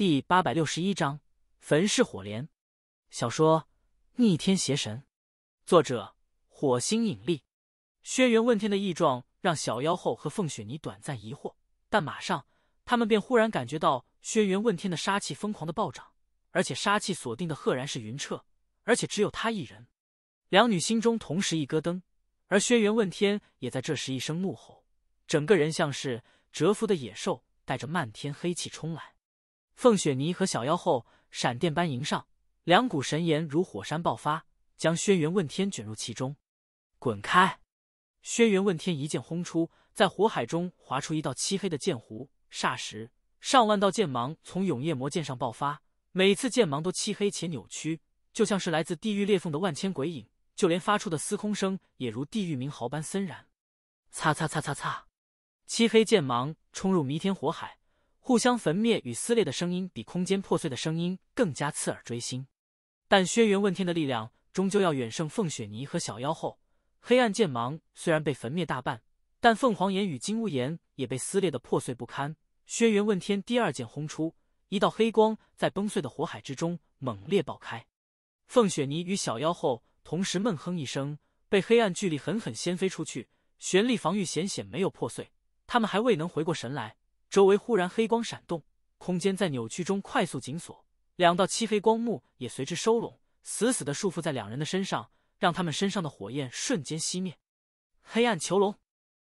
第八百六十一章焚世火莲。小说《逆天邪神》，作者：火星引力。轩辕问天的异状让小妖后和凤雪妮短暂疑惑，但马上他们便忽然感觉到轩辕问天的杀气疯狂的暴涨，而且杀气锁定的赫然是云彻，而且只有他一人。两女心中同时一咯噔，而轩辕问天也在这时一声怒吼，整个人像是蛰伏的野兽，带着漫天黑气冲来。凤雪泥和小妖后闪电般迎上，两股神炎如火山爆发，将轩辕问天卷入其中。滚开！轩辕问天一剑轰出，在火海中划出一道漆黑的剑弧。霎时，上万道剑芒从永夜魔剑上爆发，每次剑芒都漆黑且扭曲，就像是来自地狱裂缝的万千鬼影。就连发出的嘶空声也如地狱鸣豪般森然。擦擦擦擦擦！漆黑剑芒冲入弥天火海。互相焚灭与撕裂的声音比空间破碎的声音更加刺耳锥心，但轩辕问天的力量终究要远胜凤雪泥和小妖后。黑暗剑芒虽然被焚灭大半，但凤凰岩与金乌岩也被撕裂的破碎不堪。轩辕问天第二剑轰出，一道黑光在崩碎的火海之中猛烈爆开。凤雪泥与小妖后同时闷哼一声，被黑暗巨力狠狠掀飞出去。玄力防御险险没有破碎，他们还未能回过神来。周围忽然黑光闪动，空间在扭曲中快速紧锁，两道漆黑光幕也随之收拢，死死的束缚在两人的身上，让他们身上的火焰瞬间熄灭。黑暗囚笼，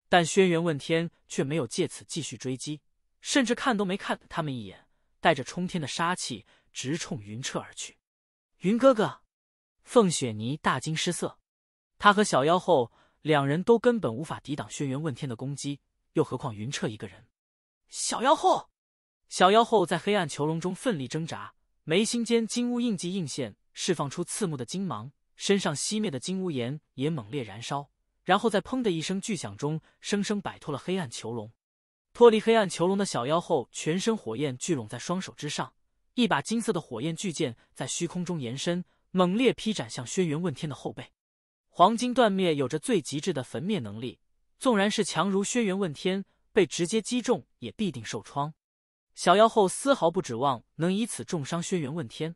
但轩辕问天却没有借此继续追击，甚至看都没看他们一眼，带着冲天的杀气直冲云彻而去。云哥哥，凤雪泥大惊失色，他和小妖后两人都根本无法抵挡轩辕问天的攻击，又何况云彻一个人？小妖后，小妖后在黑暗囚笼中奋力挣扎，眉心间金乌印记映现，释放出刺目的金芒，身上熄灭的金乌炎也猛烈燃烧，然后在砰的一声巨响中，生生摆脱了黑暗囚笼。脱离黑暗囚笼的小妖后，全身火焰聚拢在双手之上，一把金色的火焰巨剑在虚空中延伸，猛烈劈斩向轩辕问天的后背。黄金断灭有着最极致的焚灭能力，纵然是强如轩辕问天。被直接击中也必定受创，小妖后丝毫不指望能以此重伤轩辕问天，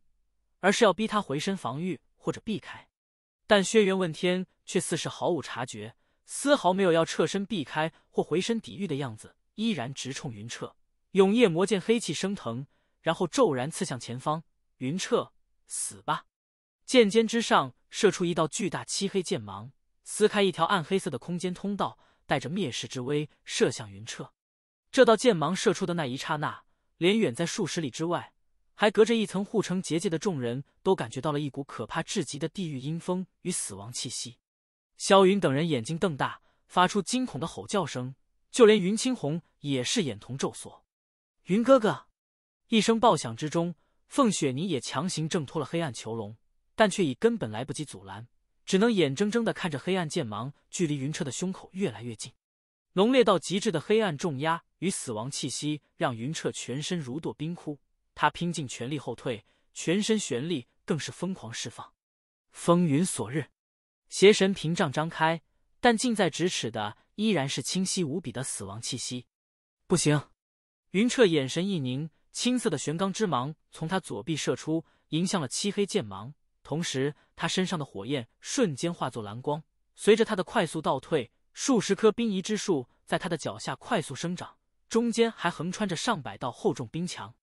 而是要逼他回身防御或者避开。但轩辕问天却似是毫无察觉，丝毫没有要撤身避开或回身抵御的样子，依然直冲云彻。永夜魔剑黑气升腾，然后骤然刺向前方。云彻，死吧！剑尖之上射出一道巨大漆黑剑芒，撕开一条暗黑色的空间通道。带着灭世之威射向云彻，这道剑芒射出的那一刹那，连远在数十里之外、还隔着一层护城结界的众人都感觉到了一股可怕至极的地狱阴风与死亡气息。萧云等人眼睛瞪大，发出惊恐的吼叫声，就连云青红也是眼瞳骤缩。云哥哥！一声爆响之中，凤雪霓也强行挣脱了黑暗囚笼，但却已根本来不及阻拦。只能眼睁睁的看着黑暗剑芒距离云彻的胸口越来越近，浓烈到极致的黑暗重压与死亡气息让云彻全身如堕冰窟，他拼尽全力后退，全身玄力更是疯狂释放。风云所日，邪神屏障张开，但近在咫尺的依然是清晰无比的死亡气息。不行！云彻眼神一凝，青色的玄罡之芒从他左臂射出，迎向了漆黑剑芒，同时。他身上的火焰瞬间化作蓝光，随着他的快速倒退，数十棵冰夷之树在他的脚下快速生长，中间还横穿着上百道厚重冰墙。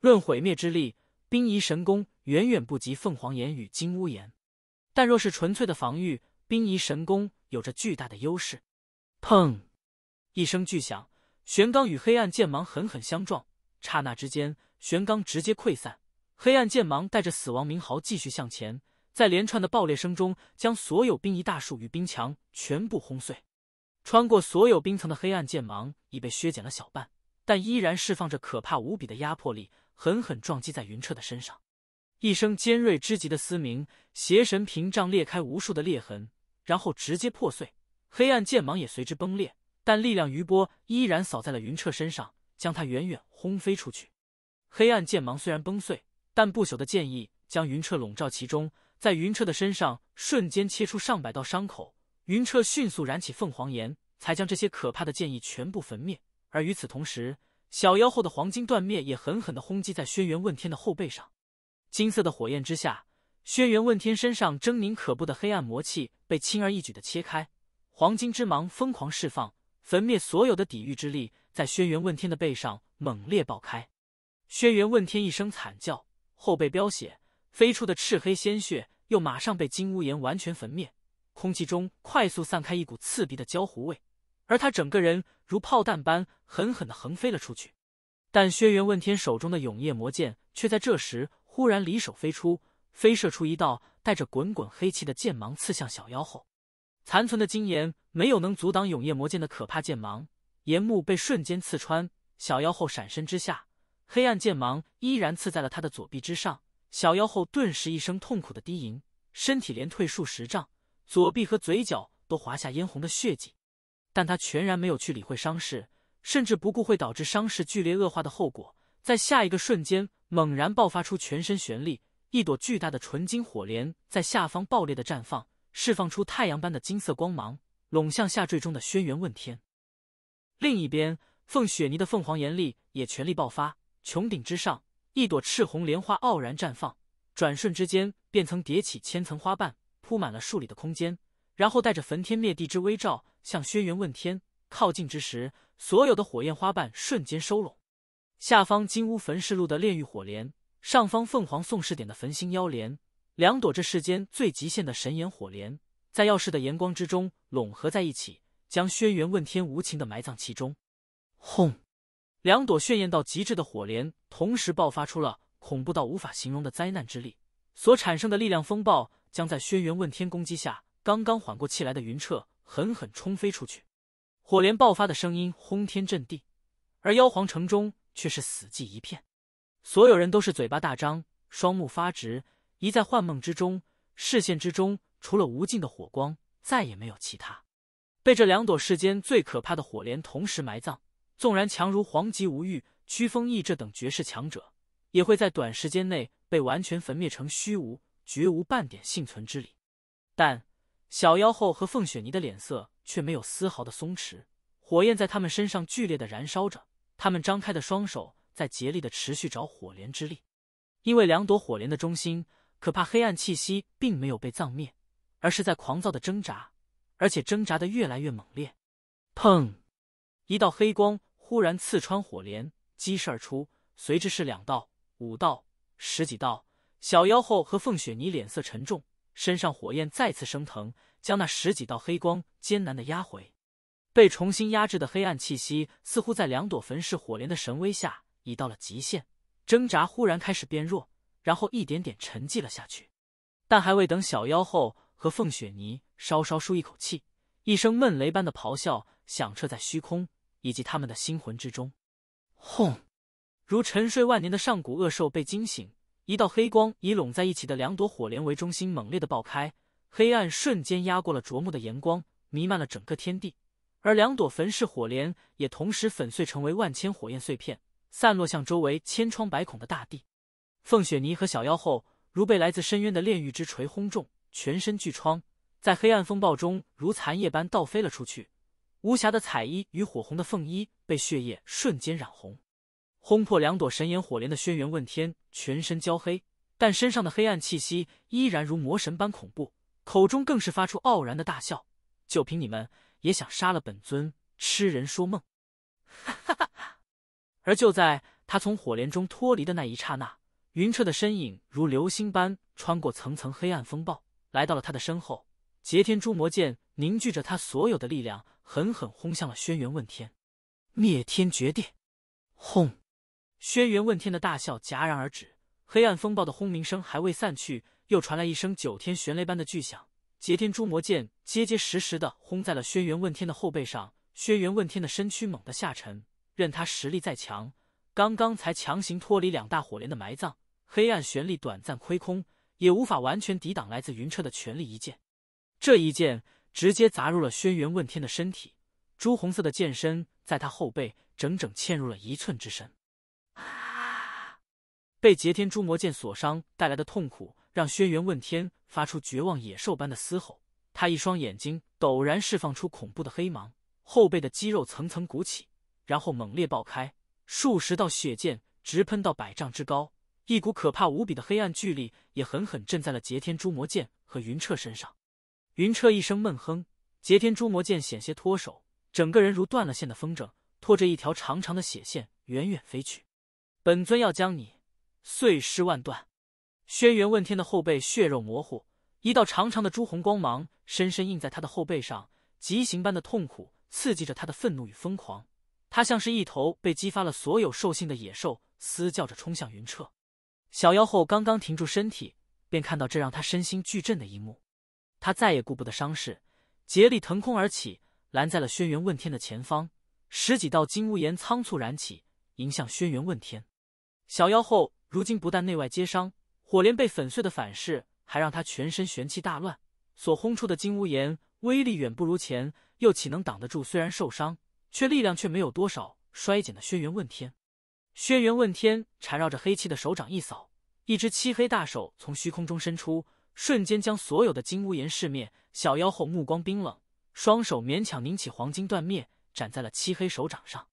论毁灭之力，冰夷神功远远不及凤凰岩与金乌岩，但若是纯粹的防御，冰夷神功有着巨大的优势。砰！一声巨响，玄刚与黑暗剑芒狠狠相撞，刹那之间，玄刚直接溃散，黑暗剑芒带着死亡名号继续向前。在连串的爆裂声中，将所有冰夷大树与冰墙全部轰碎。穿过所有冰层的黑暗剑芒已被削减了小半，但依然释放着可怕无比的压迫力，狠狠撞击在云彻的身上。一声尖锐之极的嘶鸣，邪神屏障裂开无数的裂痕，然后直接破碎。黑暗剑芒也随之崩裂，但力量余波依然扫在了云彻身上，将他远远轰飞出去。黑暗剑芒虽然崩碎，但不朽的剑意将云彻笼罩其中。在云彻的身上瞬间切出上百道伤口，云彻迅速燃起凤凰炎，才将这些可怕的剑意全部焚灭。而与此同时，小妖后的黄金断灭也狠狠地轰击在轩辕问天的后背上。金色的火焰之下，轩辕问天身上狰狞可怖的黑暗魔气被轻而易举地切开，黄金之芒疯狂释放，焚灭所有的抵御之力，在轩辕问天的背上猛烈爆开。轩辕问天一声惨叫，后背飙血。飞出的赤黑鲜血又马上被金乌岩完全焚灭，空气中快速散开一股刺鼻的焦糊味，而他整个人如炮弹般狠狠的横飞了出去。但轩辕问天手中的永夜魔剑却在这时忽然离手飞出，飞射出一道带着滚滚黑气的剑芒，刺向小妖后。残存的金岩没有能阻挡永夜魔剑的可怕剑芒，岩木被瞬间刺穿。小妖后闪身之下，黑暗剑芒依然刺在了他的左臂之上。小妖后顿时一声痛苦的低吟，身体连退数十丈，左臂和嘴角都划下嫣红的血迹，但他全然没有去理会伤势，甚至不顾会导致伤势剧烈恶化的后果，在下一个瞬间猛然爆发出全身玄力，一朵巨大的纯金火莲在下方爆裂的绽放，释放出太阳般的金色光芒，拢向下坠中的轩辕问天。另一边，凤雪泥的凤凰炎力也全力爆发，穹顶之上。一朵赤红莲花傲然绽放，转瞬之间便曾叠起千层花瓣，铺满了数里的空间。然后带着焚天灭地之威，兆向轩辕问天。靠近之时，所有的火焰花瓣瞬间收拢。下方金乌焚世路的炼狱火莲，上方凤凰宋世点的焚心妖莲，两朵这世间最极限的神炎火莲，在耀世的炎光之中拢合在一起，将轩辕问天无情的埋葬其中。轰！两朵炫艳到极致的火莲。同时爆发出了恐怖到无法形容的灾难之力，所产生的力量风暴将在轩辕问天攻击下刚刚缓过气来的云彻狠狠冲飞出去。火莲爆发的声音轰天震地，而妖皇城中却是死寂一片，所有人都是嘴巴大张，双目发直，一在幻梦之中，视线之中除了无尽的火光，再也没有其他。被这两朵世间最可怕的火莲同时埋葬，纵然强如黄极无欲。屈风翼这等绝世强者，也会在短时间内被完全焚灭成虚无，绝无半点幸存之理。但小妖后和凤雪妮的脸色却没有丝毫的松弛，火焰在他们身上剧烈的燃烧着，他们张开的双手在竭力的持续着火莲之力。因为两朵火莲的中心，可怕黑暗气息并没有被葬灭，而是在狂躁的挣扎，而且挣扎的越来越猛烈。砰！一道黑光忽然刺穿火莲。激射而出，随之是两道、五道、十几道。小妖后和凤雪泥脸色沉重，身上火焰再次升腾，将那十几道黑光艰难的压回。被重新压制的黑暗气息，似乎在两朵焚世火莲的神威下已到了极限，挣扎忽然开始变弱，然后一点点沉寂了下去。但还未等小妖后和凤雪泥稍稍舒一口气，一声闷雷般的咆哮响彻在虚空以及他们的心魂之中。轰！如沉睡万年的上古恶兽被惊醒，一道黑光以拢在一起的两朵火莲为中心，猛烈的爆开。黑暗瞬间压过了灼目的炎光，弥漫了整个天地。而两朵焚噬火莲也同时粉碎，成为万千火焰碎片，散落向周围千疮百孔的大地。凤雪泥和小妖后如被来自深渊的炼狱之锤轰中，全身巨疮，在黑暗风暴中如残叶般倒飞了出去。无暇的彩衣与火红的凤衣。被血液瞬间染红，轰破两朵神炎火莲的轩辕问天全身焦黑，但身上的黑暗气息依然如魔神般恐怖，口中更是发出傲然的大笑：“就凭你们也想杀了本尊？痴人说梦！”哈哈哈！而就在他从火莲中脱离的那一刹那，云彻的身影如流星般穿过层层黑暗风暴，来到了他的身后，截天诛魔剑凝聚着他所有的力量，狠狠轰向了轩辕问天。灭天绝地，轰！轩辕问天的大笑戛然而止，黑暗风暴的轰鸣声还未散去，又传来一声九天玄雷般的巨响。截天诛魔剑结结实实的轰在了轩辕问天的后背上，轩辕问天的身躯猛地下沉。任他实力再强，刚刚才强行脱离两大火莲的埋葬，黑暗玄力短暂亏空，也无法完全抵挡来自云彻的全力一剑。这一剑直接砸入了轩辕问天的身体，朱红色的剑身。在他后背整整嵌入了一寸之深，啊！被截天诛魔剑所伤带来的痛苦，让轩辕问天发出绝望野兽般的嘶吼。他一双眼睛陡然释放出恐怖的黑芒，后背的肌肉层层鼓起，然后猛烈爆开，数十道血剑直喷到百丈之高。一股可怕无比的黑暗巨力也狠狠震在了截天诛魔剑和云彻身上。云彻一声闷哼，截天诛魔剑险些脱手。整个人如断了线的风筝，拖着一条长长的血线，远远飞去。本尊要将你碎尸万段！轩辕问天的后背血肉模糊，一道长长的朱红光芒深深印在他的后背上，极刑般的痛苦刺激着他的愤怒与疯狂。他像是一头被激发了所有兽性的野兽，嘶叫着冲向云彻。小妖后刚刚停住身体，便看到这让他身心俱震的一幕。他再也顾不得伤势，竭力腾空而起。拦在了轩辕问天的前方，十几道金乌岩仓促燃起，迎向轩辕问天。小妖后如今不但内外皆伤，火莲被粉碎的反噬，还让他全身玄气大乱，所轰出的金乌岩威力远不如前，又岂能挡得住？虽然受伤，却力量却没有多少衰减的轩辕问天。轩辕问天缠绕着黑气的手掌一扫，一只漆黑大手从虚空中伸出，瞬间将所有的金乌岩噬灭。小妖后目光冰冷。双手勉强拧起黄金断灭，斩在了漆黑手掌上，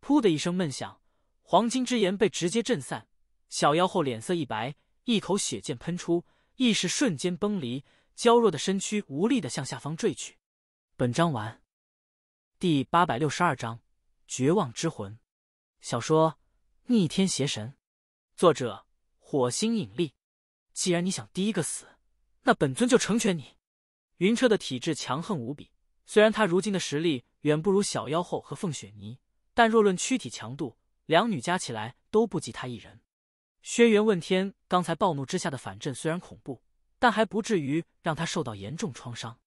噗的一声闷响，黄金之炎被直接震散。小妖后脸色一白，一口血剑喷出，意识瞬间崩离，娇弱的身躯无力的向下方坠去。本章完。第八百六十二章：绝望之魂。小说《逆天邪神》，作者：火星引力。既然你想第一个死，那本尊就成全你。云彻的体质强横无比。虽然他如今的实力远不如小妖后和凤雪泥，但若论躯体强度，两女加起来都不及他一人。轩辕问天刚才暴怒之下的反震虽然恐怖，但还不至于让他受到严重创伤。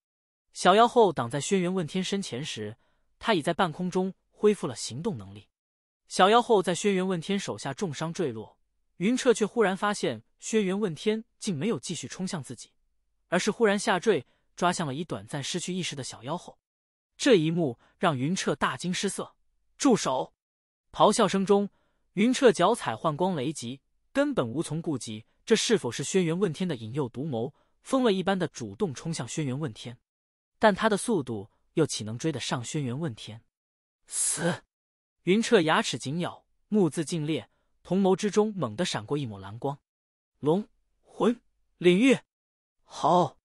小妖后挡在轩辕问天身前时，他已在半空中恢复了行动能力。小妖后在轩辕问天手下重伤坠落，云彻却忽然发现轩辕问天竟没有继续冲向自己，而是忽然下坠。抓向了已短暂失去意识的小妖后，这一幕让云彻大惊失色。住手！咆哮声中，云彻脚踩幻光雷击，根本无从顾及这是否是轩辕问天的引诱毒谋，疯了一般的主动冲向轩辕问天。但他的速度又岂能追得上轩辕问天？死！云彻牙齿紧咬，目字尽裂，瞳眸之中猛地闪过一抹蓝光。龙魂领域，好！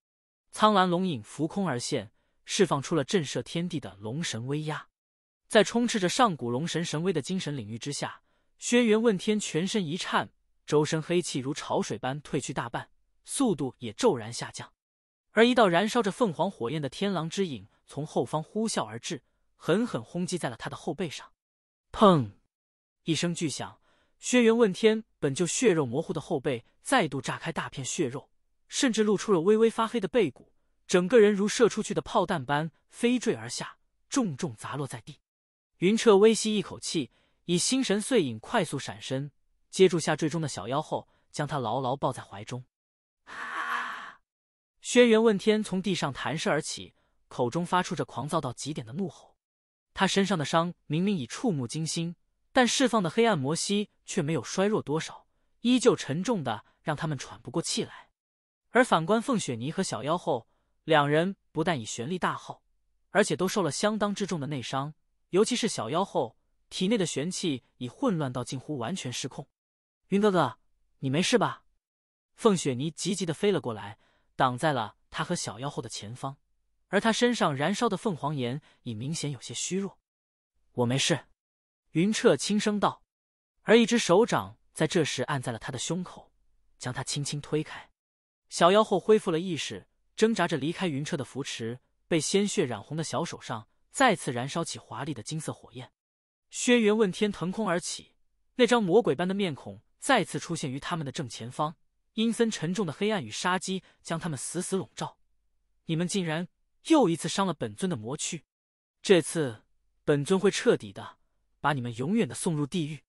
苍蓝龙影浮空而现，释放出了震慑天地的龙神威压。在充斥着上古龙神神威的精神领域之下，轩辕问天全身一颤，周身黑气如潮水般退去大半，速度也骤然下降。而一道燃烧着凤凰火焰的天狼之影从后方呼啸而至，狠狠轰击在了他的后背上。砰！一声巨响，轩辕问天本就血肉模糊的后背再度炸开大片血肉。甚至露出了微微发黑的背骨，整个人如射出去的炮弹般飞坠而下，重重砸落在地。云彻微吸一口气，以心神碎影快速闪身，接住下坠中的小妖后，将她牢牢抱在怀中。啊！轩辕问天从地上弹射而起，口中发出着狂躁到极点的怒吼。他身上的伤明明已触目惊心，但释放的黑暗魔息却没有衰弱多少，依旧沉重的让他们喘不过气来。而反观凤雪泥和小妖后，两人不但以玄力大耗，而且都受了相当之重的内伤，尤其是小妖后体内的玄气已混乱到近乎完全失控。云哥哥，你没事吧？凤雪泥急急的飞了过来，挡在了他和小妖后的前方，而他身上燃烧的凤凰炎已明显有些虚弱。我没事，云彻轻声道。而一只手掌在这时按在了他的胸口，将他轻轻推开。小妖后恢复了意识，挣扎着离开云彻的扶持，被鲜血染红的小手上再次燃烧起华丽的金色火焰。轩辕问天腾空而起，那张魔鬼般的面孔再次出现于他们的正前方，阴森沉重的黑暗与杀机将他们死死笼罩。你们竟然又一次伤了本尊的魔躯，这次本尊会彻底的把你们永远的送入地狱。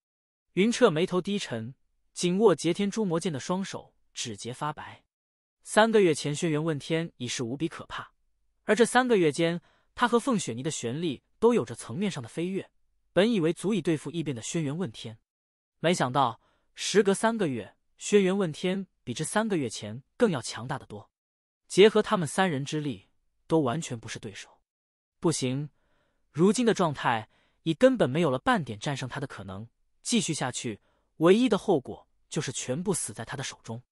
云彻眉头低沉，紧握截天诛魔剑的双手，指节发白。三个月前，轩辕问天已是无比可怕，而这三个月间，他和凤雪妮的玄力都有着层面上的飞跃。本以为足以对付异变的轩辕问天，没想到时隔三个月，轩辕问天比这三个月前更要强大的多。结合他们三人之力，都完全不是对手。不行，如今的状态已根本没有了半点战胜他的可能。继续下去，唯一的后果就是全部死在他的手中。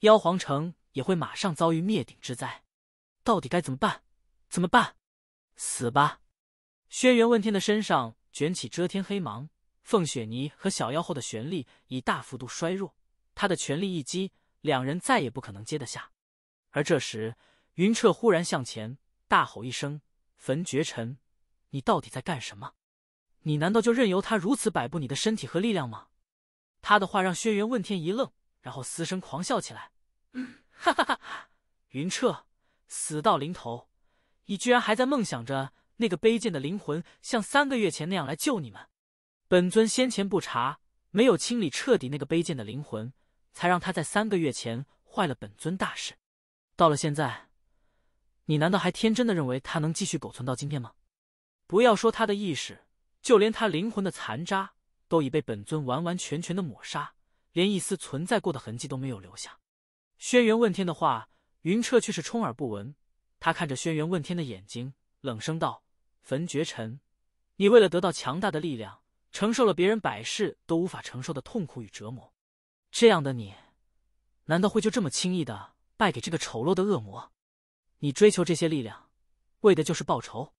妖皇城。也会马上遭遇灭顶之灾，到底该怎么办？怎么办？死吧！轩辕问天的身上卷起遮天黑芒，凤雪泥和小妖后的玄力已大幅度衰弱，他的全力一击，两人再也不可能接得下。而这时，云彻忽然向前，大吼一声：“焚绝尘，你到底在干什么？你难道就任由他如此摆布你的身体和力量吗？”他的话让轩辕问天一愣，然后嘶声狂笑起来。哈哈哈！哈云彻，死到临头，你居然还在梦想着那个卑贱的灵魂像三个月前那样来救你们？本尊先前不查，没有清理彻底那个卑贱的灵魂，才让他在三个月前坏了本尊大事。到了现在，你难道还天真的认为他能继续苟存到今天吗？不要说他的意识，就连他灵魂的残渣都已被本尊完完全全的抹杀，连一丝存在过的痕迹都没有留下。轩辕问天的话，云彻却是充耳不闻。他看着轩辕问天的眼睛，冷声道：“焚绝尘，你为了得到强大的力量，承受了别人百世都无法承受的痛苦与折磨。这样的你，难道会就这么轻易的败给这个丑陋的恶魔？你追求这些力量，为的就是报仇，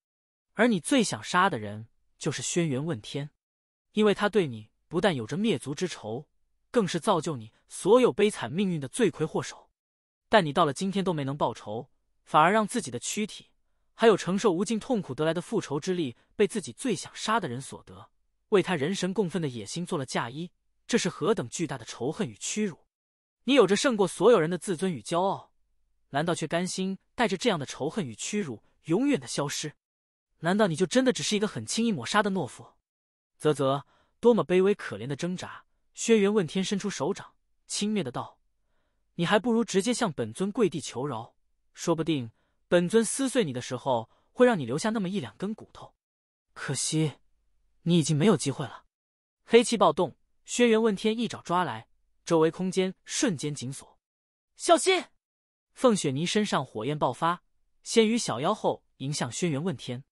而你最想杀的人就是轩辕问天，因为他对你不但有着灭族之仇。”更是造就你所有悲惨命运的罪魁祸首，但你到了今天都没能报仇，反而让自己的躯体还有承受无尽痛苦得来的复仇之力被自己最想杀的人所得，为他人神共愤的野心做了嫁衣，这是何等巨大的仇恨与屈辱！你有着胜过所有人的自尊与骄傲，难道却甘心带着这样的仇恨与屈辱永远的消失？难道你就真的只是一个很轻易抹杀的懦夫？啧啧，多么卑微可怜的挣扎！轩辕问天伸出手掌，轻蔑的道：“你还不如直接向本尊跪地求饶，说不定本尊撕碎你的时候，会让你留下那么一两根骨头。可惜，你已经没有机会了。”黑气暴动，轩辕问天一爪抓来，周围空间瞬间紧锁。小心！凤雪泥身上火焰爆发，先于小妖后迎向轩辕问天。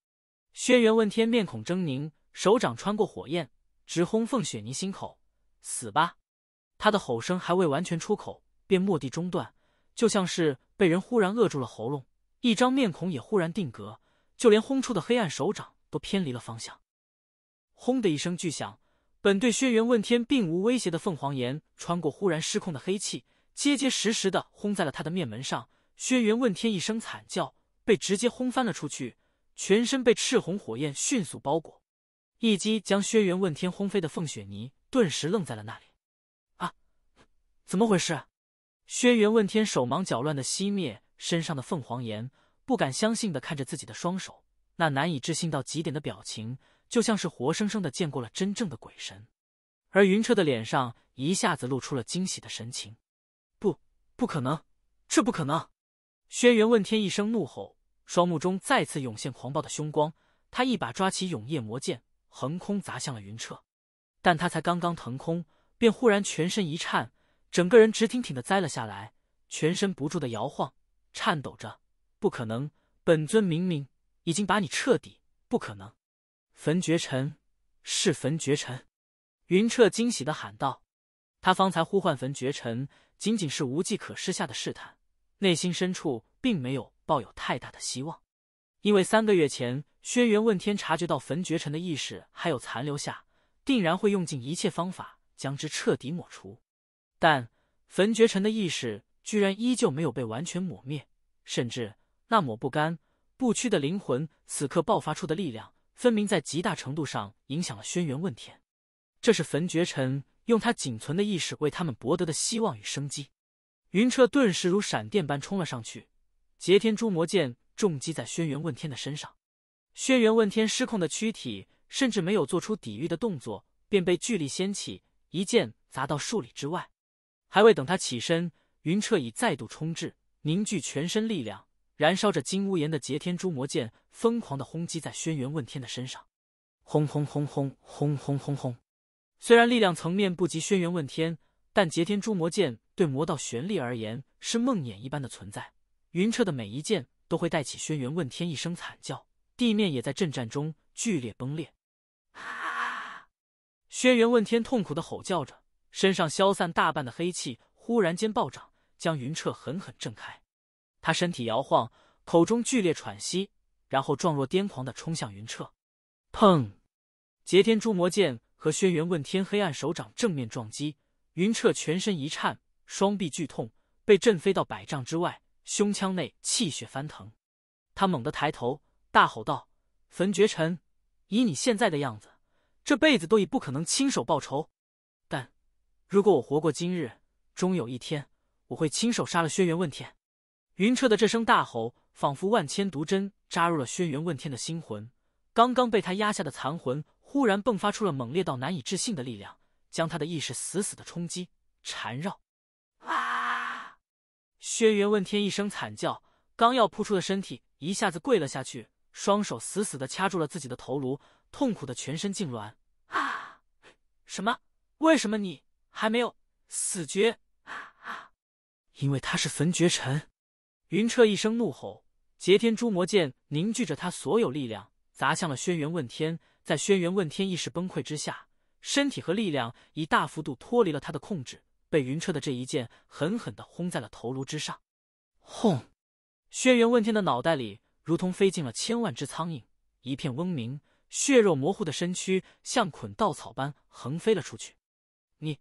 轩辕问天面孔狰狞，手掌穿过火焰，直轰凤雪泥心口。死吧！他的吼声还未完全出口，便蓦地中断，就像是被人忽然扼住了喉咙。一张面孔也忽然定格，就连轰出的黑暗手掌都偏离了方向。轰的一声巨响，本对轩辕问天并无威胁的凤凰炎，穿过忽然失控的黑气，结结实实的轰在了他的面门上。轩辕问天一声惨叫，被直接轰翻了出去，全身被赤红火焰迅速包裹。一击将轩辕问天轰飞的凤雪泥。顿时愣在了那里，啊，怎么回事？轩辕问天手忙脚乱的熄灭身上的凤凰炎，不敢相信的看着自己的双手，那难以置信到极点的表情，就像是活生生的见过了真正的鬼神。而云彻的脸上一下子露出了惊喜的神情，不，不可能，这不可能！轩辕问天一声怒吼，双目中再次涌现狂暴的凶光，他一把抓起永夜魔剑，横空砸向了云彻。但他才刚刚腾空，便忽然全身一颤，整个人直挺挺的栽了下来，全身不住的摇晃、颤抖着。不可能，本尊明明已经把你彻底……不可能，焚绝尘是焚绝尘！云彻惊喜的喊道。他方才呼唤焚绝尘，仅仅是无计可施下的试探，内心深处并没有抱有太大的希望，因为三个月前，轩辕问天察觉到焚绝尘的意识还有残留下。定然会用尽一切方法将之彻底抹除，但焚绝尘的意识居然依旧没有被完全抹灭，甚至那抹不甘、不屈的灵魂，此刻爆发出的力量，分明在极大程度上影响了轩辕问天。这是焚绝尘用他仅存的意识为他们博得的希望与生机。云彻顿时如闪电般冲了上去，截天诛魔剑重击在轩辕问天的身上，轩辕问天失控的躯体。甚至没有做出抵御的动作，便被巨力掀起，一剑砸到数里之外。还未等他起身，云彻已再度冲至，凝聚全身力量，燃烧着金乌岩的劫天诛魔剑疯狂的轰击在轩辕问天的身上。轰轰轰轰轰轰轰轰！虽然力量层面不及轩辕问天，但劫天诛魔剑对魔道玄力而言是梦魇一般的存在。云彻的每一剑都会带起轩辕问天一声惨叫，地面也在震战中剧烈崩裂。轩辕问天痛苦的吼叫着，身上消散大半的黑气忽然间暴涨，将云彻狠狠震开。他身体摇晃，口中剧烈喘息，然后状若癫狂的冲向云彻。砰！截天诛魔剑和轩辕问天黑暗手掌正面撞击，云彻全身一颤，双臂剧痛，被震飞到百丈之外，胸腔内气血翻腾。他猛地抬头，大吼道：“焚绝尘，以你现在的样子！”这辈子都已不可能亲手报仇，但，如果我活过今日，终有一天我会亲手杀了轩辕问天。云彻的这声大吼，仿佛万千毒针扎入了轩辕问天的心魂，刚刚被他压下的残魂忽然迸发出了猛烈到难以置信的力量，将他的意识死死的冲击缠绕。啊！轩辕问天一声惨叫，刚要扑出的身体一下子跪了下去，双手死死的掐住了自己的头颅。痛苦的全身痉挛啊！什么？为什么你还没有死绝？啊啊！因为他是焚绝尘。云彻一声怒吼，截天诛魔剑凝聚着他所有力量，砸向了轩辕问天。在轩辕问天意识崩溃之下，身体和力量已大幅度脱离了他的控制，被云彻的这一剑狠狠的轰在了头颅之上。轰！轩辕问天的脑袋里如同飞进了千万只苍蝇，一片嗡鸣。血肉模糊的身躯像捆稻草般横飞了出去。你，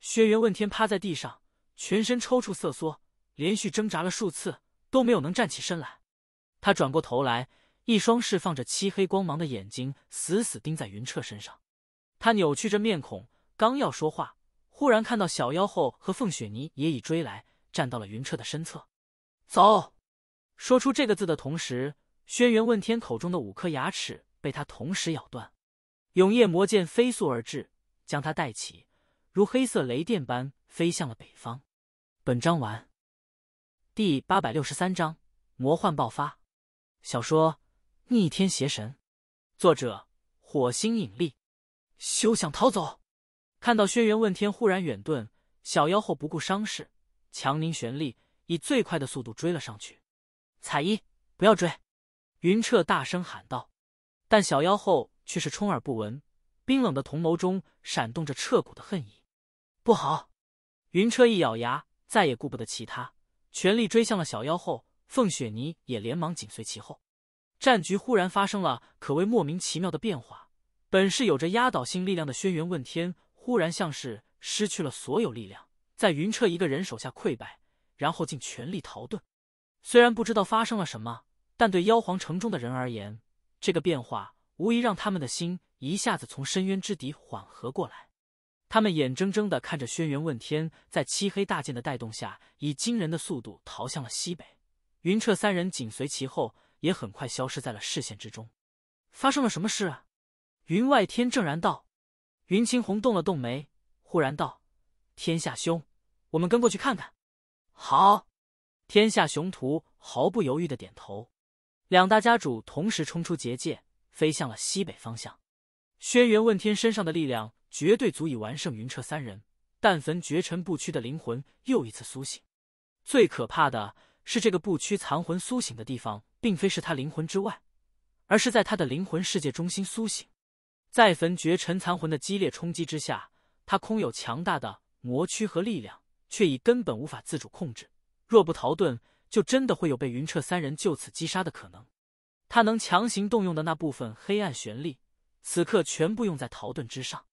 轩辕问天趴在地上，全身抽搐瑟缩，连续挣扎了数次都没有能站起身来。他转过头来，一双释放着漆黑光芒的眼睛死死盯在云彻身上。他扭曲着面孔，刚要说话，忽然看到小妖后和凤雪泥也已追来，站到了云彻的身侧。走！说出这个字的同时。轩辕问天口中的五颗牙齿被他同时咬断，永夜魔剑飞速而至，将他带起，如黑色雷电般飞向了北方。本章完，第八百六十三章魔幻爆发。小说《逆天邪神》，作者：火星引力。休想逃走！看到轩辕问天忽然远遁，小妖后不顾伤势，强凝玄力，以最快的速度追了上去。彩衣，不要追！云彻大声喊道，但小妖后却是充耳不闻，冰冷的同眸中闪动着彻骨的恨意。不好！云彻一咬牙，再也顾不得其他，全力追向了小妖后。凤雪泥也连忙紧随其后。战局忽然发生了，可谓莫名其妙的变化。本是有着压倒性力量的轩辕问天，忽然像是失去了所有力量，在云彻一个人手下溃败，然后尽全力逃遁。虽然不知道发生了什么。但对妖皇城中的人而言，这个变化无疑让他们的心一下子从深渊之底缓和过来。他们眼睁睁地看着轩辕问天在漆黑大剑的带动下，以惊人的速度逃向了西北。云彻三人紧随其后，也很快消失在了视线之中。发生了什么事？云外天正然道。云青红动了动眉，忽然道：“天下兄，我们跟过去看看。”好，天下雄图毫不犹豫的点头。两大家主同时冲出结界，飞向了西北方向。轩辕问天身上的力量绝对足以完胜云彻三人，但焚绝尘不屈的灵魂又一次苏醒。最可怕的是，这个不屈残魂苏醒的地方，并非是他灵魂之外，而是在他的灵魂世界中心苏醒。在焚绝尘残魂的激烈冲击之下，他空有强大的魔躯和力量，却已根本无法自主控制。若不逃遁，就真的会有被云彻三人就此击杀的可能，他能强行动用的那部分黑暗玄力，此刻全部用在逃遁之上。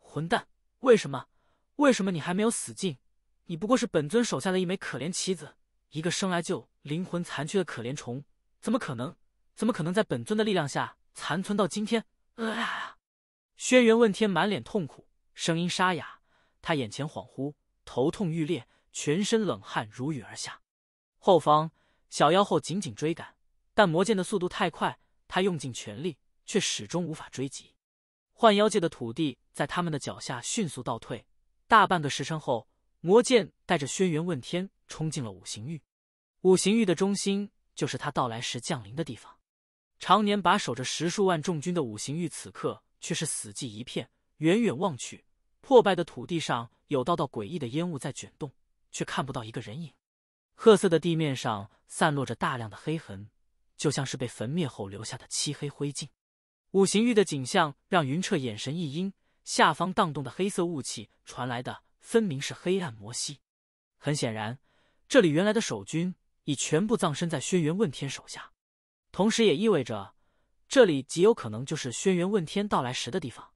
混蛋，为什么？为什么你还没有死尽？你不过是本尊手下的一枚可怜棋子，一个生来就灵魂残缺的可怜虫，怎么可能？怎么可能在本尊的力量下残存到今天？啊！轩辕问天满脸痛苦，声音沙哑，他眼前恍惚，头痛欲裂，全身冷汗如雨而下。后方小妖后紧紧追赶，但魔剑的速度太快，他用尽全力却始终无法追及。幻妖界的土地在他们的脚下迅速倒退。大半个时辰后，魔剑带着轩辕问天冲进了五行域。五行域的中心就是他到来时降临的地方。常年把守着十数万重军的五行域，此刻却是死寂一片。远远望去，破败的土地上有道道诡异的烟雾在卷动，却看不到一个人影。褐色的地面上散落着大量的黑痕，就像是被焚灭后留下的漆黑灰烬。五行域的景象让云彻眼神一阴，下方荡动的黑色雾气传来的分明是黑暗魔息。很显然，这里原来的守军已全部葬身在轩辕问天手下，同时也意味着这里极有可能就是轩辕问天到来时的地方。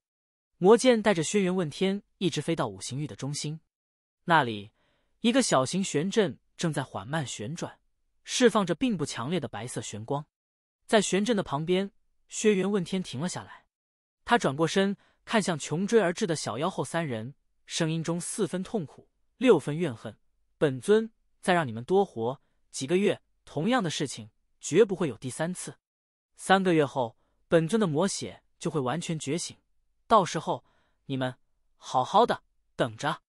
魔剑带着轩辕问天一直飞到五行域的中心，那里一个小型玄阵。正在缓慢旋转，释放着并不强烈的白色玄光，在玄阵的旁边，轩辕问天停了下来，他转过身，看向穷追而至的小妖后三人，声音中四分痛苦，六分怨恨：“本尊再让你们多活几个月，同样的事情绝不会有第三次。三个月后，本尊的魔血就会完全觉醒，到时候你们好好的等着。”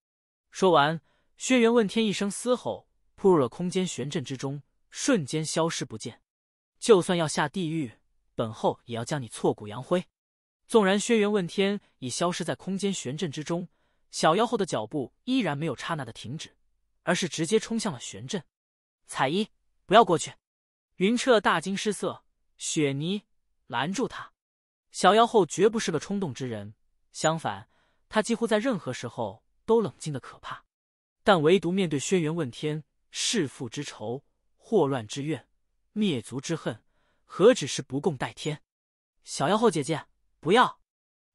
说完，轩辕问天一声嘶吼。扑入了空间玄阵之中，瞬间消失不见。就算要下地狱，本后也要将你挫骨扬灰。纵然轩辕问天已消失在空间玄阵之中，小妖后的脚步依然没有刹那的停止，而是直接冲向了玄阵。彩衣，不要过去！云彻大惊失色，雪泥，拦住他！小妖后绝不是个冲动之人，相反，他几乎在任何时候都冷静的可怕，但唯独面对轩辕问天。弑父之仇，祸乱之怨，灭族之恨，何止是不共戴天？小妖后姐姐，不要！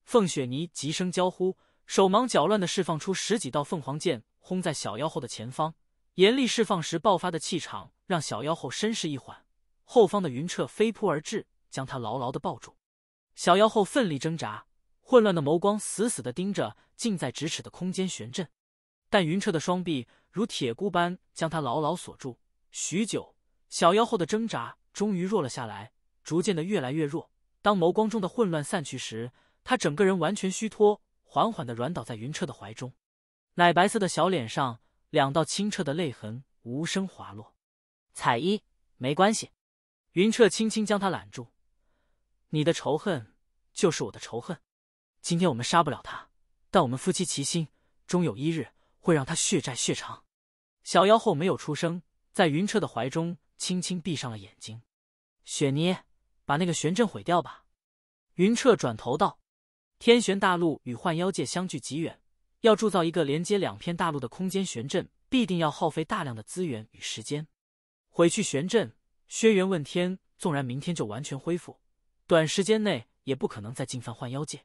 凤雪泥急声交呼，手忙脚乱的释放出十几道凤凰剑，轰在小妖后的前方。严厉释放时爆发的气场，让小妖后身势一缓。后方的云彻飞扑而至，将他牢牢的抱住。小妖后奋力挣扎，混乱的眸光死死的盯着近在咫尺的空间玄阵，但云彻的双臂。如铁箍般将他牢牢锁住，许久，小妖后的挣扎终于弱了下来，逐渐的越来越弱。当眸光中的混乱散去时，他整个人完全虚脱，缓缓的软倒在云彻的怀中。奶白色的小脸上，两道清澈的泪痕无声滑落。彩依，没关系。云彻轻轻将他揽住，你的仇恨就是我的仇恨。今天我们杀不了他，但我们夫妻齐心，终有一日会让他血债血偿。小妖后没有出声，在云彻的怀中轻轻闭上了眼睛。雪妮，把那个玄阵毁掉吧。云彻转头道：“天玄大陆与幻妖界相距极远，要铸造一个连接两片大陆的空间玄阵，必定要耗费大量的资源与时间。毁去玄阵，轩辕问天纵然明天就完全恢复，短时间内也不可能再进犯幻妖界。”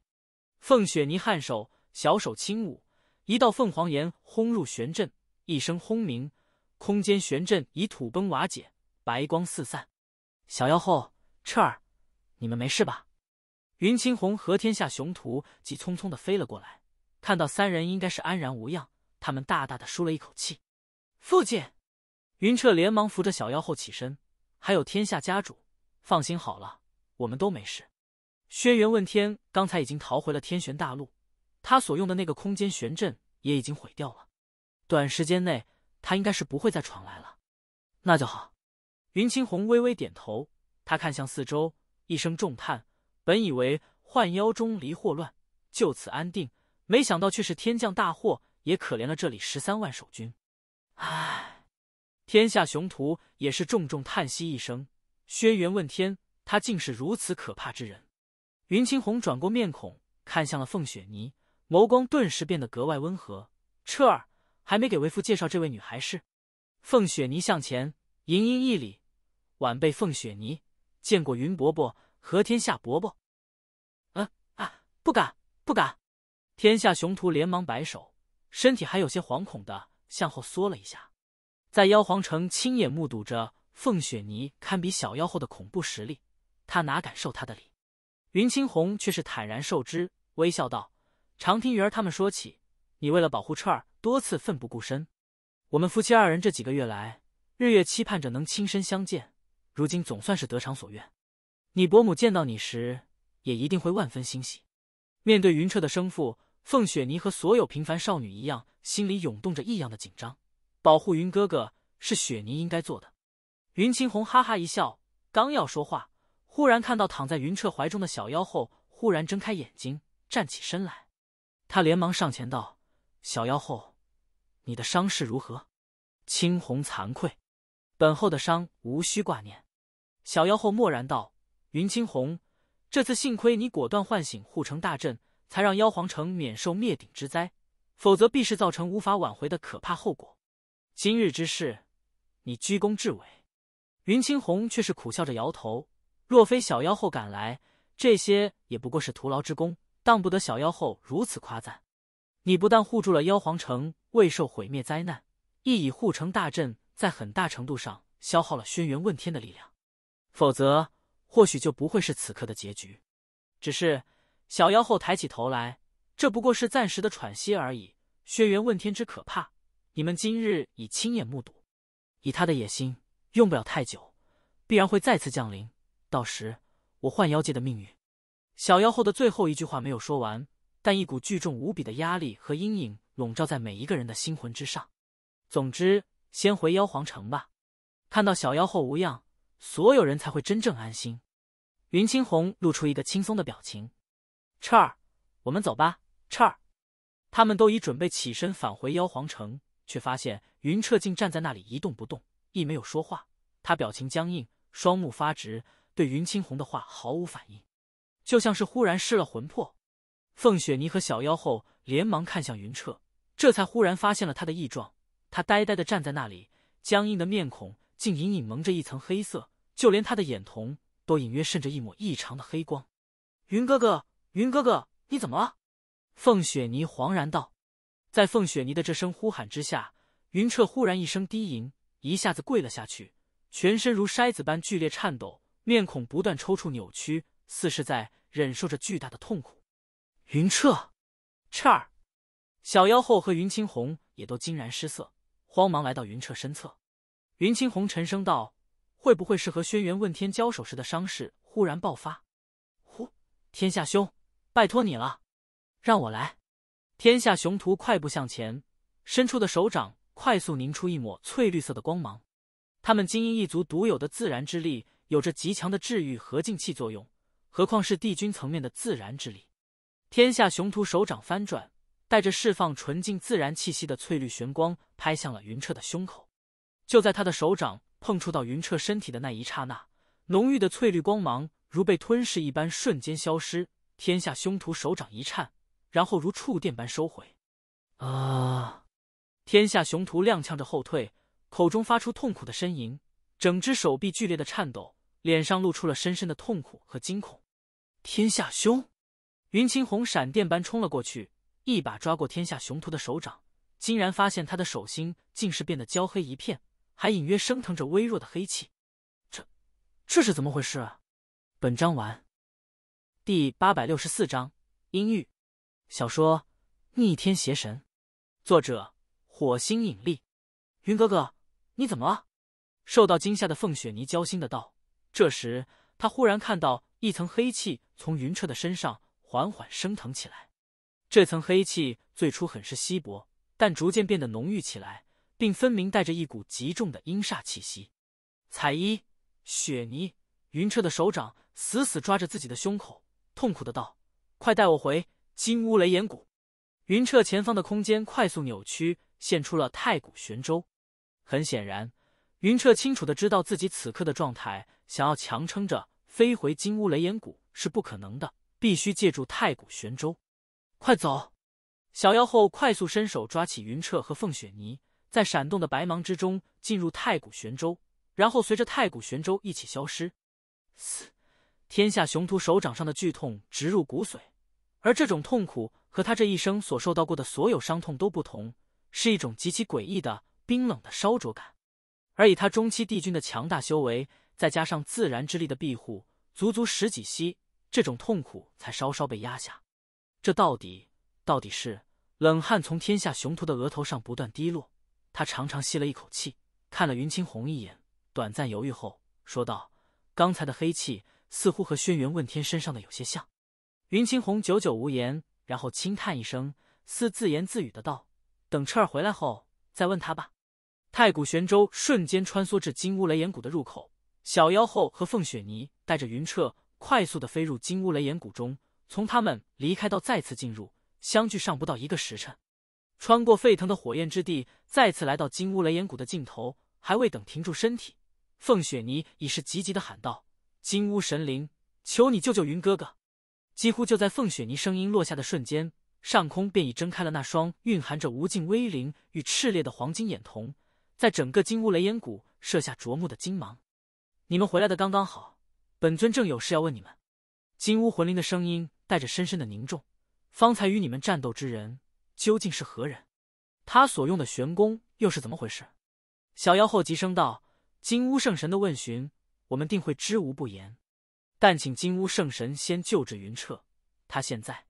凤雪妮颔首，小手轻舞，一道凤凰炎轰入玄阵。一声轰鸣，空间玄阵已土崩瓦解，白光四散。小妖后彻儿，你们没事吧？云青红和天下雄图急匆匆的飞了过来，看到三人应该是安然无恙，他们大大的舒了一口气。父亲，云彻连忙扶着小妖后起身，还有天下家主，放心好了，我们都没事。轩辕问天刚才已经逃回了天玄大陆，他所用的那个空间玄阵也已经毁掉了。短时间内，他应该是不会再闯来了，那就好。云青红微微点头，他看向四周，一声重叹。本以为幻妖中离祸乱就此安定，没想到却是天降大祸，也可怜了这里十三万守军。唉，天下雄图也是重重叹息一声。轩辕问天，他竟是如此可怕之人。云青红转过面孔，看向了凤雪霓，眸光顿时变得格外温和。彻儿。还没给为父介绍这位女孩是，凤雪泥向前盈盈一礼，晚辈凤雪泥见过云伯伯和天下伯伯。嗯啊，不敢不敢！天下雄图连忙摆手，身体还有些惶恐的向后缩了一下。在妖皇城亲眼目睹着凤雪泥堪比小妖后的恐怖实力，他哪敢受她的礼？云青红却是坦然受之，微笑道：“常听鱼儿他们说起，你为了保护彻儿。”多次奋不顾身，我们夫妻二人这几个月来日月期盼着能亲身相见，如今总算是得偿所愿。你伯母见到你时也一定会万分欣喜。面对云彻的生父凤雪妮和所有平凡少女一样，心里涌动着异样的紧张。保护云哥哥是雪妮应该做的。云青红哈哈一笑，刚要说话，忽然看到躺在云彻怀中的小妖后，忽然睁开眼睛，站起身来。他连忙上前道：“小妖后。”你的伤势如何？青红惭愧，本后的伤无需挂念。小妖后默然道：“云青红，这次幸亏你果断唤醒护城大阵，才让妖皇城免受灭顶之灾，否则必是造成无法挽回的可怕后果。今日之事，你居功至伟。”云青红却是苦笑着摇头：“若非小妖后赶来，这些也不过是徒劳之功，当不得小妖后如此夸赞。你不但护住了妖皇城。”未受毁灭灾难，亦以护城大阵在很大程度上消耗了轩辕问天的力量，否则或许就不会是此刻的结局。只是小妖后抬起头来，这不过是暂时的喘息而已。轩辕问天之可怕，你们今日已亲眼目睹。以他的野心，用不了太久，必然会再次降临。到时，我幻妖界的命运……小妖后的最后一句话没有说完。但一股巨重无比的压力和阴影笼罩在每一个人的心魂之上。总之，先回妖皇城吧，看到小妖后无恙，所有人才会真正安心。云青红露出一个轻松的表情：“彻儿，我们走吧。”彻儿，他们都已准备起身返回妖皇城，却发现云彻竟站在那里一动不动，亦没有说话。他表情僵硬，双目发直，对云青红的话毫无反应，就像是忽然失了魂魄。凤雪妮和小妖后连忙看向云彻，这才忽然发现了他的异状。他呆呆的站在那里，僵硬的面孔竟隐隐蒙着一层黑色，就连他的眼瞳都隐约渗着一抹异常的黑光。云哥哥，云哥哥，你怎么了？凤雪妮惶然道。在凤雪妮的这声呼喊之下，云彻忽然一声低吟，一下子跪了下去，全身如筛子般剧烈颤抖，面孔不断抽搐扭曲，似是在忍受着巨大的痛苦。云彻，彻儿，小妖后和云青红也都惊然失色，慌忙来到云彻身侧。云青红沉声道：“会不会是和轩辕问天交手时的伤势忽然爆发？”“呼，天下兄，拜托你了，让我来。”天下雄图快步向前，伸出的手掌快速凝出一抹翠绿色的光芒。他们精英一族独有的自然之力，有着极强的治愈和静气作用，何况是帝君层面的自然之力。天下雄图手掌翻转，带着释放纯净自然气息的翠绿玄光拍向了云彻的胸口。就在他的手掌碰触到云彻身体的那一刹那，浓郁的翠绿光芒如被吞噬一般瞬间消失。天下雄徒手掌一颤，然后如触电般收回。啊！天下雄徒踉跄着后退，口中发出痛苦的呻吟，整只手臂剧烈的颤抖，脸上露出了深深的痛苦和惊恐。天下凶。云青红闪电般冲了过去，一把抓过天下雄图的手掌，竟然发现他的手心竟是变得焦黑一片，还隐约升腾着微弱的黑气。这，这是怎么回事？啊？本章完，第八百六十四章阴郁。小说《逆天邪神》，作者：火星引力。云哥哥，你怎么了？受到惊吓的凤雪泥焦心的道。这时，她忽然看到一层黑气从云彻的身上。缓缓升腾起来，这层黑气最初很是稀薄，但逐渐变得浓郁起来，并分明带着一股极重的阴煞气息。彩衣、雪泥、云彻的手掌死死抓着自己的胸口，痛苦的道：“快带我回金乌雷岩谷！”云彻前方的空间快速扭曲，现出了太古玄州。很显然，云彻清楚的知道自己此刻的状态，想要强撑着飞回金乌雷岩谷是不可能的。必须借助太古玄舟，快走！小妖后快速伸手抓起云彻和凤雪泥，在闪动的白芒之中进入太古玄舟，然后随着太古玄舟一起消失。嘶！天下雄图手掌上的剧痛直入骨髓，而这种痛苦和他这一生所受到过的所有伤痛都不同，是一种极其诡异的冰冷的烧灼感。而以他中期帝君的强大修为，再加上自然之力的庇护，足足十几息。这种痛苦才稍稍被压下，这到底到底是冷汗从天下雄图的额头上不断滴落。他长长吸了一口气，看了云青红一眼，短暂犹豫后说道：“刚才的黑气似乎和轩辕问天身上的有些像。”云青红久久无言，然后轻叹一声，似自言自语的道：“等彻儿回来后再问他吧。”太古玄舟瞬间穿梭至金乌雷岩谷的入口，小妖后和凤雪泥带着云彻。快速的飞入金乌雷岩谷中，从他们离开到再次进入，相距上不到一个时辰。穿过沸腾的火焰之地，再次来到金乌雷岩谷的尽头，还未等停住身体，凤雪泥已是急急的喊道：“金乌神灵，求你救救云哥哥！”几乎就在凤雪泥声音落下的瞬间，上空便已睁开了那双蕴含着无尽威灵与炽烈的黄金眼瞳，在整个金乌雷岩谷射下灼目的金芒。你们回来的刚刚好。本尊正有事要问你们，金乌魂灵的声音带着深深的凝重。方才与你们战斗之人究竟是何人？他所用的玄功又是怎么回事？小妖后急声道：“金乌圣神的问询，我们定会知无不言。但请金乌圣神先救治云彻。他现在……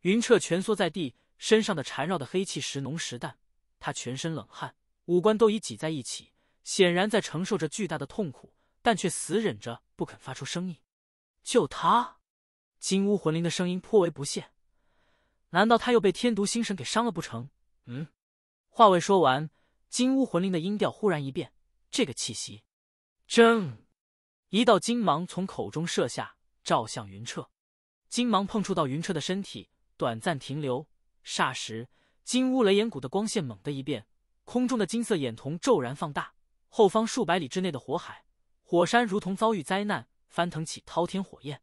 云彻蜷缩在地，身上的缠绕的黑气时浓时淡。他全身冷汗，五官都已挤在一起，显然在承受着巨大的痛苦，但却死忍着。”不肯发出声音，就他，金乌魂灵的声音颇为不屑。难道他又被天毒星神给伤了不成？嗯，话未说完，金乌魂灵的音调忽然一变。这个气息，正一道金芒从口中射下，照向云彻。金芒碰触到云彻的身体，短暂停留。霎时，金乌雷眼谷的光线猛的一变，空中的金色眼瞳骤然放大，后方数百里之内的火海。火山如同遭遇灾难，翻腾起滔天火焰。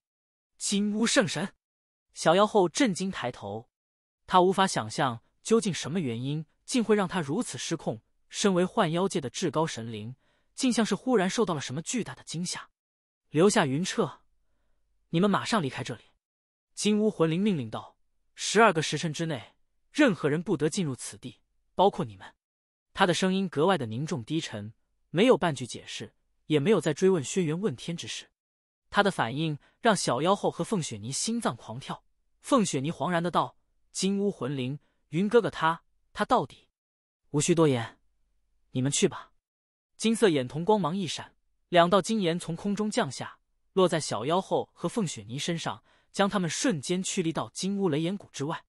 金乌圣神，小妖后震惊抬头，他无法想象究竟什么原因竟会让他如此失控。身为幻妖界的至高神灵，竟像是忽然受到了什么巨大的惊吓。留下云彻，你们马上离开这里。金乌魂灵命令道：“十二个时辰之内，任何人不得进入此地，包括你们。”他的声音格外的凝重低沉，没有半句解释。也没有再追问轩辕问天之事，他的反应让小妖后和凤雪泥心脏狂跳。凤雪泥惶然的道：“金乌魂灵，云哥哥，他他到底……”无需多言，你们去吧。金色眼瞳光芒一闪，两道金岩从空中降下，落在小妖后和凤雪泥身上，将他们瞬间驱离到金乌雷岩谷之外。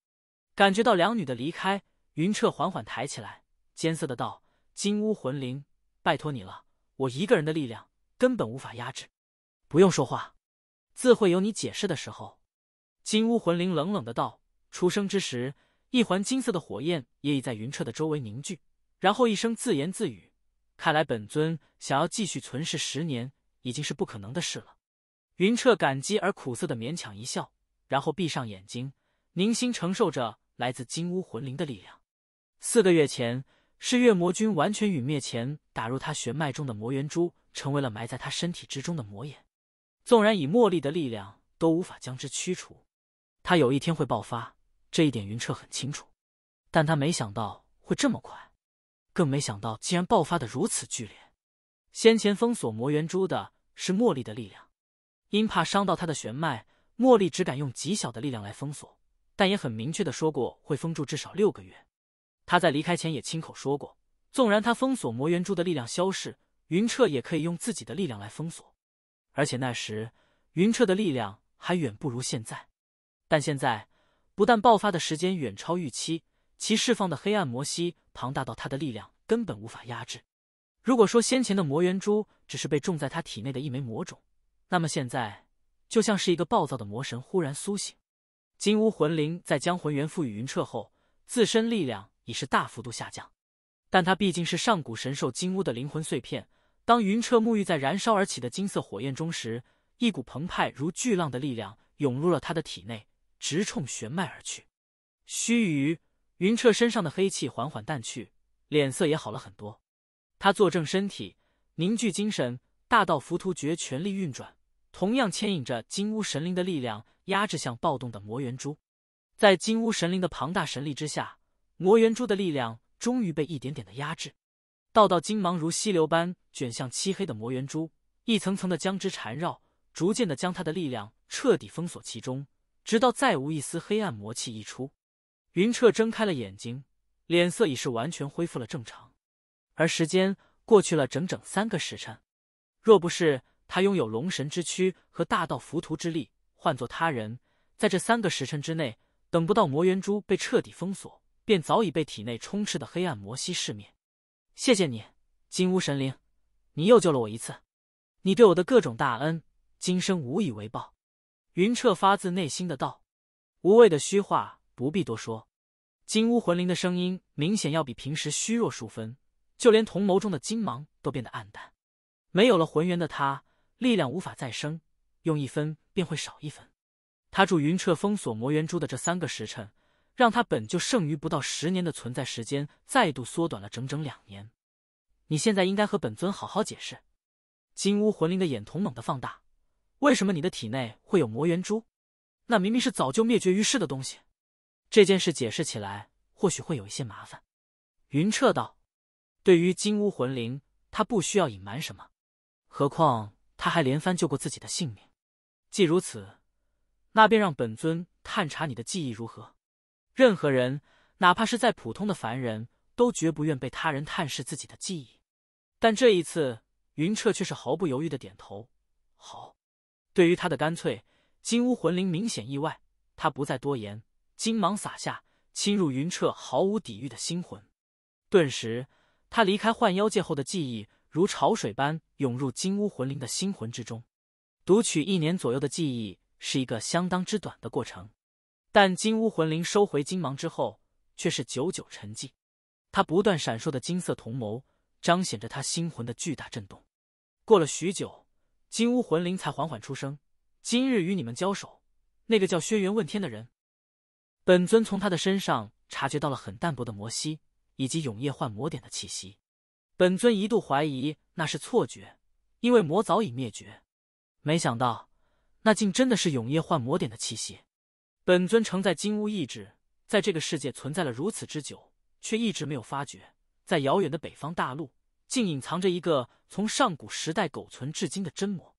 感觉到两女的离开，云彻缓缓抬起来，艰涩的道：“金乌魂灵，拜托你了。”我一个人的力量根本无法压制，不用说话，自会有你解释的时候。”金乌魂灵冷冷的道。出生之时，一环金色的火焰也已在云彻的周围凝聚，然后一声自言自语：“看来本尊想要继续存世十年，已经是不可能的事了。”云彻感激而苦涩的勉强一笑，然后闭上眼睛，凝心承受着来自金乌魂灵的力量。四个月前。是月魔君完全陨灭前打入他玄脉中的魔元珠，成为了埋在他身体之中的魔眼。纵然以茉莉的力量都无法将之驱除，他有一天会爆发，这一点云彻很清楚。但他没想到会这么快，更没想到竟然爆发的如此剧烈。先前封锁魔元珠的是茉莉的力量，因怕伤到他的玄脉，茉莉只敢用极小的力量来封锁，但也很明确的说过会封住至少六个月。他在离开前也亲口说过，纵然他封锁魔元珠的力量消逝，云彻也可以用自己的力量来封锁。而且那时云彻的力量还远不如现在。但现在不但爆发的时间远超预期，其释放的黑暗魔息庞大到他的力量根本无法压制。如果说先前的魔元珠只是被种在他体内的一枚魔种，那么现在就像是一个暴躁的魔神忽然苏醒。金乌魂灵在将魂元赋予云彻后，自身力量。已是大幅度下降，但它毕竟是上古神兽金乌的灵魂碎片。当云彻沐浴在燃烧而起的金色火焰中时，一股澎湃如巨浪的力量涌入了他的体内，直冲玄脉而去。须臾，云彻身上的黑气缓缓淡去，脸色也好了很多。他坐正身体，凝聚精神，大道浮屠诀全力运转，同样牵引着金乌神灵的力量压制向暴动的魔元珠。在金乌神灵的庞大神力之下。魔元珠的力量终于被一点点的压制，道道金芒如溪流般卷向漆黑的魔元珠，一层层的将之缠绕，逐渐的将它的力量彻底封锁其中，直到再无一丝黑暗魔气溢出。云彻睁开了眼睛，脸色已是完全恢复了正常。而时间过去了整整三个时辰，若不是他拥有龙神之躯和大道浮屠之力，换做他人，在这三个时辰之内，等不到魔元珠被彻底封锁。便早已被体内充斥的黑暗魔息噬灭。谢谢你，金乌神灵，你又救了我一次。你对我的各种大恩，今生无以为报。云彻发自内心的道：“无谓的虚话不必多说。”金乌魂灵的声音明显要比平时虚弱数分，就连瞳眸中的金芒都变得暗淡，没有了魂元的他，力量无法再生，用一分便会少一分。他助云彻封锁魔元珠的这三个时辰。让他本就剩余不到十年的存在时间再度缩短了整整两年。你现在应该和本尊好好解释。金乌魂灵的眼瞳猛地放大，为什么你的体内会有魔元珠？那明明是早就灭绝于世的东西。这件事解释起来或许会有一些麻烦。云彻道：“对于金乌魂灵，他不需要隐瞒什么。何况他还连番救过自己的性命。既如此，那便让本尊探查你的记忆如何？”任何人，哪怕是再普通的凡人，都绝不愿被他人探视自己的记忆。但这一次，云彻却是毫不犹豫的点头。好，对于他的干脆，金乌魂灵明显意外，他不再多言，金芒洒下，侵入云彻毫无抵御的心魂。顿时，他离开幻妖界后的记忆如潮水般涌入金乌魂灵的心魂之中。读取一年左右的记忆是一个相当之短的过程。但金乌魂灵收回金芒之后，却是久久沉寂。他不断闪烁的金色瞳眸，彰显着他心魂的巨大震动。过了许久，金乌魂灵才缓缓出声：“今日与你们交手，那个叫轩辕问天的人，本尊从他的身上察觉到了很淡薄的魔息，以及永夜幻魔点的气息。本尊一度怀疑那是错觉，因为魔早已灭绝。没想到，那竟真的是永夜幻魔点的气息。”本尊承载金乌意志，在这个世界存在了如此之久，却一直没有发觉，在遥远的北方大陆，竟隐藏着一个从上古时代苟存至今的真魔。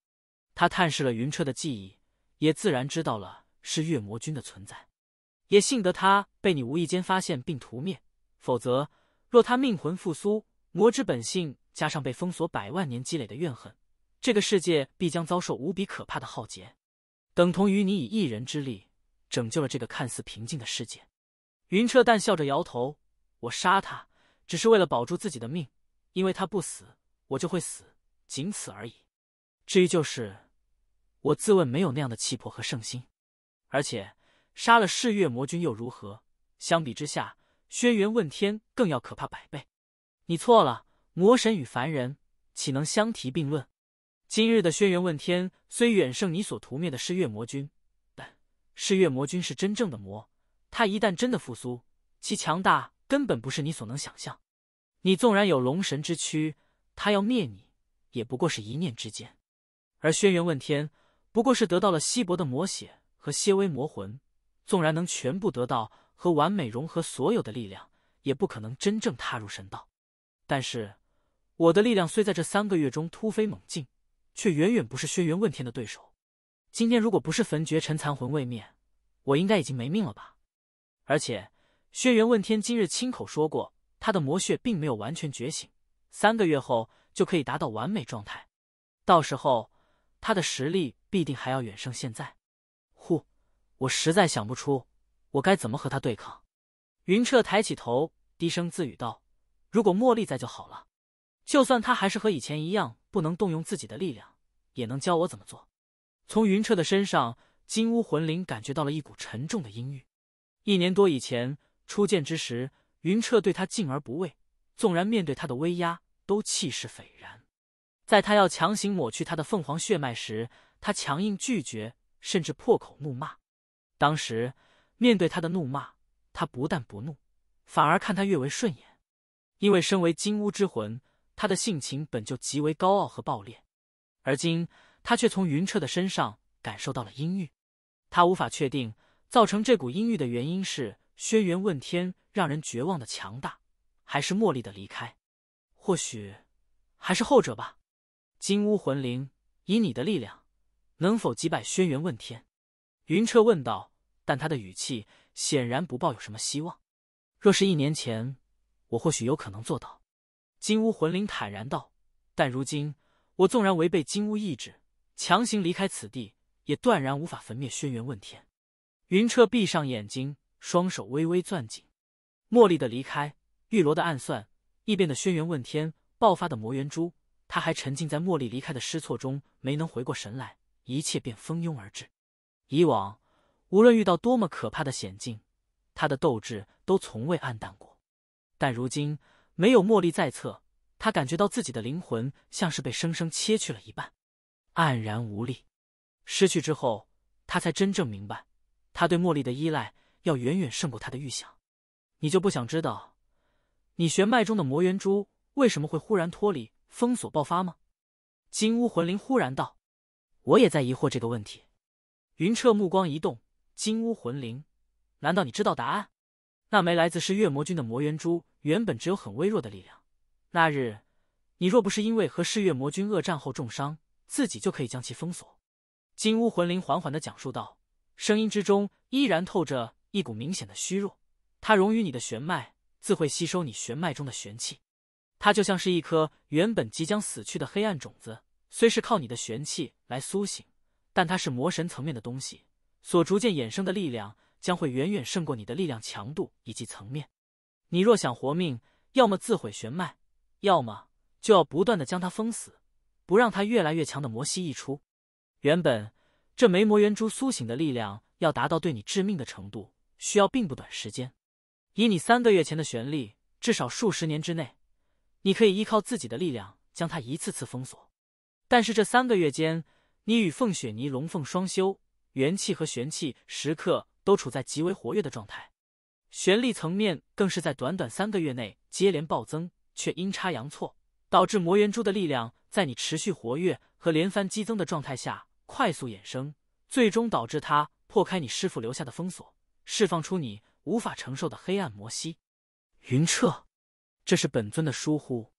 他探视了云彻的记忆，也自然知道了是月魔君的存在。也幸得他被你无意间发现并屠灭，否则若他命魂复苏，魔之本性加上被封锁百万年积累的怨恨，这个世界必将遭受无比可怕的浩劫，等同于你以一人之力。拯救了这个看似平静的世界。云彻淡笑着摇头：“我杀他只是为了保住自己的命，因为他不死，我就会死，仅此而已。至于就是，我自问没有那样的气魄和圣心。而且杀了噬月魔君又如何？相比之下，轩辕问天更要可怕百倍。你错了，魔神与凡人岂能相提并论？今日的轩辕问天虽远胜你所屠灭的噬月魔君。”是月魔君是真正的魔，他一旦真的复苏，其强大根本不是你所能想象。你纵然有龙神之躯，他要灭你也不过是一念之间。而轩辕问天不过是得到了稀薄的魔血和些微魔魂，纵然能全部得到和完美融合所有的力量，也不可能真正踏入神道。但是我的力量虽在这三个月中突飞猛进，却远远不是轩辕问天的对手。今天如果不是焚绝尘残魂未灭，我应该已经没命了吧？而且轩辕问天今日亲口说过，他的魔血并没有完全觉醒，三个月后就可以达到完美状态，到时候他的实力必定还要远胜现在。呼，我实在想不出我该怎么和他对抗。云彻抬起头，低声自语道：“如果茉莉在就好了，就算她还是和以前一样不能动用自己的力量，也能教我怎么做。”从云彻的身上，金乌魂灵感觉到了一股沉重的阴郁。一年多以前初见之时，云彻对他敬而不畏，纵然面对他的威压，都气势斐然。在他要强行抹去他的凤凰血脉时，他强硬拒绝，甚至破口怒骂。当时面对他的怒骂，他不但不怒，反而看他越为顺眼。因为身为金乌之魂，他的性情本就极为高傲和暴烈，而今。他却从云彻的身上感受到了阴郁，他无法确定造成这股阴郁的原因是轩辕问天让人绝望的强大，还是茉莉的离开，或许还是后者吧。金乌魂灵，以你的力量，能否击败轩辕问天？云彻问道，但他的语气显然不抱有什么希望。若是一年前，我或许有可能做到。金乌魂灵坦然道，但如今我纵然违背金乌意志。强行离开此地，也断然无法焚灭轩辕问天。云彻闭上眼睛，双手微微攥紧。茉莉的离开，玉罗的暗算，异变的轩辕问天，爆发的魔元珠，他还沉浸在茉莉离开的失措中，没能回过神来，一切便蜂拥而至。以往，无论遇到多么可怕的险境，他的斗志都从未暗淡过。但如今，没有茉莉在侧，他感觉到自己的灵魂像是被生生切去了一半。黯然无力，失去之后，他才真正明白，他对茉莉的依赖要远远胜过他的预想。你就不想知道，你玄脉中的魔元珠为什么会忽然脱离封锁爆发吗？金乌魂灵忽然道：“我也在疑惑这个问题。”云彻目光一动：“金乌魂灵，难道你知道答案？”那枚来自是月魔君的魔元珠原本只有很微弱的力量。那日，你若不是因为和嗜月魔君恶战后重伤，自己就可以将其封锁。金乌魂灵缓缓的讲述道，声音之中依然透着一股明显的虚弱。它融于你的玄脉，自会吸收你玄脉中的玄气。它就像是一颗原本即将死去的黑暗种子，虽是靠你的玄气来苏醒，但它是魔神层面的东西，所逐渐衍生的力量将会远远胜过你的力量强度以及层面。你若想活命，要么自毁玄脉，要么就要不断的将它封死。不让他越来越强的魔息溢出。原本这梅魔圆珠苏醒的力量要达到对你致命的程度，需要并不短时间。以你三个月前的玄力，至少数十年之内，你可以依靠自己的力量将它一次次封锁。但是这三个月间，你与凤雪泥龙凤双修，元气和玄气时刻都处在极为活跃的状态，玄力层面更是在短短三个月内接连暴增，却阴差阳错。导致魔元珠的力量在你持续活跃和连番激增的状态下快速衍生，最终导致它破开你师傅留下的封锁，释放出你无法承受的黑暗魔息。云彻，这是本尊的疏忽。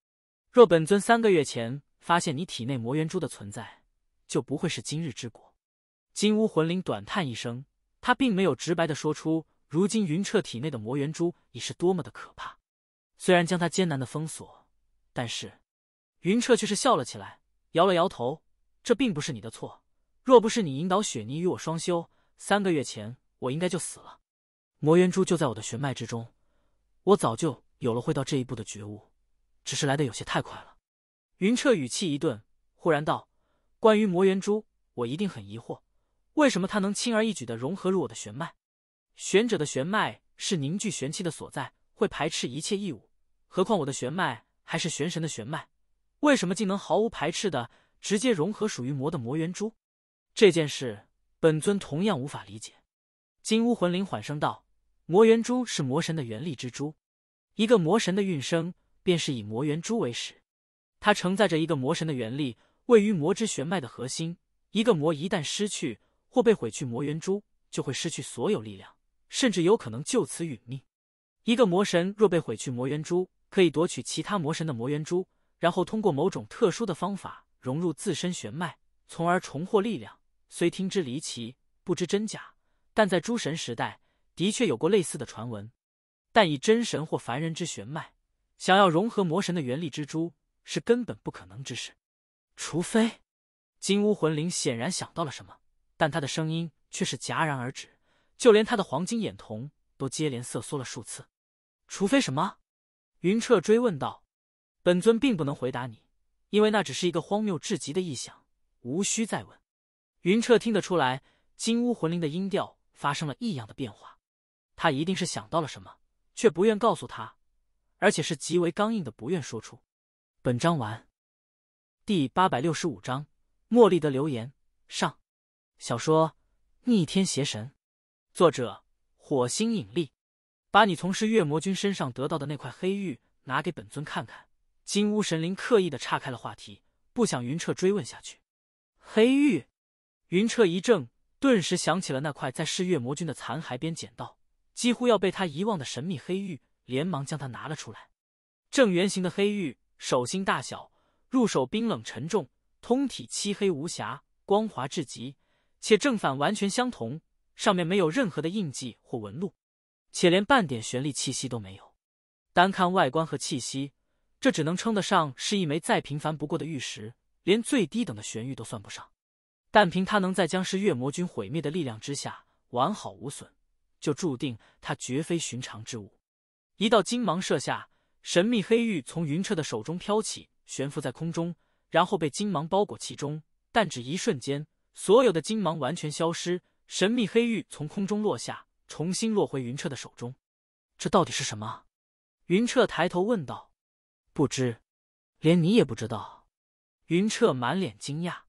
若本尊三个月前发现你体内魔元珠的存在，就不会是今日之果。金乌魂灵短叹一声，他并没有直白的说出如今云彻体内的魔元珠已是多么的可怕。虽然将他艰难的封锁。但是，云彻却是笑了起来，摇了摇头。这并不是你的错。若不是你引导雪妮与我双修，三个月前我应该就死了。魔元珠就在我的玄脉之中，我早就有了会到这一步的觉悟，只是来的有些太快了。云彻语气一顿，忽然道：“关于魔元珠，我一定很疑惑，为什么它能轻而易举的融合入我的玄脉？玄者的玄脉是凝聚玄气的所在，会排斥一切异物。何况我的玄脉……”还是玄神的玄脉，为什么竟能毫无排斥的直接融合属于魔的魔元珠？这件事本尊同样无法理解。金乌魂灵缓声道：“魔元珠是魔神的元力之珠，一个魔神的运生便是以魔元珠为始，它承载着一个魔神的元力，位于魔之玄脉的核心。一个魔一旦失去或被毁去魔元珠，就会失去所有力量，甚至有可能就此殒命。一个魔神若被毁去魔元珠。”可以夺取其他魔神的魔元珠，然后通过某种特殊的方法融入自身玄脉，从而重获力量。虽听之离奇，不知真假，但在诸神时代的确有过类似的传闻。但以真神或凡人之玄脉，想要融合魔神的元力之珠，是根本不可能之事。除非……金乌魂灵显然想到了什么，但他的声音却是戛然而止，就连他的黄金眼瞳都接连瑟缩了数次。除非什么？云彻追问道：“本尊并不能回答你，因为那只是一个荒谬至极的臆想，无需再问。”云彻听得出来，金乌魂灵的音调发生了异样的变化，他一定是想到了什么，却不愿告诉他，而且是极为刚硬的不愿说出。本章完，第八百六十五章：茉莉的留言上。小说《逆天邪神》，作者：火星引力。把你从噬月魔君身上得到的那块黑玉拿给本尊看看。金乌神灵刻意的岔开了话题，不想云彻追问下去。黑玉，云彻一怔，顿时想起了那块在噬月魔君的残骸边捡到、几乎要被他遗忘的神秘黑玉，连忙将它拿了出来。正圆形的黑玉，手心大小，入手冰冷沉重，通体漆黑无瑕，光滑至极，且正反完全相同，上面没有任何的印记或纹路。且连半点玄力气息都没有，单看外观和气息，这只能称得上是一枚再平凡不过的玉石，连最低等的玄玉都算不上。但凭它能在僵尸月魔君毁灭的力量之下完好无损，就注定它绝非寻常之物。一道金芒射下，神秘黑玉从云彻的手中飘起，悬浮在空中，然后被金芒包裹其中。但只一瞬间，所有的金芒完全消失，神秘黑玉从空中落下。重新落回云彻的手中，这到底是什么？云彻抬头问道：“不知，连你也不知道。”云彻满脸惊讶：“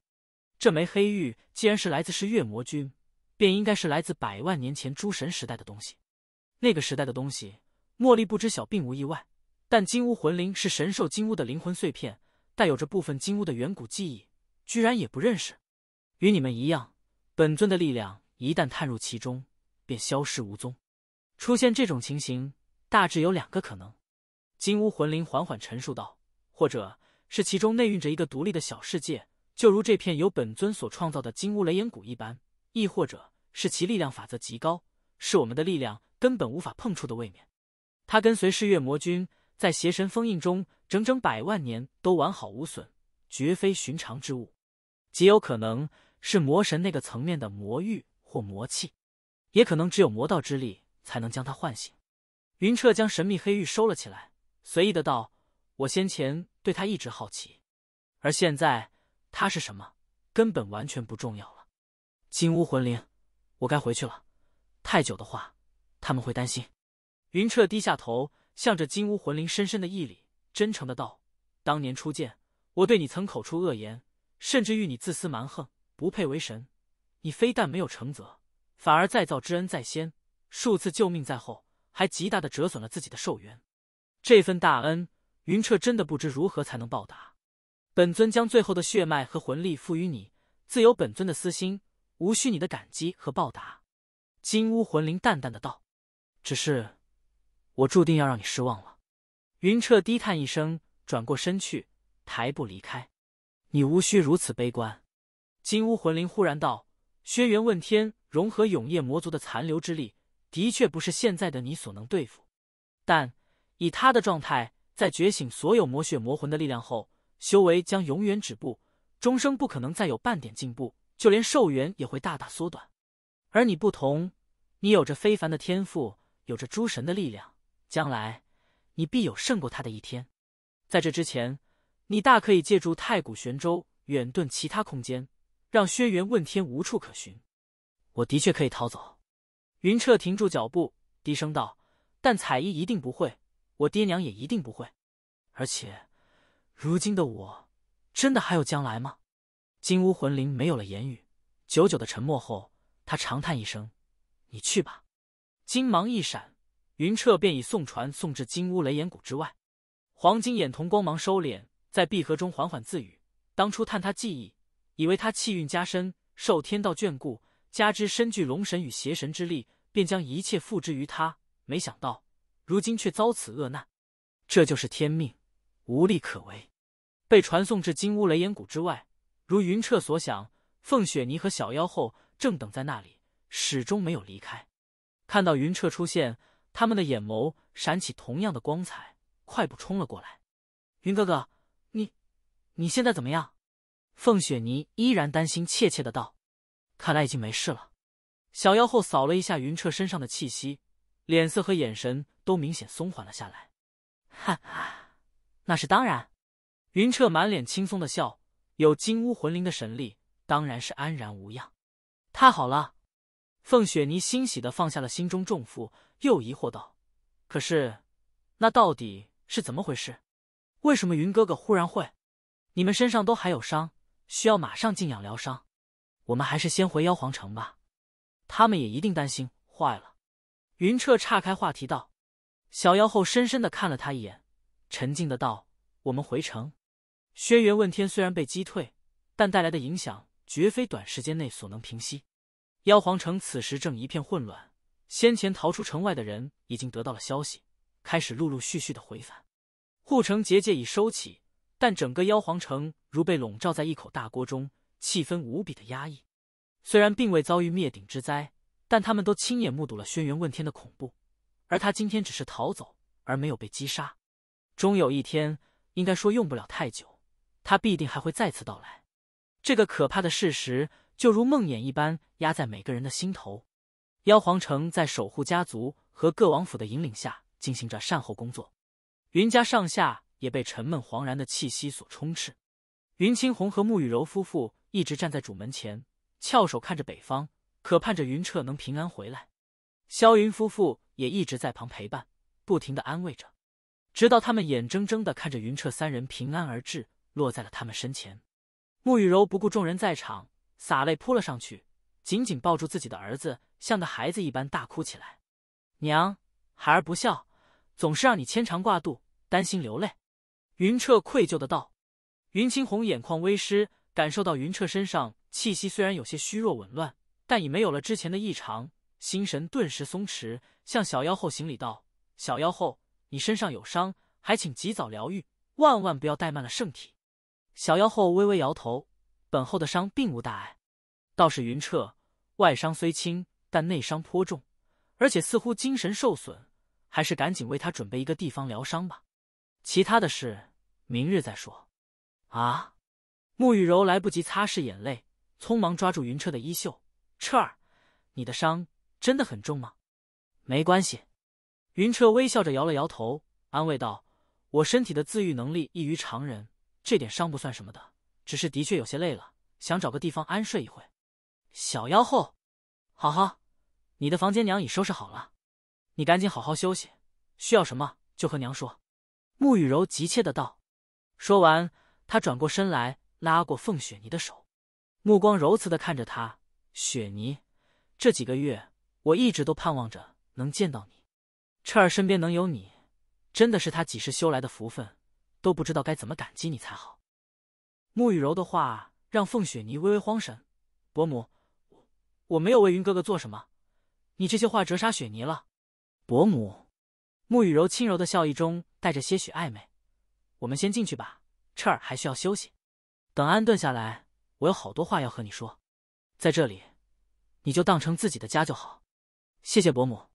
这枚黑玉既然是来自是月魔君，便应该是来自百万年前诸神时代的东西。那个时代的东西，茉莉不知晓，并无意外。但金乌魂灵是神兽金乌的灵魂碎片，带有着部分金乌的远古记忆，居然也不认识，与你们一样。本尊的力量一旦探入其中。”便消失无踪。出现这种情形，大致有两个可能。金乌魂灵缓缓陈述道：“或者是其中内蕴着一个独立的小世界，就如这片由本尊所创造的金乌雷眼谷一般；亦或者是其力量法则极高，是我们的力量根本无法碰触的位面。它跟随噬月魔君在邪神封印中整整百万年都完好无损，绝非寻常之物，极有可能是魔神那个层面的魔域或魔器。”也可能只有魔道之力才能将他唤醒。云彻将神秘黑玉收了起来，随意的道：“我先前对他一直好奇，而现在他是什么，根本完全不重要了。”金乌魂灵，我该回去了。太久的话，他们会担心。云彻低下头，向着金乌魂灵深深的一礼，真诚的道：“当年初见，我对你曾口出恶言，甚至誉你自私蛮横，不配为神。你非但没有承责。”反而再造之恩在先，数次救命在后，还极大的折损了自己的寿元。这份大恩，云彻真的不知如何才能报答。本尊将最后的血脉和魂力赋予你，自有本尊的私心，无需你的感激和报答。”金乌魂灵淡淡的道，“只是，我注定要让你失望了。”云彻低叹一声，转过身去，抬步离开。你无需如此悲观。”金乌魂灵忽然道，“轩辕问天。”融合永夜魔族的残留之力，的确不是现在的你所能对付。但以他的状态，在觉醒所有魔血魔魂的力量后，修为将永远止步，终生不可能再有半点进步，就连寿元也会大大缩短。而你不同，你有着非凡的天赋，有着诸神的力量，将来你必有胜过他的一天。在这之前，你大可以借助太古玄舟远遁其他空间，让轩辕问天无处可寻。我的确可以逃走，云彻停住脚步，低声道：“但彩衣一定不会，我爹娘也一定不会。而且，如今的我，真的还有将来吗？”金乌魂灵没有了言语，久久的沉默后，他长叹一声：“你去吧。”金芒一闪，云彻便已送传送至金乌雷岩谷之外。黄金眼瞳光芒收敛，在闭合中缓缓自语：“当初探他记忆，以为他气运加深，受天道眷顾。”加之身具龙神与邪神之力，便将一切付之于他。没想到如今却遭此厄难，这就是天命，无力可为。被传送至金乌雷岩谷之外，如云彻所想，凤雪泥和小妖后正等在那里，始终没有离开。看到云彻出现，他们的眼眸闪起同样的光彩，快步冲了过来。云哥哥，你，你现在怎么样？凤雪泥依然担心怯怯的道。看来已经没事了。小妖后扫了一下云彻身上的气息，脸色和眼神都明显松缓了下来。哈哈，那是当然。云彻满脸轻松的笑，有金乌魂灵的神力，当然是安然无恙。太好了！凤雪妮欣喜的放下了心中重负，又疑惑道：“可是，那到底是怎么回事？为什么云哥哥忽然会……你们身上都还有伤，需要马上静养疗伤。”我们还是先回妖皇城吧，他们也一定担心坏了。云彻岔开话题道：“小妖后深深的看了他一眼，沉静的道：我们回城。轩辕问天虽然被击退，但带来的影响绝非短时间内所能平息。妖皇城此时正一片混乱，先前逃出城外的人已经得到了消息，开始陆陆续续的回返。护城结界已收起，但整个妖皇城如被笼罩在一口大锅中。”气氛无比的压抑，虽然并未遭遇灭顶之灾，但他们都亲眼目睹了轩辕问天的恐怖，而他今天只是逃走，而没有被击杀。终有一天，应该说用不了太久，他必定还会再次到来。这个可怕的事实，就如梦魇一般压在每个人的心头。妖皇城在守护家族和各王府的引领下，进行着善后工作。云家上下也被沉闷惶然的气息所充斥。云青红和沐雨柔夫妇。一直站在主门前，翘首看着北方，可盼着云彻能平安回来。萧云夫妇也一直在旁陪伴，不停的安慰着，直到他们眼睁睁的看着云彻三人平安而至，落在了他们身前。穆雨柔不顾众人在场，洒泪扑了上去，紧紧抱住自己的儿子，像个孩子一般大哭起来。娘，孩儿不孝，总是让你牵肠挂肚，担心流泪。云彻愧疚的道。云青红眼眶微湿。感受到云彻身上气息虽然有些虚弱紊乱，但已没有了之前的异常，心神顿时松弛，向小妖后行礼道：“小妖后，你身上有伤，还请及早疗愈，万万不要怠慢了圣体。”小妖后微微摇头：“本后的伤并无大碍，倒是云彻外伤虽轻，但内伤颇重，而且似乎精神受损，还是赶紧为他准备一个地方疗伤吧。其他的事明日再说。”啊。沐雨柔来不及擦拭眼泪，匆忙抓住云彻的衣袖：“彻儿，你的伤真的很重吗？”“没关系。”云彻微笑着摇了摇头，安慰道：“我身体的自愈能力异于常人，这点伤不算什么的。只是的确有些累了，想找个地方安睡一会。”“小妖后，好好，你的房间娘已收拾好了，你赶紧好好休息，需要什么就和娘说。”沐雨柔急切的道。说完，他转过身来。拉过凤雪妮的手，目光柔慈的看着她。雪妮，这几个月我一直都盼望着能见到你。彻儿身边能有你，真的是他几世修来的福分，都不知道该怎么感激你才好。慕雨柔的话让凤雪妮微微慌神。伯母，我我没有为云哥哥做什么，你这些话折杀雪妮了。伯母，慕雨柔轻柔的笑意中带着些许暧昧。我们先进去吧，彻儿还需要休息。等安顿下来，我有好多话要和你说。在这里，你就当成自己的家就好。谢谢伯母。”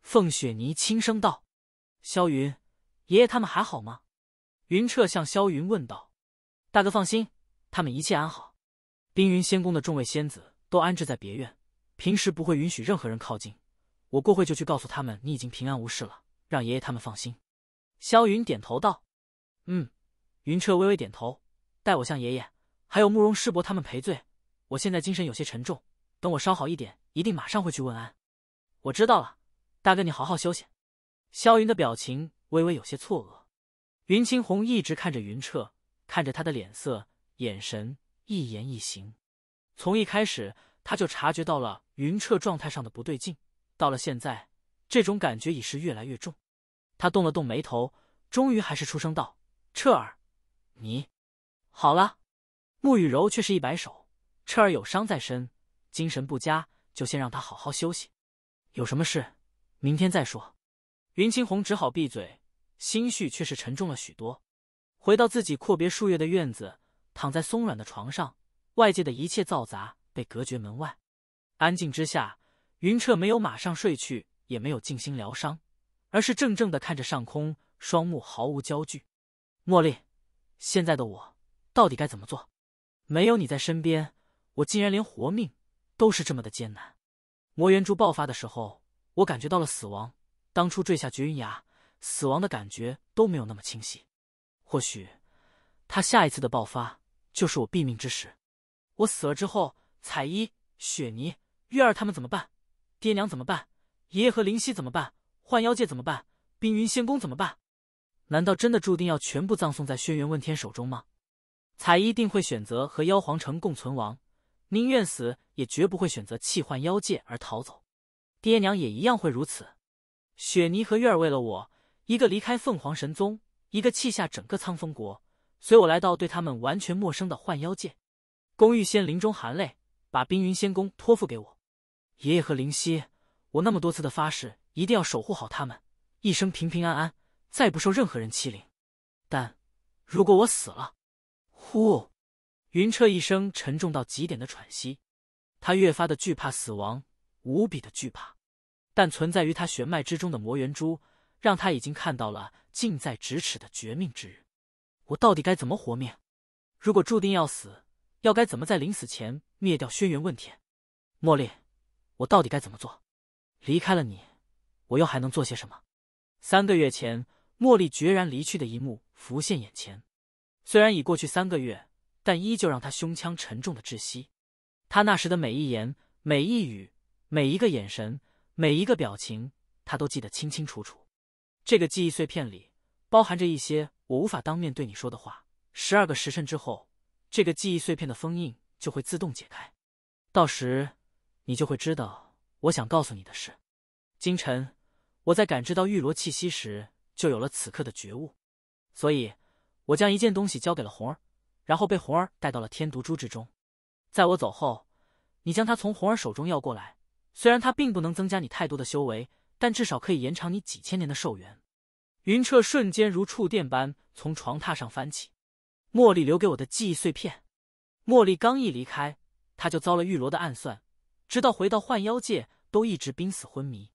凤雪妮轻声道。“萧云，爷爷他们还好吗？”云彻向萧云问道。“大哥放心，他们一切安好。冰云仙宫的众位仙子都安置在别院，平时不会允许任何人靠近。我过会就去告诉他们你已经平安无事了，让爷爷他们放心。”萧云点头道：“嗯。”云彻微微点头。代我向爷爷，还有慕容师伯他们赔罪。我现在精神有些沉重，等我稍好一点，一定马上会去问安。我知道了，大哥，你好好休息。萧云的表情微微有些错愕。云青红一直看着云彻，看着他的脸色、眼神、一言一行，从一开始他就察觉到了云彻状态上的不对劲，到了现在，这种感觉已是越来越重。他动了动眉头，终于还是出声道：“彻儿，你。”好了，穆雨柔却是一摆手，彻儿有伤在身，精神不佳，就先让他好好休息。有什么事，明天再说。云青红只好闭嘴，心绪却是沉重了许多。回到自己阔别数月的院子，躺在松软的床上，外界的一切嘈杂被隔绝门外。安静之下，云彻没有马上睡去，也没有静心疗伤，而是怔怔的看着上空，双目毫无焦距。茉莉，现在的我。到底该怎么做？没有你在身边，我竟然连活命都是这么的艰难。魔元珠爆发的时候，我感觉到了死亡。当初坠下绝云崖，死亡的感觉都没有那么清晰。或许，他下一次的爆发就是我毙命之时。我死了之后，彩衣、雪泥、月儿他们怎么办？爹娘怎么办？爷爷和灵溪怎么办？幻妖界怎么办？冰云仙宫怎么办？难道真的注定要全部葬送在轩辕问天手中吗？彩衣定会选择和妖皇城共存亡，宁愿死也绝不会选择弃换妖界而逃走。爹娘也一样会如此。雪妮和月儿为了我，一个离开凤凰神宗，一个弃下整个苍风国，随我来到对他们完全陌生的幻妖界。宫玉仙临终含泪把冰云仙宫托付给我。爷爷和灵犀，我那么多次的发誓，一定要守护好他们一生平平安安，再不受任何人欺凌。但，如果我死了，呼，云彻一声沉重到极点的喘息，他越发的惧怕死亡，无比的惧怕。但存在于他玄脉之中的魔元珠，让他已经看到了近在咫尺的绝命之日。我到底该怎么活命？如果注定要死，要该怎么在临死前灭掉轩辕问天？茉莉，我到底该怎么做？离开了你，我又还能做些什么？三个月前，茉莉决然离去的一幕浮现眼前。虽然已过去三个月，但依旧让他胸腔沉重的窒息。他那时的每一言、每一语、每一个眼神、每一个表情，他都记得清清楚楚。这个记忆碎片里包含着一些我无法当面对你说的话。十二个时辰之后，这个记忆碎片的封印就会自动解开，到时你就会知道我想告诉你的事。今晨，我在感知到玉罗气息时，就有了此刻的觉悟，所以。我将一件东西交给了红儿，然后被红儿带到了天毒珠之中。在我走后，你将它从红儿手中要过来。虽然它并不能增加你太多的修为，但至少可以延长你几千年的寿元。云彻瞬间如触电般从床榻上翻起。茉莉留给我的记忆碎片。茉莉刚一离开，他就遭了玉罗的暗算，直到回到幻妖界都一直濒死昏迷，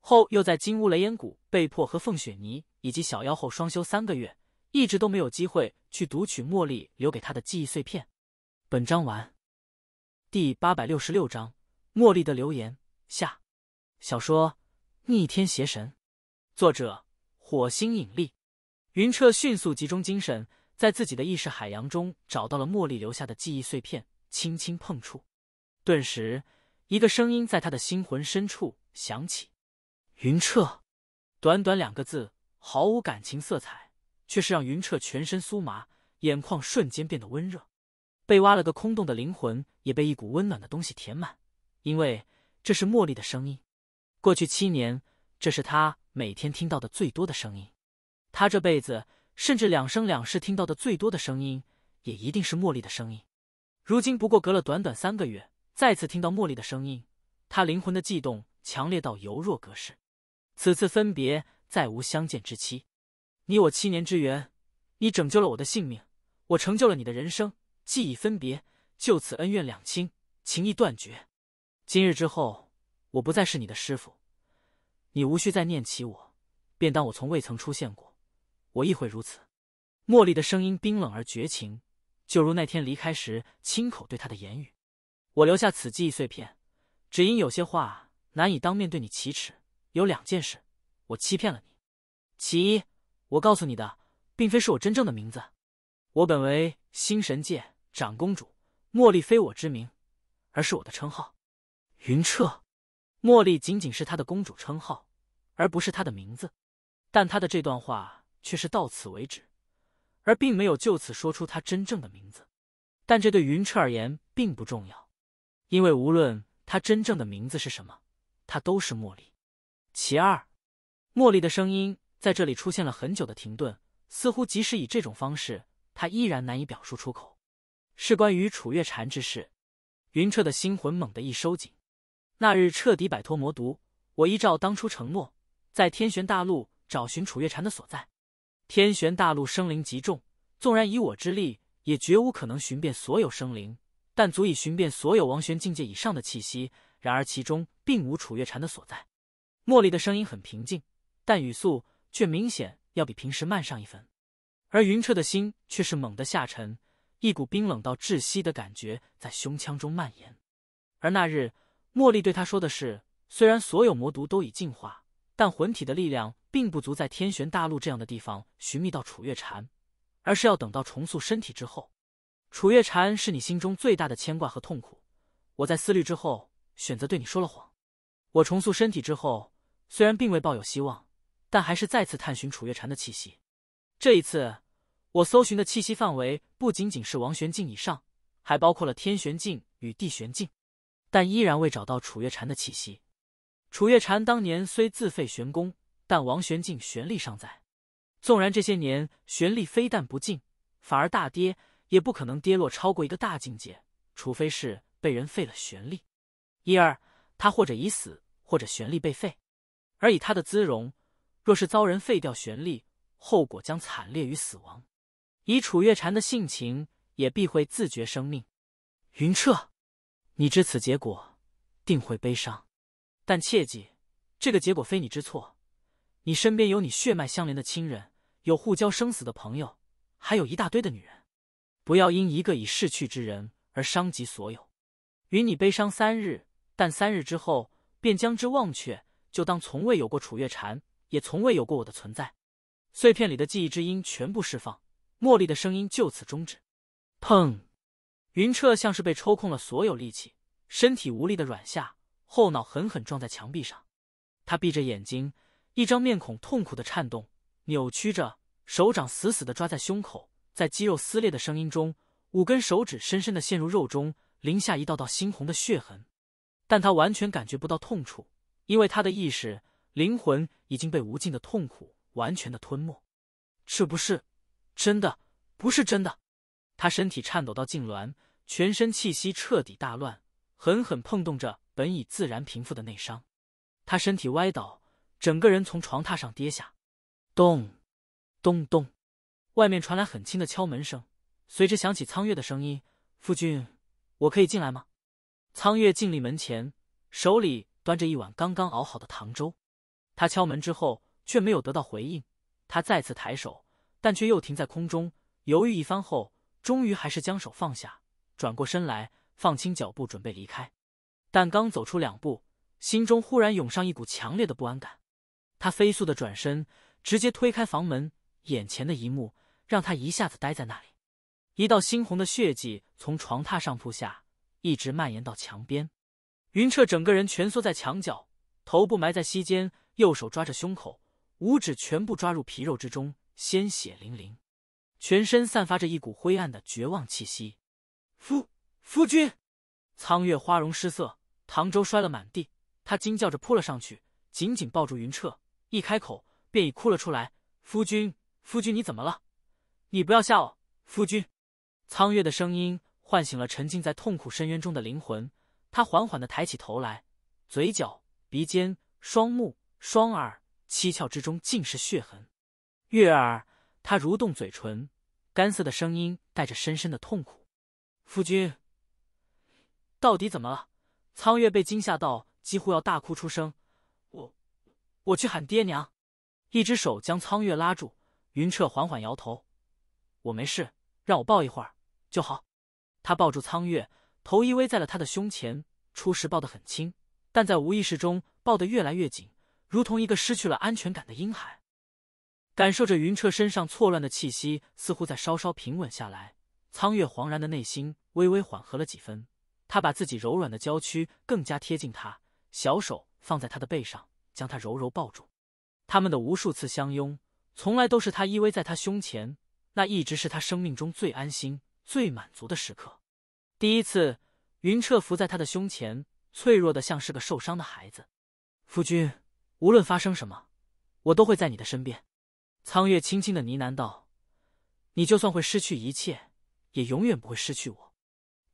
后又在金乌雷烟谷被迫和凤雪泥以及小妖后双修三个月。一直都没有机会去读取茉莉留给他的记忆碎片。本章完，第八百六十六章：茉莉的留言下。小说《逆天邪神》，作者：火星引力。云彻迅速集中精神，在自己的意识海洋中找到了茉莉留下的记忆碎片，轻轻碰触，顿时一个声音在他的心魂深处响起：“云彻。”短短两个字，毫无感情色彩。却是让云彻全身酥麻，眼眶瞬间变得温热，被挖了个空洞的灵魂也被一股温暖的东西填满，因为这是茉莉的声音。过去七年，这是他每天听到的最多的声音，他这辈子，甚至两生两世听到的最多的声音，也一定是茉莉的声音。如今不过隔了短短三个月，再次听到茉莉的声音，他灵魂的悸动强烈到犹若隔世，此次分别再无相见之期。你我七年之缘，你拯救了我的性命，我成就了你的人生。既已分别，就此恩怨两清，情意断绝。今日之后，我不再是你的师傅，你无需再念起我，便当我从未曾出现过。我亦会如此。茉莉的声音冰冷而绝情，就如那天离开时亲口对他的言语。我留下此记忆碎片，只因有些话难以当面对你启齿。有两件事，我欺骗了你。其一。我告诉你的，并非是我真正的名字，我本为星神界长公主，茉莉非我之名，而是我的称号。云彻，茉莉仅仅是她的公主称号，而不是她的名字。但她的这段话却是到此为止，而并没有就此说出她真正的名字。但这对云彻而言并不重要，因为无论她真正的名字是什么，她都是茉莉。其二，茉莉的声音。在这里出现了很久的停顿，似乎即使以这种方式，他依然难以表述出口。是关于楚月婵之事。云彻的心魂猛地一收紧。那日彻底摆脱魔毒，我依照当初承诺，在天玄大陆找寻楚月婵的所在。天玄大陆生灵极重，纵然以我之力，也绝无可能寻遍所有生灵，但足以寻遍所有王玄境界以上的气息。然而其中并无楚月婵的所在。茉莉的声音很平静，但语速。却明显要比平时慢上一分，而云彻的心却是猛地下沉，一股冰冷到窒息的感觉在胸腔中蔓延。而那日，茉莉对他说的是：虽然所有魔毒都已进化，但魂体的力量并不足，在天玄大陆这样的地方寻觅到楚月禅，而是要等到重塑身体之后。楚月禅是你心中最大的牵挂和痛苦。我在思虑之后，选择对你说了谎。我重塑身体之后，虽然并未抱有希望。但还是再次探寻楚月禅的气息。这一次，我搜寻的气息范围不仅仅是王玄境以上，还包括了天玄境与地玄境，但依然未找到楚月禅的气息。楚月禅当年虽自废玄功，但王玄境玄力尚在。纵然这些年玄力非但不进，反而大跌，也不可能跌落超过一个大境界，除非是被人废了玄力。因而，他或者已死，或者玄力被废。而以他的姿容，若是遭人废掉玄力，后果将惨烈于死亡。以楚月婵的性情，也必会自绝生命。云彻，你知此结果，定会悲伤。但切记，这个结果非你之错。你身边有你血脉相连的亲人，有互交生死的朋友，还有一大堆的女人。不要因一个已逝去之人而伤及所有。与你悲伤三日，但三日之后便将之忘却，就当从未有过楚月婵。也从未有过我的存在，碎片里的记忆之音全部释放，茉莉的声音就此终止。砰！云彻像是被抽空了所有力气，身体无力的软下，后脑狠狠撞在墙壁上。他闭着眼睛，一张面孔痛苦的颤动，扭曲着，手掌死死的抓在胸口，在肌肉撕裂的声音中，五根手指深深的陷入肉中，留下一道道猩红的血痕。但他完全感觉不到痛处，因为他的意识。灵魂已经被无尽的痛苦完全的吞没，这不是真的，不是真的！他身体颤抖到痉挛，全身气息彻底大乱，狠狠碰动着本已自然平复的内伤。他身体歪倒，整个人从床榻上跌下。咚，咚咚，外面传来很轻的敲门声，随之响起苍月的声音：“夫君，我可以进来吗？”苍月静立门前，手里端着一碗刚刚熬好的糖粥。他敲门之后却没有得到回应，他再次抬手，但却又停在空中，犹豫一番后，终于还是将手放下，转过身来，放轻脚步准备离开。但刚走出两步，心中忽然涌上一股强烈的不安感，他飞速的转身，直接推开房门，眼前的一幕让他一下子呆在那里。一道猩红的血迹从床榻上铺下，一直蔓延到墙边，云彻整个人蜷缩在墙角，头部埋在膝间。右手抓着胸口，五指全部抓入皮肉之中，鲜血淋淋，全身散发着一股灰暗的绝望气息。夫夫君，苍月花容失色，唐周摔了满地，他惊叫着扑了上去，紧紧抱住云彻，一开口便已哭了出来：“夫君，夫君你怎么了？你不要吓我，夫君！”苍月的声音唤醒了沉浸在痛苦深渊中的灵魂，他缓缓的抬起头来，嘴角、鼻尖、双目。双耳七窍之中尽是血痕，月儿，他蠕动嘴唇，干涩的声音带着深深的痛苦。夫君，到底怎么了？苍月被惊吓到，几乎要大哭出声。我，我去喊爹娘。一只手将苍月拉住，云彻缓缓摇头，我没事，让我抱一会儿就好。他抱住苍月，头依偎在了他的胸前。初时抱得很轻，但在无意识中抱得越来越紧。如同一个失去了安全感的婴孩，感受着云彻身上错乱的气息，似乎在稍稍平稳下来。苍月惶然的内心微微缓和了几分，他把自己柔软的娇躯更加贴近他，小手放在他的背上，将他柔柔抱住。他们的无数次相拥，从来都是他依偎在他胸前，那一直是他生命中最安心、最满足的时刻。第一次，云彻伏在他的胸前，脆弱的像是个受伤的孩子，夫君。无论发生什么，我都会在你的身边。”苍月轻轻的呢喃道，“你就算会失去一切，也永远不会失去我。”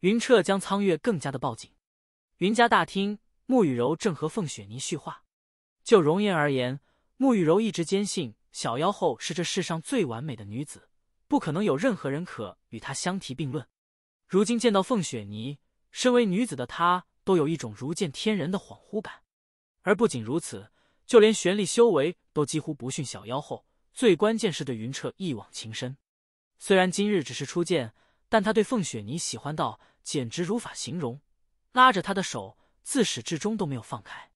云彻将苍月更加的抱紧。云家大厅，穆雨柔正和凤雪妮叙话。就容颜而言，穆雨柔一直坚信小妖后是这世上最完美的女子，不可能有任何人可与她相提并论。如今见到凤雪妮，身为女子的她都有一种如见天人的恍惚感。而不仅如此。就连玄力修为都几乎不逊小妖后，最关键是对云彻一往情深。虽然今日只是初见，但他对凤雪妮喜欢到简直无法形容，拉着她的手自始至终都没有放开。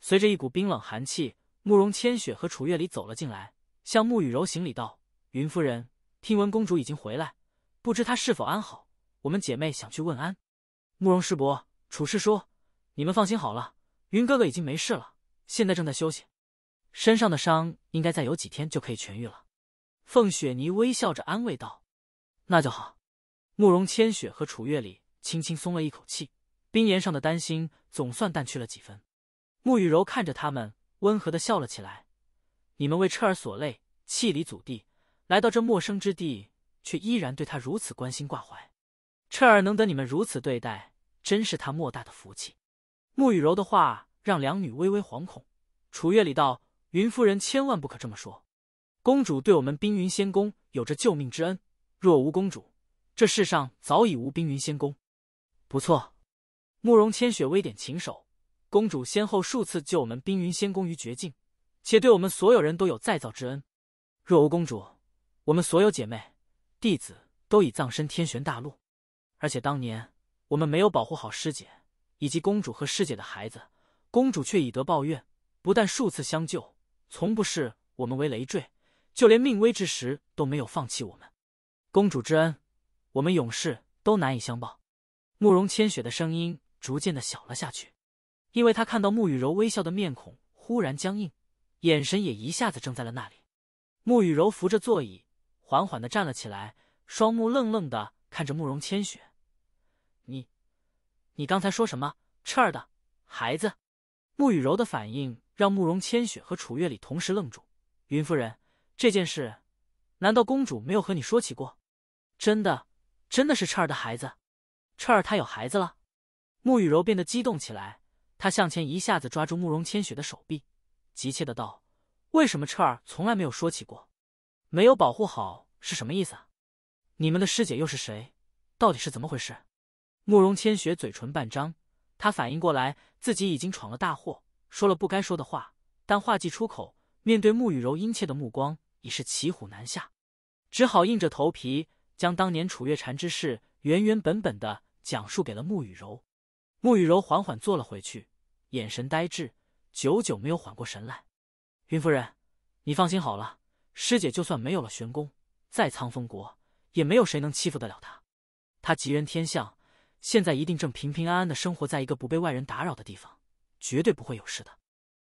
随着一股冰冷寒气，慕容千雪和楚月里走了进来，向沐雨柔行礼道：“云夫人，听闻公主已经回来，不知她是否安好？我们姐妹想去问安。”慕容师伯、楚师叔，你们放心好了，云哥哥已经没事了。现在正在休息，身上的伤应该再有几天就可以痊愈了。凤雪妮微笑着安慰道：“那就好。”慕容千雪和楚月里轻轻松了一口气，冰岩上的担心总算淡去了几分。慕雨柔看着他们，温和的笑了起来：“你们为彻儿所累，弃离祖地，来到这陌生之地，却依然对他如此关心挂怀。彻儿能得你们如此对待，真是他莫大的福气。”慕雨柔的话。让两女微微惶恐，楚月里道：“云夫人千万不可这么说，公主对我们冰云仙宫有着救命之恩，若无公主，这世上早已无冰云仙宫。”不错，慕容千雪微点琴手，公主先后数次救我们冰云仙宫于绝境，且对我们所有人都有再造之恩。若无公主，我们所有姐妹、弟子都已葬身天玄大陆。而且当年我们没有保护好师姐，以及公主和师姐的孩子。公主却以德报怨，不但数次相救，从不视我们为累赘，就连命危之时都没有放弃我们。公主之恩，我们永世都难以相报。慕容千雪的声音逐渐的小了下去，因为她看到慕雨柔微笑的面孔忽然僵硬，眼神也一下子怔在了那里。慕雨柔扶着座椅，缓缓的站了起来，双目愣愣的看着慕容千雪：“你，你刚才说什么？赤儿的孩子？”慕雨柔的反应让慕容千雪和楚月里同时愣住。云夫人，这件事难道公主没有和你说起过？真的，真的是彻儿的孩子。彻儿他有孩子了。慕雨柔变得激动起来，她向前一下子抓住慕容千雪的手臂，急切的道：“为什么彻儿从来没有说起过？没有保护好是什么意思？你们的师姐又是谁？到底是怎么回事？”慕容千雪嘴唇半张。他反应过来，自己已经闯了大祸，说了不该说的话。但话既出口，面对穆雨柔殷切的目光，已是骑虎难下，只好硬着头皮将当年楚月婵之事原原本本的讲述给了穆雨柔。穆雨柔缓缓坐了回去，眼神呆滞，久久没有缓过神来。云夫人，你放心好了，师姐就算没有了玄功，在苍风国也没有谁能欺负得了她。她吉人天相。现在一定正平平安安的生活在一个不被外人打扰的地方，绝对不会有事的。”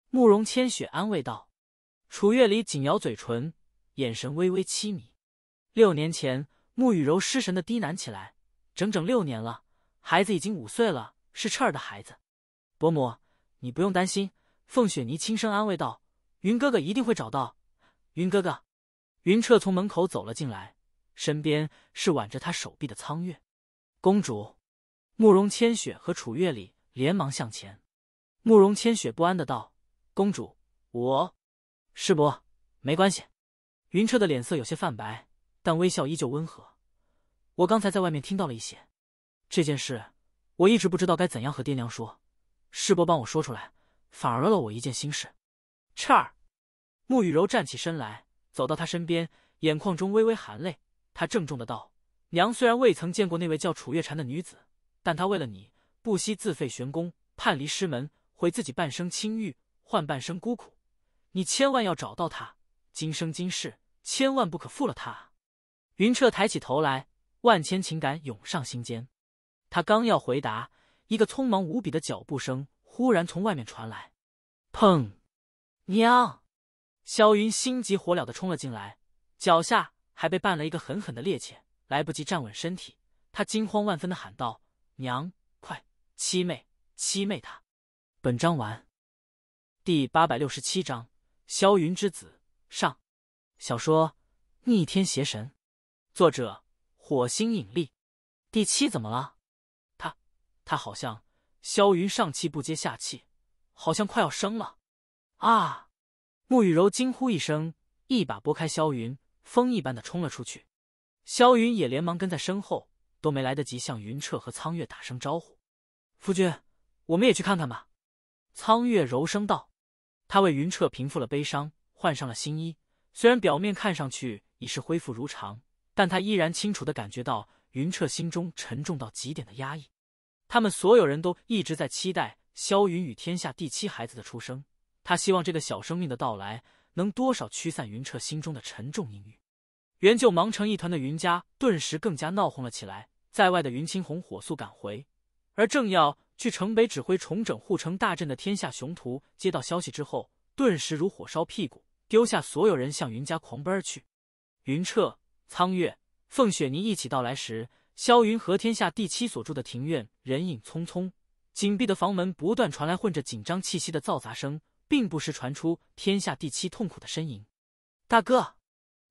慕容千雪安慰道。楚月离紧咬嘴唇，眼神微微凄迷。六年前，慕雨柔失神的低喃起来：“整整六年了，孩子已经五岁了，是彻儿的孩子。”伯母，你不用担心。”凤雪妮轻声安慰道。“云哥哥一定会找到。”云哥哥，云彻从门口走了进来，身边是挽着他手臂的苍月公主。慕容千雪和楚月里连忙向前。慕容千雪不安的道：“公主，我，师伯，没关系。”云彻的脸色有些泛白，但微笑依旧温和。我刚才在外面听到了一些，这件事我一直不知道该怎样和爹娘说，师伯帮我说出来，反而了我一件心事。彻儿，慕雨柔站起身来，走到他身边，眼眶中微微含泪，他郑重的道：“娘虽然未曾见过那位叫楚月婵的女子。”但他为了你不惜自废玄功，叛离师门，毁自己半生清誉，换半生孤苦。你千万要找到他，今生今世千万不可负了他。云彻抬起头来，万千情感涌上心间。他刚要回答，一个匆忙无比的脚步声忽然从外面传来，砰！娘！萧云心急火燎的冲了进来，脚下还被绊了一个狠狠的趔趄，来不及站稳身体，他惊慌万分的喊道。娘快！七妹，七妹她！本章完，第八百六十七章：萧云之子上。小说《逆天邪神》，作者：火星引力。第七怎么了？他他好像萧云上气不接下气，好像快要生了啊！沐雨柔惊呼一声，一把拨开萧云，风一般的冲了出去。萧云也连忙跟在身后。都没来得及向云彻和苍月打声招呼，夫君，我们也去看看吧。”苍月柔声道。他为云彻平复了悲伤，换上了新衣。虽然表面看上去已是恢复如常，但他依然清楚的感觉到云彻心中沉重到极点的压抑。他们所有人都一直在期待萧云与天下第七孩子的出生。他希望这个小生命的到来能多少驱散云彻心中的沉重阴郁。原就忙成一团的云家顿时更加闹哄了起来。在外的云青鸿火速赶回，而正要去城北指挥重整护城大阵的天下雄图接到消息之后，顿时如火烧屁股，丢下所有人向云家狂奔而去。云彻、苍月、凤雪妮一起到来时，萧云和天下第七所住的庭院人影匆匆，紧闭的房门不断传来混着紧张气息的嘈杂声，并不时传出天下第七痛苦的呻吟。大哥，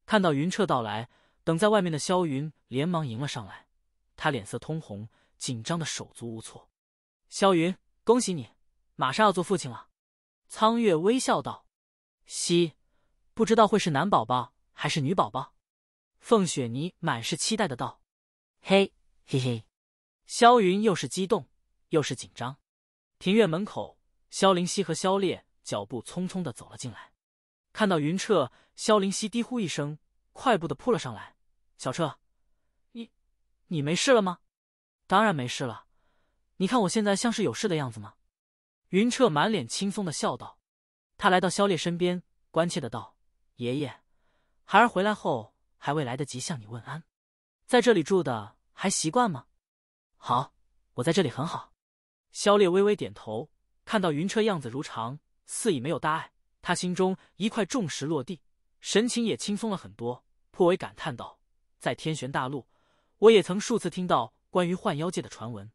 看到云彻到来，等在外面的萧云连忙迎了上来。他脸色通红，紧张的手足无措。萧云，恭喜你，马上要做父亲了。苍月微笑道。希，不知道会是男宝宝还是女宝宝。凤雪妮满是期待的道。嘿嘿嘿。萧云又是激动又是紧张。庭院门口，萧灵希和萧烈脚步匆匆的走了进来，看到云彻，萧灵希低呼一声，快步的扑了上来，小彻。你没事了吗？当然没事了，你看我现在像是有事的样子吗？云彻满脸轻松的笑道。他来到萧烈身边，关切的道：“爷爷，孩儿回来后还未来得及向你问安，在这里住的还习惯吗？”“好，我在这里很好。”萧烈微微点头，看到云彻样子如常，似已没有大碍，他心中一块重石落地，神情也轻松了很多，颇为感叹道：“在天玄大陆。”我也曾数次听到关于幻妖界的传闻，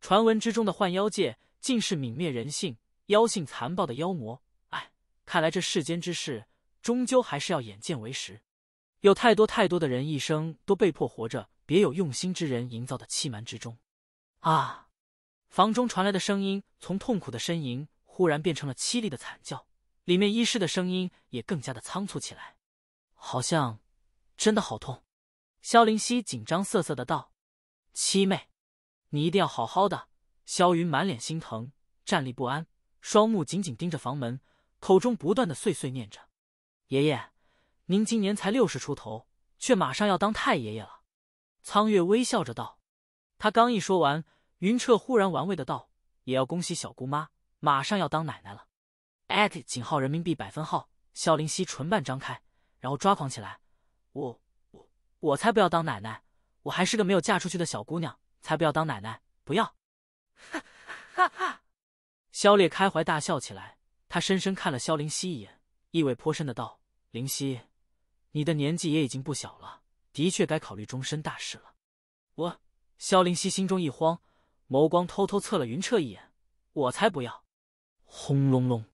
传闻之中的幻妖界，尽是泯灭人性、妖性残暴的妖魔。哎，看来这世间之事，终究还是要眼见为实。有太多太多的人，一生都被迫活着，别有用心之人营造的欺瞒之中。啊！房中传来的声音，从痛苦的呻吟，忽然变成了凄厉的惨叫，里面医师的声音也更加的仓促起来，好像真的好痛。萧灵溪紧张瑟瑟的道：“七妹，你一定要好好的。”萧云满脸心疼，站立不安，双目紧紧盯着房门，口中不断的碎碎念着：“爷爷，您今年才六十出头，却马上要当太爷爷了。”苍月微笑着道。他刚一说完，云彻忽然玩味的道：“也要恭喜小姑妈，马上要当奶奶了艾特井号人民币百分号萧灵溪唇瓣张开，然后抓狂起来，我。我才不要当奶奶，我还是个没有嫁出去的小姑娘，才不要当奶奶！不要！哈哈哈！哈，萧烈开怀大笑起来，他深深看了萧灵溪一眼，意味颇深的道：“灵溪，你的年纪也已经不小了，的确该考虑终身大事了。”我，萧灵溪心中一慌，眸光偷偷侧了云彻一眼。我才不要！轰隆隆，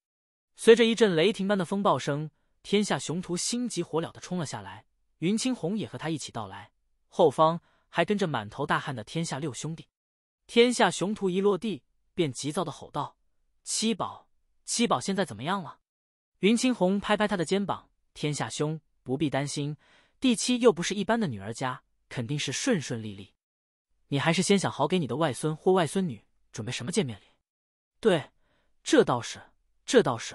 随着一阵雷霆般的风暴声，天下雄图心急火燎的冲了下来。云青红也和他一起到来，后方还跟着满头大汗的天下六兄弟。天下雄图一落地，便急躁的吼道：“七宝，七宝现在怎么样了？”云青红拍拍他的肩膀：“天下兄，不必担心，第七又不是一般的女儿家，肯定是顺顺利利。你还是先想好给你的外孙或外孙女准备什么见面礼。”“对，这倒是，这倒是。”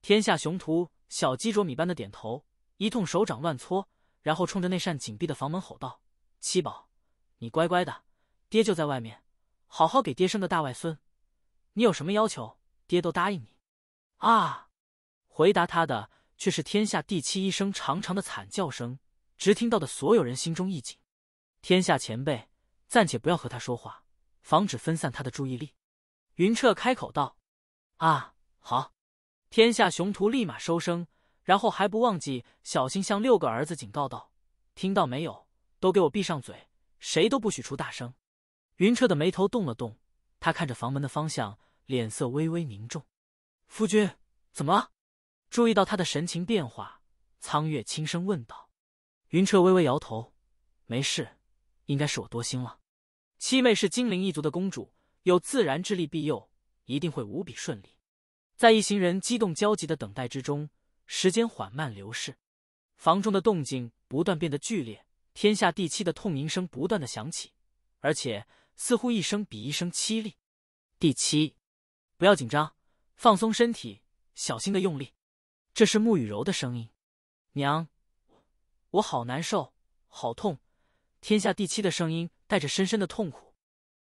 天下雄图小鸡啄米般的点头，一通手掌乱搓。然后冲着那扇紧闭的房门吼道：“七宝，你乖乖的，爹就在外面，好好给爹生个大外孙。你有什么要求，爹都答应你。”啊！回答他的却是天下第七一声长长的惨叫声，直听到的所有人心中一紧。天下前辈，暂且不要和他说话，防止分散他的注意力。”云彻开口道。“啊，好！”天下雄图立马收声。然后还不忘记小心向六个儿子警告道：“听到没有？都给我闭上嘴，谁都不许出大声。”云彻的眉头动了动，他看着房门的方向，脸色微微凝重。“夫君，怎么了？”注意到他的神情变化，苍月轻声问道。云彻微微摇头：“没事，应该是我多心了。七妹是精灵一族的公主，有自然之力庇佑，一定会无比顺利。”在一行人激动焦急的等待之中。时间缓慢流逝，房中的动静不断变得剧烈，天下第七的痛吟声不断的响起，而且似乎一声比一声凄厉。第七，不要紧张，放松身体，小心的用力。这是沐雨柔的声音。娘，我好难受，好痛。天下第七的声音带着深深的痛苦。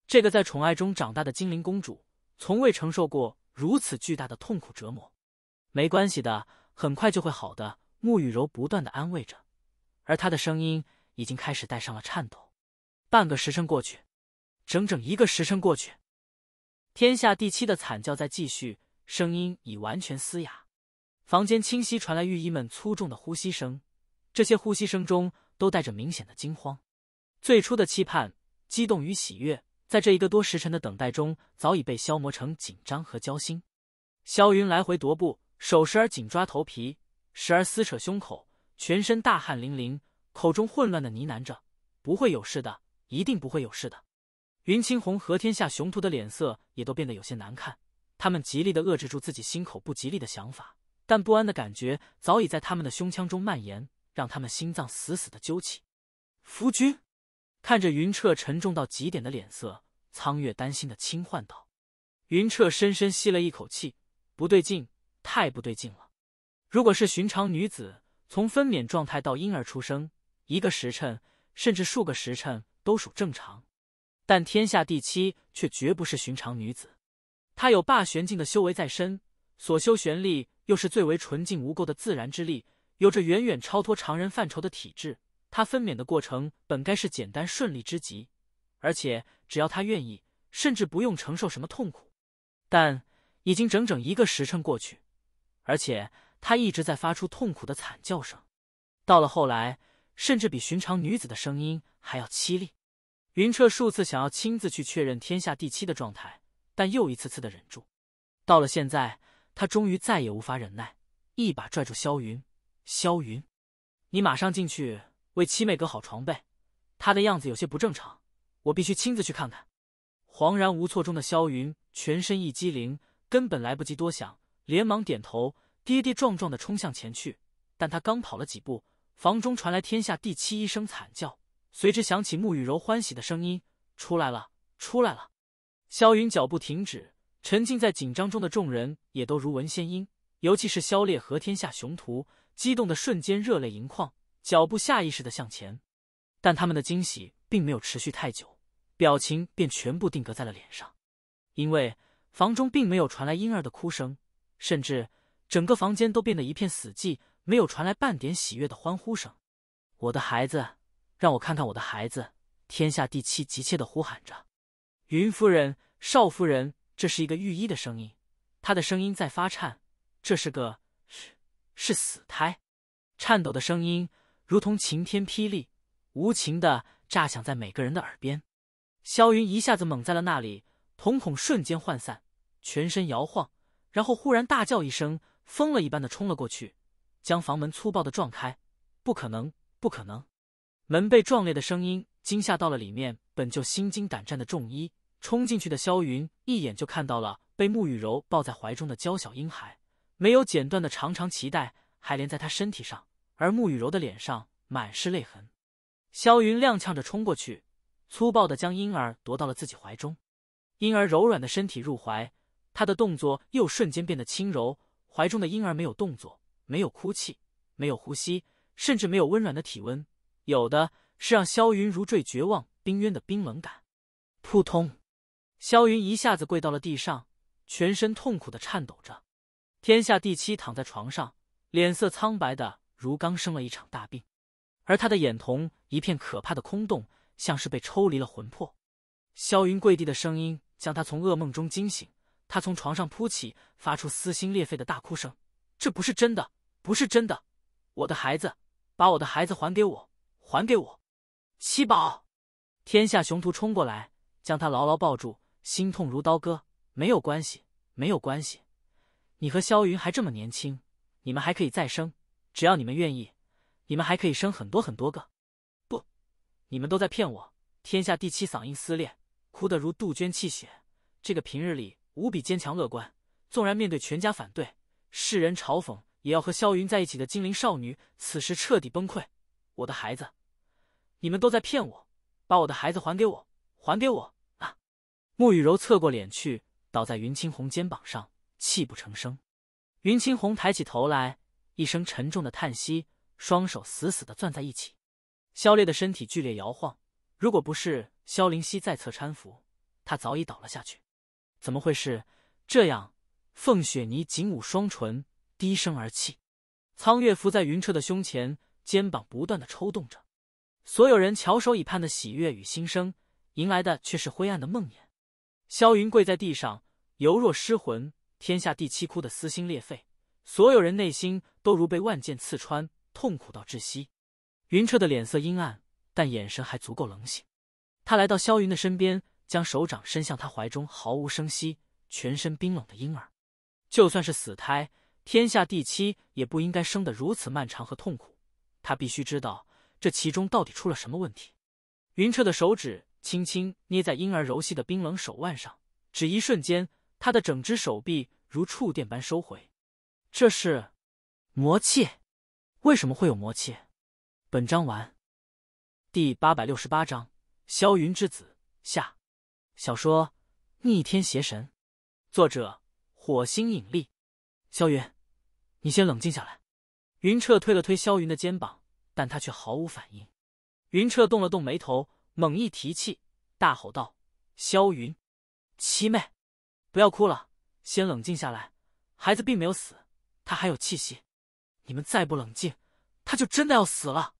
这个在宠爱中长大的精灵公主，从未承受过如此巨大的痛苦折磨。没关系的。很快就会好的，沐雨柔不断的安慰着，而她的声音已经开始带上了颤抖。半个时辰过去，整整一个时辰过去，天下第七的惨叫在继续，声音已完全嘶哑。房间清晰传来御医们粗重的呼吸声，这些呼吸声中都带着明显的惊慌。最初的期盼、激动与喜悦，在这一个多时辰的等待中，早已被消磨成紧张和焦心。萧云来回踱步。手时而紧抓头皮，时而撕扯胸口，全身大汗淋漓，口中混乱的呢喃着：“不会有事的，一定不会有事的。”云青红和天下雄图的脸色也都变得有些难看，他们极力的遏制住自己心口不吉利的想法，但不安的感觉早已在他们的胸腔中蔓延，让他们心脏死死的揪起。夫君，看着云彻沉重到极点的脸色，苍月担心的轻唤道：“云彻，深深吸了一口气，不对劲。”太不对劲了！如果是寻常女子，从分娩状态到婴儿出生，一个时辰甚至数个时辰都属正常。但天下第七却绝不是寻常女子，她有霸玄境的修为在身，所修玄力又是最为纯净无垢的自然之力，有着远远超脱常人范畴的体质。她分娩的过程本该是简单顺利之极，而且只要她愿意，甚至不用承受什么痛苦。但已经整整一个时辰过去。而且他一直在发出痛苦的惨叫声，到了后来，甚至比寻常女子的声音还要凄厉。云彻数次想要亲自去确认天下第七的状态，但又一次次的忍住。到了现在，他终于再也无法忍耐，一把拽住萧云：“萧云，你马上进去为七妹隔好床被，她的样子有些不正常，我必须亲自去看看。”恍然无措中的萧云全身一激灵，根本来不及多想。连忙点头，跌跌撞撞地冲向前去。但他刚跑了几步，房中传来天下第七一声惨叫，随之响起沐雨柔欢喜的声音：“出来了，出来了！”萧云脚步停止，沉浸在紧张中的众人也都如闻仙音，尤其是萧烈和天下雄图，激动的瞬间热泪盈眶，脚步下意识地向前。但他们的惊喜并没有持续太久，表情便全部定格在了脸上，因为房中并没有传来婴儿的哭声。甚至整个房间都变得一片死寂，没有传来半点喜悦的欢呼声。我的孩子，让我看看我的孩子！天下第七急切的呼喊着。云夫人、少夫人，这是一个御医的声音，他的声音在发颤。这是个是是死胎！颤抖的声音如同晴天霹雳，无情的炸响在每个人的耳边。萧云一下子懵在了那里，瞳孔瞬间涣散，全身摇晃。然后忽然大叫一声，疯了一般的冲了过去，将房门粗暴的撞开。不可能，不可能！门被撞裂的声音惊吓到了里面本就心惊胆战的仲医，冲进去的萧云一眼就看到了被慕雨柔抱在怀中的娇小婴孩，没有剪断的长长脐带还连在他身体上，而慕雨柔的脸上满是泪痕。萧云踉跄着冲过去，粗暴的将婴儿夺到了自己怀中，婴儿柔软的身体入怀。他的动作又瞬间变得轻柔，怀中的婴儿没有动作，没有哭泣，没有呼吸，甚至没有温暖的体温，有的是让萧云如坠绝望冰渊的冰冷感。扑通，萧云一下子跪到了地上，全身痛苦的颤抖着。天下第七躺在床上，脸色苍白的如刚生了一场大病，而他的眼瞳一片可怕的空洞，像是被抽离了魂魄。萧云跪地的声音将他从噩梦中惊醒。他从床上扑起，发出撕心裂肺的大哭声：“这不是真的，不是真的！我的孩子，把我的孩子还给我，还给我！”七宝，天下雄图冲过来，将他牢牢抱住，心痛如刀割。没有关系，没有关系，你和萧云还这么年轻，你们还可以再生，只要你们愿意，你们还可以生很多很多个。不，你们都在骗我！天下第七嗓音撕裂，哭得如杜鹃泣血。这个平日里……无比坚强乐观，纵然面对全家反对、世人嘲讽，也要和萧云在一起的精灵少女，此时彻底崩溃。我的孩子，你们都在骗我！把我的孩子还给我，还给我啊！慕雨柔侧过脸去，倒在云青红肩膀上，泣不成声。云青红抬起头来，一声沉重的叹息，双手死死的攥在一起。萧烈的身体剧烈摇晃，如果不是萧灵溪在侧搀扶，他早已倒了下去。怎么会是这样？凤雪泥紧捂双唇，低声而泣。苍月伏在云彻的胸前，肩膀不断的抽动着。所有人翘首以盼的喜悦与心声，迎来的却是灰暗的梦魇。萧云跪在地上，犹若失魂。天下第七哭的撕心裂肺，所有人内心都如被万箭刺穿，痛苦到窒息。云彻的脸色阴暗，但眼神还足够冷血。他来到萧云的身边。将手掌伸向他怀中毫无声息、全身冰冷的婴儿，就算是死胎，天下第七也不应该生得如此漫长和痛苦。他必须知道这其中到底出了什么问题。云彻的手指轻轻捏在婴儿柔细的冰冷手腕上，只一瞬间，他的整只手臂如触电般收回。这是魔气？为什么会有魔气？本章完。第八百六十八章：萧云之子下。小说《逆天邪神》，作者火星引力。萧云，你先冷静下来。云彻推了推萧云的肩膀，但他却毫无反应。云彻动了动眉头，猛一提气，大吼道：“萧云，七妹，不要哭了，先冷静下来。孩子并没有死，他还有气息。你们再不冷静，他就真的要死了。”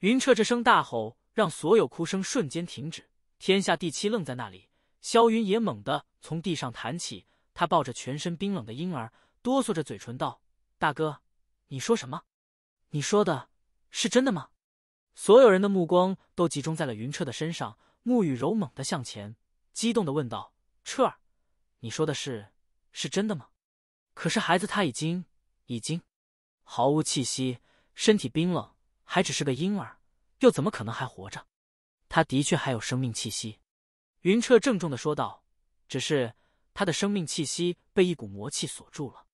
云彻这声大吼让所有哭声瞬间停止。天下第七愣在那里。萧云也猛地从地上弹起，他抱着全身冰冷的婴儿，哆嗦着嘴唇道：“大哥，你说什么？你说的是真的吗？”所有人的目光都集中在了云彻的身上。沐雨柔猛地向前，激动的问道：“彻儿，你说的是是真的吗？可是孩子他已经已经毫无气息，身体冰冷，还只是个婴儿，又怎么可能还活着？他的确还有生命气息。”云彻郑重的说道：“只是他的生命气息被一股魔气锁住了，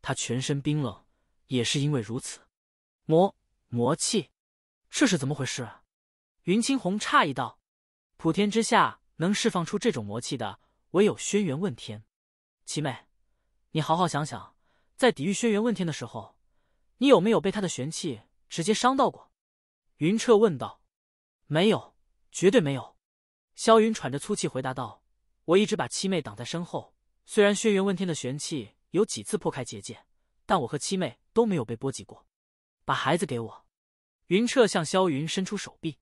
他全身冰冷，也是因为如此。魔魔气，这是怎么回事？”云青红诧异道：“普天之下能释放出这种魔气的，唯有轩辕问天。七妹，你好好想想，在抵御轩辕问天的时候，你有没有被他的玄气直接伤到过？”云彻问道：“没有，绝对没有。”萧云喘着粗气回答道：“我一直把七妹挡在身后，虽然轩辕问天的玄气有几次破开结界，但我和七妹都没有被波及过。把孩子给我。”云彻向萧云伸出手臂，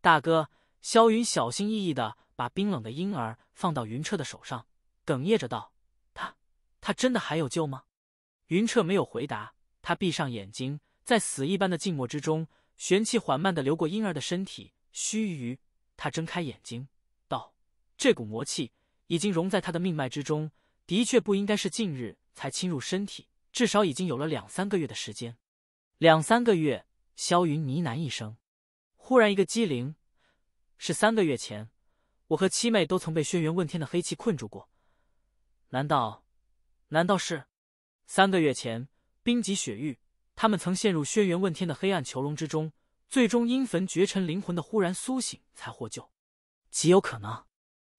大哥。萧云小心翼翼的把冰冷的婴儿放到云彻的手上，哽咽着道：“他，他真的还有救吗？”云彻没有回答，他闭上眼睛，在死一般的静默之中，玄气缓慢的流过婴儿的身体。须臾，他睁开眼睛。这股魔气已经融在他的命脉之中，的确不应该是近日才侵入身体，至少已经有了两三个月的时间。两三个月，萧云呢喃一声，忽然一个机灵，是三个月前，我和七妹都曾被轩辕问天的黑气困住过。难道，难道是三个月前，冰极雪域他们曾陷入轩辕问天的黑暗囚笼之中，最终阴坟绝尘灵魂的忽然苏醒才获救，极有可能。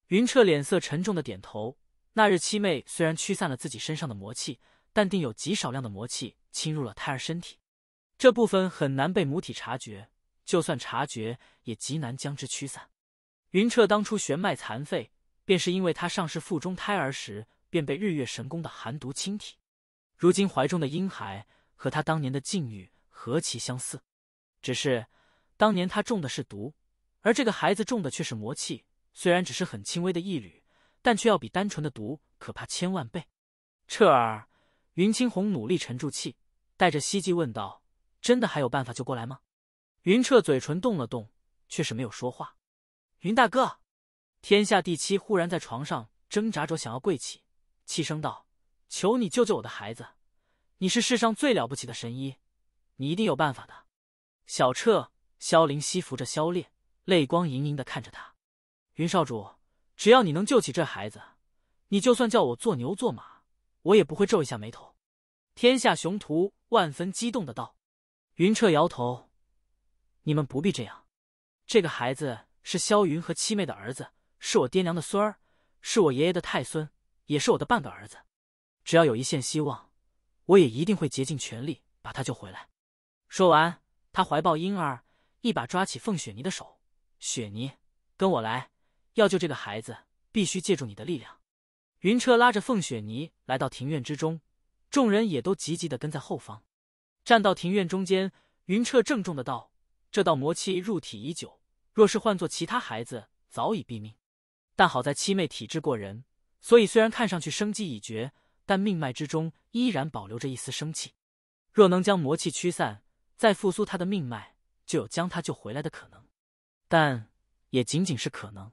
云彻脸色沉重的点头。那日七妹虽然驱散了自己身上的魔气，但定有极少量的魔气侵入了胎儿身体。这部分很难被母体察觉，就算察觉，也极难将之驱散。云彻当初玄脉残废，便是因为他上世腹中胎儿时便被日月神功的寒毒侵体。如今怀中的婴孩和他当年的境遇何其相似，只是当年他中的是毒，而这个孩子中的却是魔气。虽然只是很轻微的一缕，但却要比单纯的毒可怕千万倍。彻儿，云青红努力沉住气，带着希冀问道：“真的还有办法救过来吗？”云彻嘴唇动了动，却是没有说话。云大哥，天下第七忽然在床上挣扎着想要跪起，气声道：“求你救救我的孩子！你是世上最了不起的神医，你一定有办法的。”小彻，萧凌熙扶着萧烈，泪光盈盈的看着他。云少主，只要你能救起这孩子，你就算叫我做牛做马，我也不会皱一下眉头。天下雄图万分激动的道。云彻摇头，你们不必这样。这个孩子是萧云和七妹的儿子，是我爹娘的孙儿，是我爷爷的太孙，也是我的半个儿子。只要有一线希望，我也一定会竭尽全力把他救回来。说完，他怀抱婴儿，一把抓起凤雪妮的手，雪妮，跟我来。要救这个孩子，必须借助你的力量。云彻拉着凤雪泥来到庭院之中，众人也都急急的跟在后方。站到庭院中间，云彻郑重的道：“这道魔气入体已久，若是换做其他孩子，早已毙命。但好在七妹体质过人，所以虽然看上去生机已绝，但命脉之中依然保留着一丝生气。若能将魔气驱散，再复苏他的命脉，就有将他救回来的可能。但也仅仅是可能。”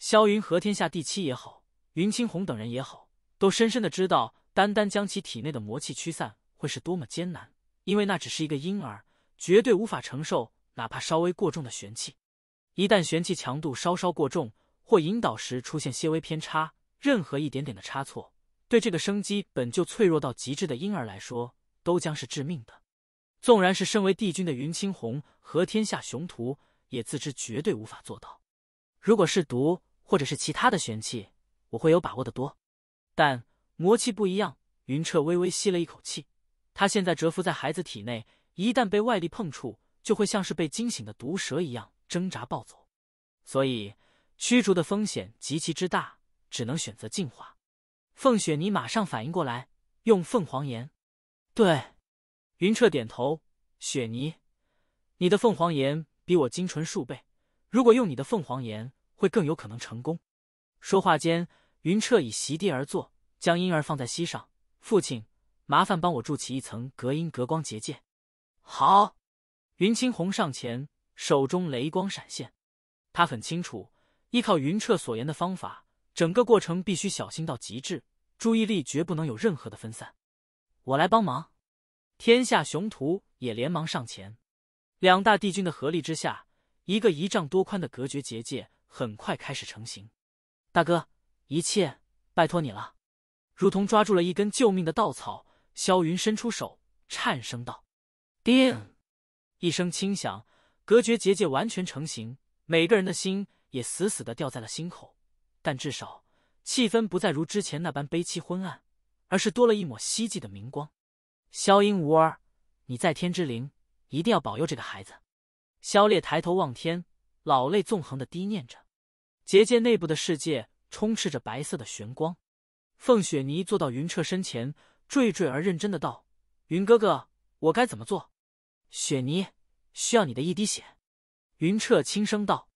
萧云和天下第七也好，云青红等人也好，都深深的知道，单单将其体内的魔气驱散会是多么艰难，因为那只是一个婴儿，绝对无法承受哪怕稍微过重的玄气。一旦玄气强度稍稍过重，或引导时出现些微偏差，任何一点点的差错，对这个生机本就脆弱到极致的婴儿来说，都将是致命的。纵然是身为帝君的云青红和天下雄图，也自知绝对无法做到。如果是毒，或者是其他的玄气，我会有把握的多，但魔气不一样。云彻微微吸了一口气，他现在蛰伏在孩子体内，一旦被外力碰触，就会像是被惊醒的毒蛇一样挣扎暴走，所以驱逐的风险极其之大，只能选择净化。凤雪泥马上反应过来，用凤凰岩。对，云彻点头。雪泥，你的凤凰岩比我精纯数倍，如果用你的凤凰岩。会更有可能成功。说话间，云彻已席地而坐，将婴儿放在膝上。父亲，麻烦帮我筑起一层隔音隔光结界。好，云青红上前，手中雷光闪现。他很清楚，依靠云彻所言的方法，整个过程必须小心到极致，注意力绝不能有任何的分散。我来帮忙。天下雄图也连忙上前。两大帝君的合力之下，一个一丈多宽的隔绝结界。很快开始成型，大哥，一切拜托你了。如同抓住了一根救命的稻草，萧云伸出手，颤声道：“叮！”一声轻响，隔绝结界完全成型，每个人的心也死死的吊在了心口。但至少，气氛不再如之前那般悲戚昏暗，而是多了一抹希冀的明光。萧英无儿，你在天之灵，一定要保佑这个孩子。萧烈抬头望天。老泪纵横的低念着，结界内部的世界充斥着白色的玄光。凤雪泥坐到云彻身前，惴惴而认真的道：“云哥哥，我该怎么做？”雪泥需要你的一滴血。”云彻轻声道：“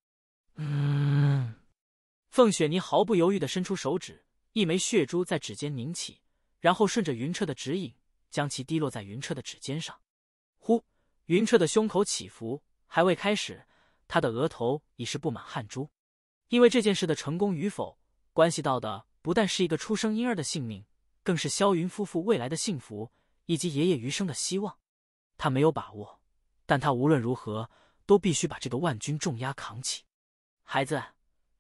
嗯。”凤雪泥毫不犹豫的伸出手指，一枚血珠在指尖凝起，然后顺着云彻的指引，将其滴落在云彻的指尖上。呼，云彻的胸口起伏，还未开始。他的额头已是布满汗珠，因为这件事的成功与否，关系到的不但是一个出生婴儿的性命，更是萧云夫妇未来的幸福，以及爷爷余生的希望。他没有把握，但他无论如何都必须把这个万钧重压扛起。孩子，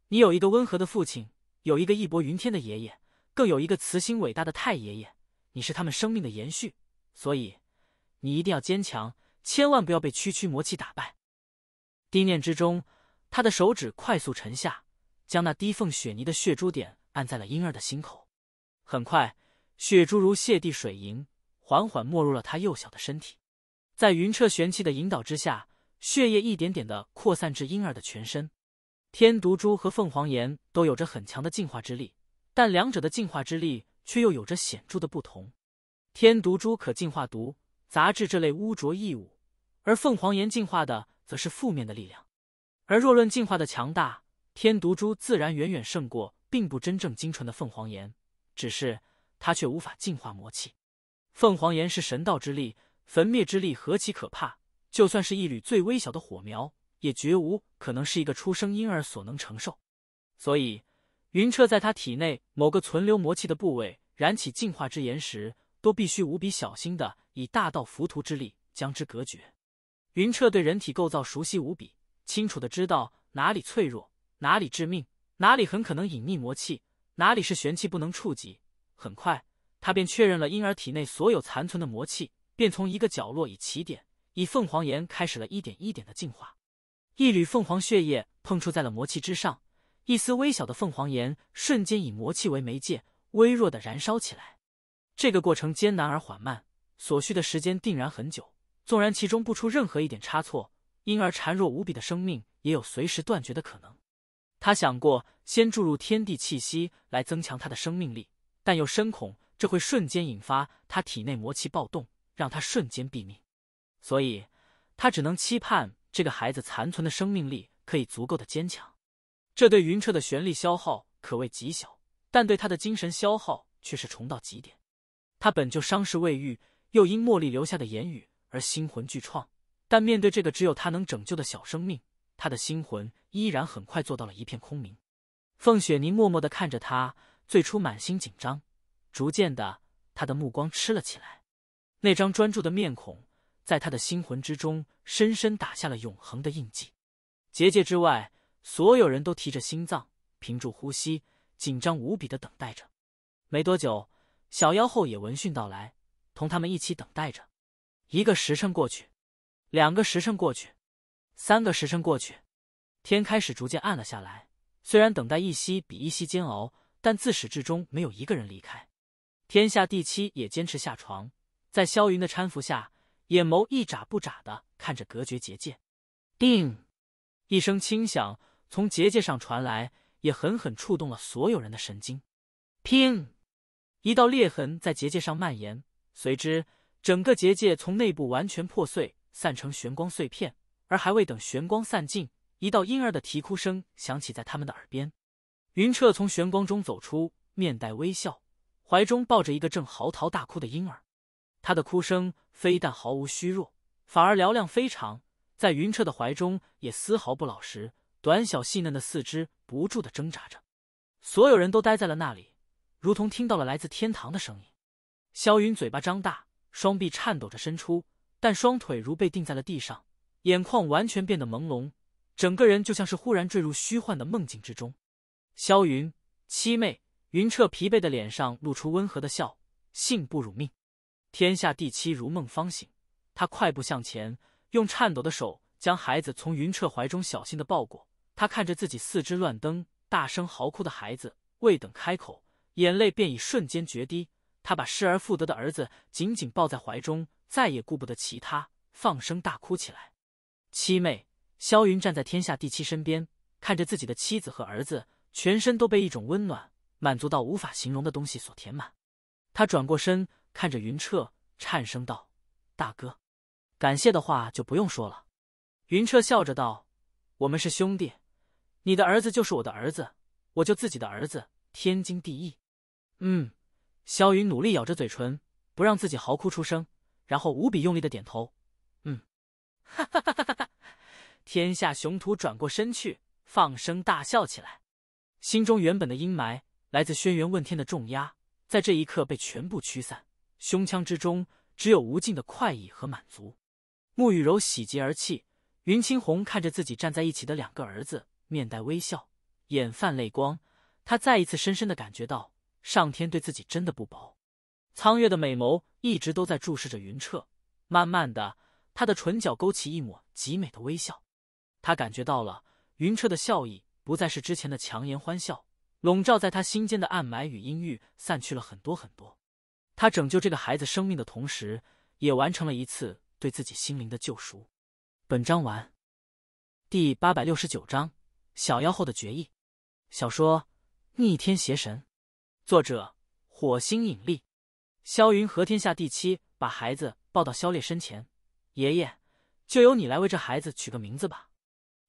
你有一个温和的父亲，有一个义薄云天的爷爷，更有一个慈心伟大的太爷爷。你是他们生命的延续，所以你一定要坚强，千万不要被区区魔气打败。低念之中，他的手指快速沉下，将那滴缝血泥的血珠点按在了婴儿的心口。很快，血珠如泻地水银，缓缓没入了他幼小的身体。在云彻玄气的引导之下，血液一点点地扩散至婴儿的全身。天毒珠和凤凰岩都有着很强的净化之力，但两者的净化之力却又有着显著的不同。天毒珠可净化毒、杂质这类污浊异物，而凤凰岩净化的。则是负面的力量，而若论进化的强大，天毒珠自然远远胜过并不真正精纯的凤凰岩。只是它却无法进化魔气。凤凰岩是神道之力，焚灭之力何其可怕！就算是一缕最微小的火苗，也绝无可能是一个初生婴儿所能承受。所以，云彻在他体内某个存留魔气的部位燃起进化之炎时，都必须无比小心的以大道浮屠之力将之隔绝。云彻对人体构造熟悉无比，清楚的知道哪里脆弱，哪里致命，哪里很可能隐匿魔气，哪里是玄气不能触及。很快，他便确认了婴儿体内所有残存的魔气，便从一个角落以起点，以凤凰炎开始了一点一点的进化。一缕凤凰血液碰触在了魔气之上，一丝微小的凤凰炎瞬间以魔气为媒介，微弱的燃烧起来。这个过程艰难而缓慢，所需的时间定然很久。纵然其中不出任何一点差错，婴儿孱弱无比的生命也有随时断绝的可能。他想过先注入天地气息来增强他的生命力，但又深恐这会瞬间引发他体内魔气暴动，让他瞬间毙命。所以，他只能期盼这个孩子残存的生命力可以足够的坚强。这对云彻的玄力消耗可谓极小，但对他的精神消耗却是重到极点。他本就伤势未愈，又因茉莉留下的言语。而心魂俱创，但面对这个只有他能拯救的小生命，他的心魂依然很快做到了一片空明。凤雪凝默默的看着他，最初满心紧张，逐渐的，他的目光吃了起来。那张专注的面孔在他的心魂之中深深打下了永恒的印记。结界之外，所有人都提着心脏，屏住呼吸，紧张无比的等待着。没多久，小妖后也闻讯到来，同他们一起等待着。一个时辰过去，两个时辰过去，三个时辰过去，天开始逐渐暗了下来。虽然等待一夕比一夕煎熬，但自始至终没有一个人离开。天下第七也坚持下床，在萧云的搀扶下，眼眸一眨不眨的看着隔绝结界。叮，一声轻响从结界上传来，也狠狠触动了所有人的神经。拼，一道裂痕在结界上蔓延，随之。整个结界从内部完全破碎，散成玄光碎片。而还未等玄光散尽，一道婴儿的啼哭声响起在他们的耳边。云彻从玄光中走出，面带微笑，怀中抱着一个正嚎啕大哭的婴儿。他的哭声非但毫无虚弱，反而嘹亮非常，在云彻的怀中也丝毫不老实，短小细嫩的四肢不住的挣扎着。所有人都待在了那里，如同听到了来自天堂的声音。萧云嘴巴张大。双臂颤抖着伸出，但双腿如被钉在了地上，眼眶完全变得朦胧，整个人就像是忽然坠入虚幻的梦境之中。萧云七妹云彻疲惫的脸上露出温和的笑，幸不辱命。天下第七如梦方醒，他快步向前，用颤抖的手将孩子从云彻怀中小心的抱过。他看着自己四肢乱蹬、大声嚎哭的孩子，未等开口，眼泪便已瞬间决堤。他把失而复得的儿子紧紧抱在怀中，再也顾不得其他，放声大哭起来。七妹萧云站在天下第七身边，看着自己的妻子和儿子，全身都被一种温暖、满足到无法形容的东西所填满。他转过身，看着云彻，颤声道：“大哥，感谢的话就不用说了。”云彻笑着道：“我们是兄弟，你的儿子就是我的儿子，我救自己的儿子，天经地义。”嗯。萧云努力咬着嘴唇，不让自己嚎哭出声，然后无比用力的点头，嗯。哈哈哈哈哈哈！天下雄图转过身去，放声大笑起来。心中原本的阴霾，来自轩辕问天的重压，在这一刻被全部驱散，胸腔之中只有无尽的快意和满足。沐雨柔喜极而泣，云青红看着自己站在一起的两个儿子，面带微笑，眼泛泪光。他再一次深深的感觉到。上天对自己真的不薄，苍月的美眸一直都在注视着云彻，慢慢的，他的唇角勾起一抹极美的微笑，他感觉到了云彻的笑意不再是之前的强颜欢笑，笼罩在他心间的暗霾与阴郁散去了很多很多。他拯救这个孩子生命的同时，也完成了一次对自己心灵的救赎。本章完，第八百六十九章：小妖后的决议。小说《逆天邪神》。作者火星引力，萧云和天下第七把孩子抱到萧烈身前，爷爷就由你来为这孩子取个名字吧。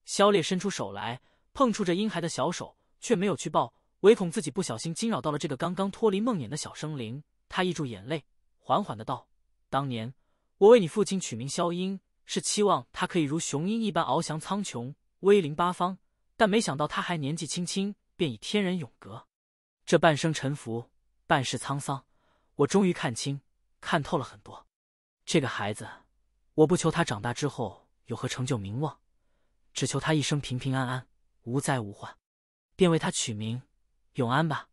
萧烈伸出手来，碰触着婴孩的小手，却没有去抱，唯恐自己不小心惊扰到了这个刚刚脱离梦魇的小生灵。他溢住眼泪，缓缓的道：“当年我为你父亲取名萧鹰，是期望他可以如雄鹰一般翱翔苍穹，威凌八方。但没想到他还年纪轻轻，便已天人永隔。”这半生沉浮，半世沧桑，我终于看清、看透了很多。这个孩子，我不求他长大之后有何成就、名望，只求他一生平平安安，无灾无患。便为他取名永安吧。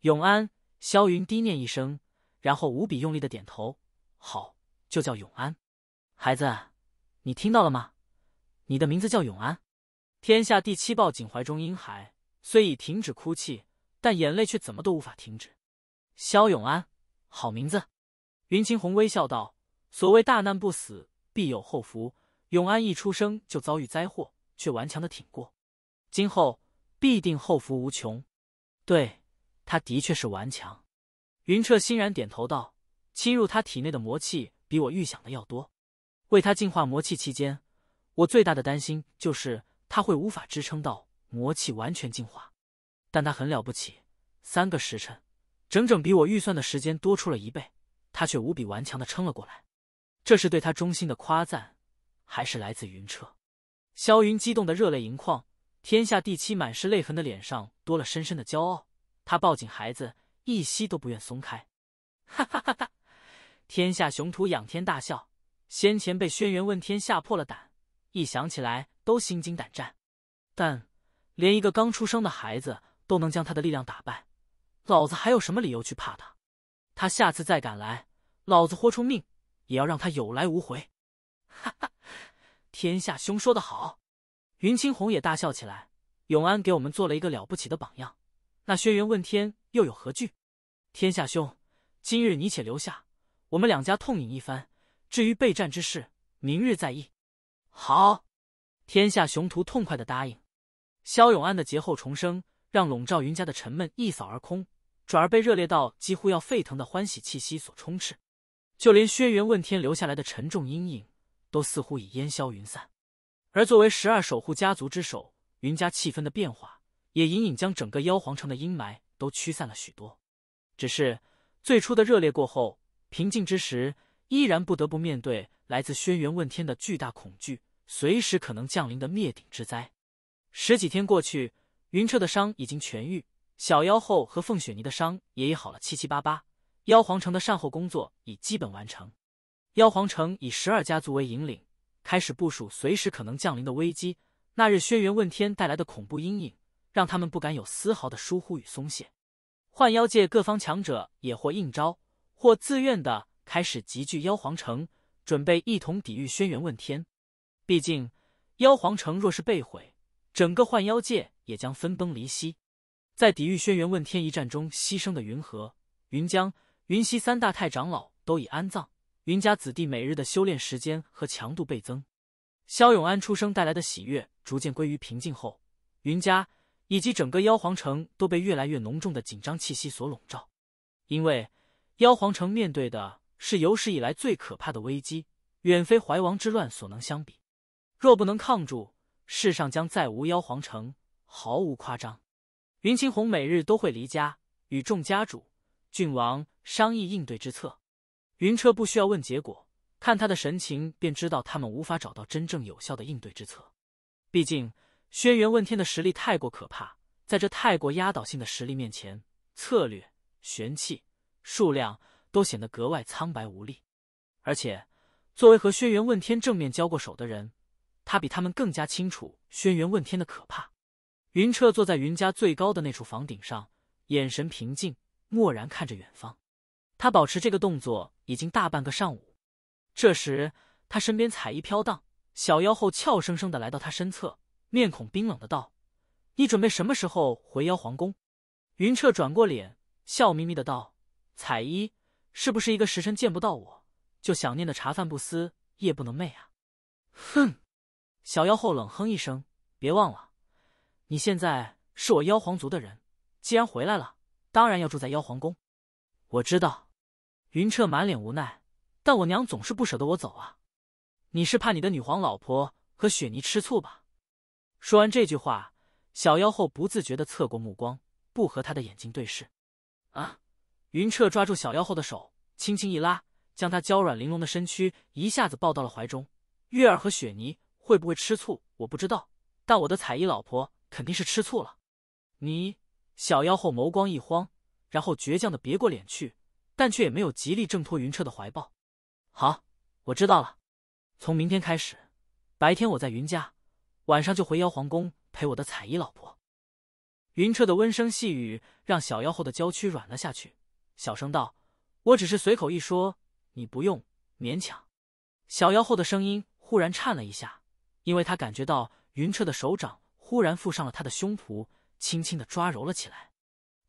永安，萧云低念一声，然后无比用力的点头。好，就叫永安。孩子，你听到了吗？你的名字叫永安。天下第七抱紧怀中婴孩，虽已停止哭泣。但眼泪却怎么都无法停止。肖永安，好名字。云青红微笑道：“所谓大难不死，必有后福。永安一出生就遭遇灾祸，却顽强的挺过，今后必定后福无穷。对，他的确是顽强。”云彻欣然点头道：“侵入他体内的魔气比我预想的要多。为他净化魔气期间，我最大的担心就是他会无法支撑到魔气完全净化。”但他很了不起，三个时辰，整整比我预算的时间多出了一倍，他却无比顽强的撑了过来。这是对他衷心的夸赞，还是来自云彻？萧云激动的热泪盈眶，天下第七满是泪痕的脸上多了深深的骄傲。他抱紧孩子，一息都不愿松开。哈哈哈！哈天下雄图仰天大笑，先前被轩辕问天吓破了胆，一想起来都心惊胆战，但连一个刚出生的孩子。都能将他的力量打败，老子还有什么理由去怕他？他下次再敢来，老子豁出命也要让他有来无回！哈哈，天下兄说得好。云青红也大笑起来。永安给我们做了一个了不起的榜样，那轩辕问天又有何惧？天下兄，今日你且留下，我们两家痛饮一番。至于备战之事，明日再议。好，天下雄图痛快的答应。肖永安的劫后重生。让笼罩云家的沉闷一扫而空，转而被热烈到几乎要沸腾的欢喜气息所充斥。就连轩辕问天留下来的沉重阴影，都似乎已烟消云散。而作为十二守护家族之首，云家气氛的变化，也隐隐将整个妖皇城的阴霾都驱散了许多。只是最初的热烈过后，平静之时，依然不得不面对来自轩辕问天的巨大恐惧，随时可能降临的灭顶之灾。十几天过去。云彻的伤已经痊愈，小妖后和凤雪霓的伤也已好了七七八八。妖皇城的善后工作已基本完成。妖皇城以十二家族为引领，开始部署随时可能降临的危机。那日轩辕问天带来的恐怖阴影，让他们不敢有丝毫的疏忽与松懈。幻妖界各方强者也或应招，或自愿的开始集聚妖皇城，准备一同抵御轩辕问天。毕竟，妖皇城若是被毁，整个幻妖界也将分崩离析。在抵御轩辕问天一战中牺牲的云和、云江、云溪三大太长老都已安葬。云家子弟每日的修炼时间和强度倍增。萧永安出生带来的喜悦逐渐归于平静后，云家以及整个妖皇城都被越来越浓重的紧张气息所笼罩。因为妖皇城面对的是有史以来最可怕的危机，远非怀王之乱所能相比。若不能抗住，世上将再无妖皇城，毫无夸张。云青鸿每日都会离家，与众家主、郡王商议应对之策。云彻不需要问结果，看他的神情便知道他们无法找到真正有效的应对之策。毕竟，轩辕问天的实力太过可怕，在这太过压倒性的实力面前，策略、玄器数量都显得格外苍白无力。而且，作为和轩辕问天正面交过手的人。他比他们更加清楚轩辕问天的可怕。云彻坐在云家最高的那处房顶上，眼神平静，默然看着远方。他保持这个动作已经大半个上午。这时，他身边彩衣飘荡，小妖后俏生生的来到他身侧，面孔冰冷的道：“你准备什么时候回妖皇宫？”云彻转过脸，笑眯眯的道：“彩衣，是不是一个时辰见不到我就想念的茶饭不思，夜不能寐啊？”哼。小妖后冷哼一声：“别忘了，你现在是我妖皇族的人，既然回来了，当然要住在妖皇宫。”我知道，云彻满脸无奈，但我娘总是不舍得我走啊！你是怕你的女皇老婆和雪妮吃醋吧？说完这句话，小妖后不自觉的侧过目光，不和他的眼睛对视。啊！云彻抓住小妖后的手，轻轻一拉，将她娇软玲珑的身躯一下子抱到了怀中。月儿和雪妮。会不会吃醋？我不知道，但我的彩衣老婆肯定是吃醋了。你小妖后眸光一慌，然后倔强的别过脸去，但却也没有极力挣脱云彻的怀抱。好，我知道了。从明天开始，白天我在云家，晚上就回妖皇宫陪我的彩衣老婆。云彻的温声细语让小妖后的娇躯软了下去，小声道：“我只是随口一说，你不用勉强。”小妖后的声音忽然颤了一下。因为他感觉到云彻的手掌忽然附上了他的胸脯，轻轻的抓揉了起来。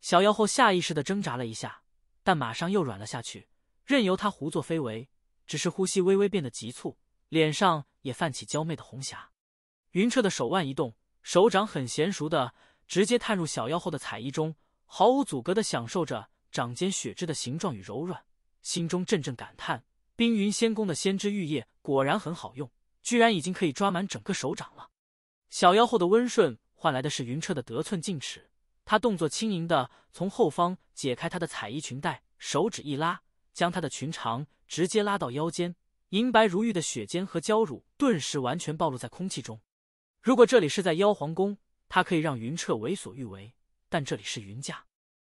小妖后下意识的挣扎了一下，但马上又软了下去，任由他胡作非为，只是呼吸微微变得急促，脸上也泛起娇媚的红霞。云彻的手腕一动，手掌很娴熟的直接探入小妖后的彩衣中，毫无阻隔的享受着掌间血脂的形状与柔软，心中阵阵感叹：冰云仙宫的仙芝玉液果然很好用。居然已经可以抓满整个手掌了。小妖后的温顺换来的是云彻的得寸进尺。他动作轻盈的从后方解开她的彩衣裙带，手指一拉，将她的裙长直接拉到腰间。银白如玉的雪肩和娇乳顿时完全暴露在空气中。如果这里是在妖皇宫，他可以让云彻为所欲为，但这里是云家。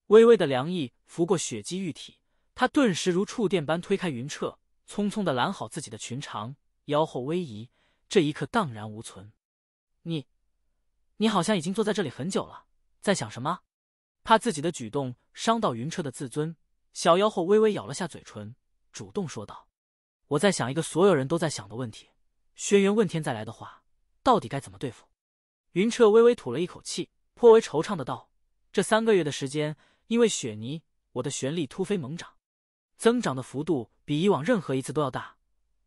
微微的凉意拂过雪肌玉体，他顿时如触电般推开云彻，匆匆的拦好自己的裙长。妖后威仪这一刻荡然无存。你，你好像已经坐在这里很久了，在想什么？怕自己的举动伤到云彻的自尊，小妖后微微咬了下嘴唇，主动说道：“我在想一个所有人都在想的问题。轩辕问天再来的话，到底该怎么对付？”云彻微微吐了一口气，颇为惆怅的道：“这三个月的时间，因为雪泥，我的玄力突飞猛涨，增长的幅度比以往任何一次都要大。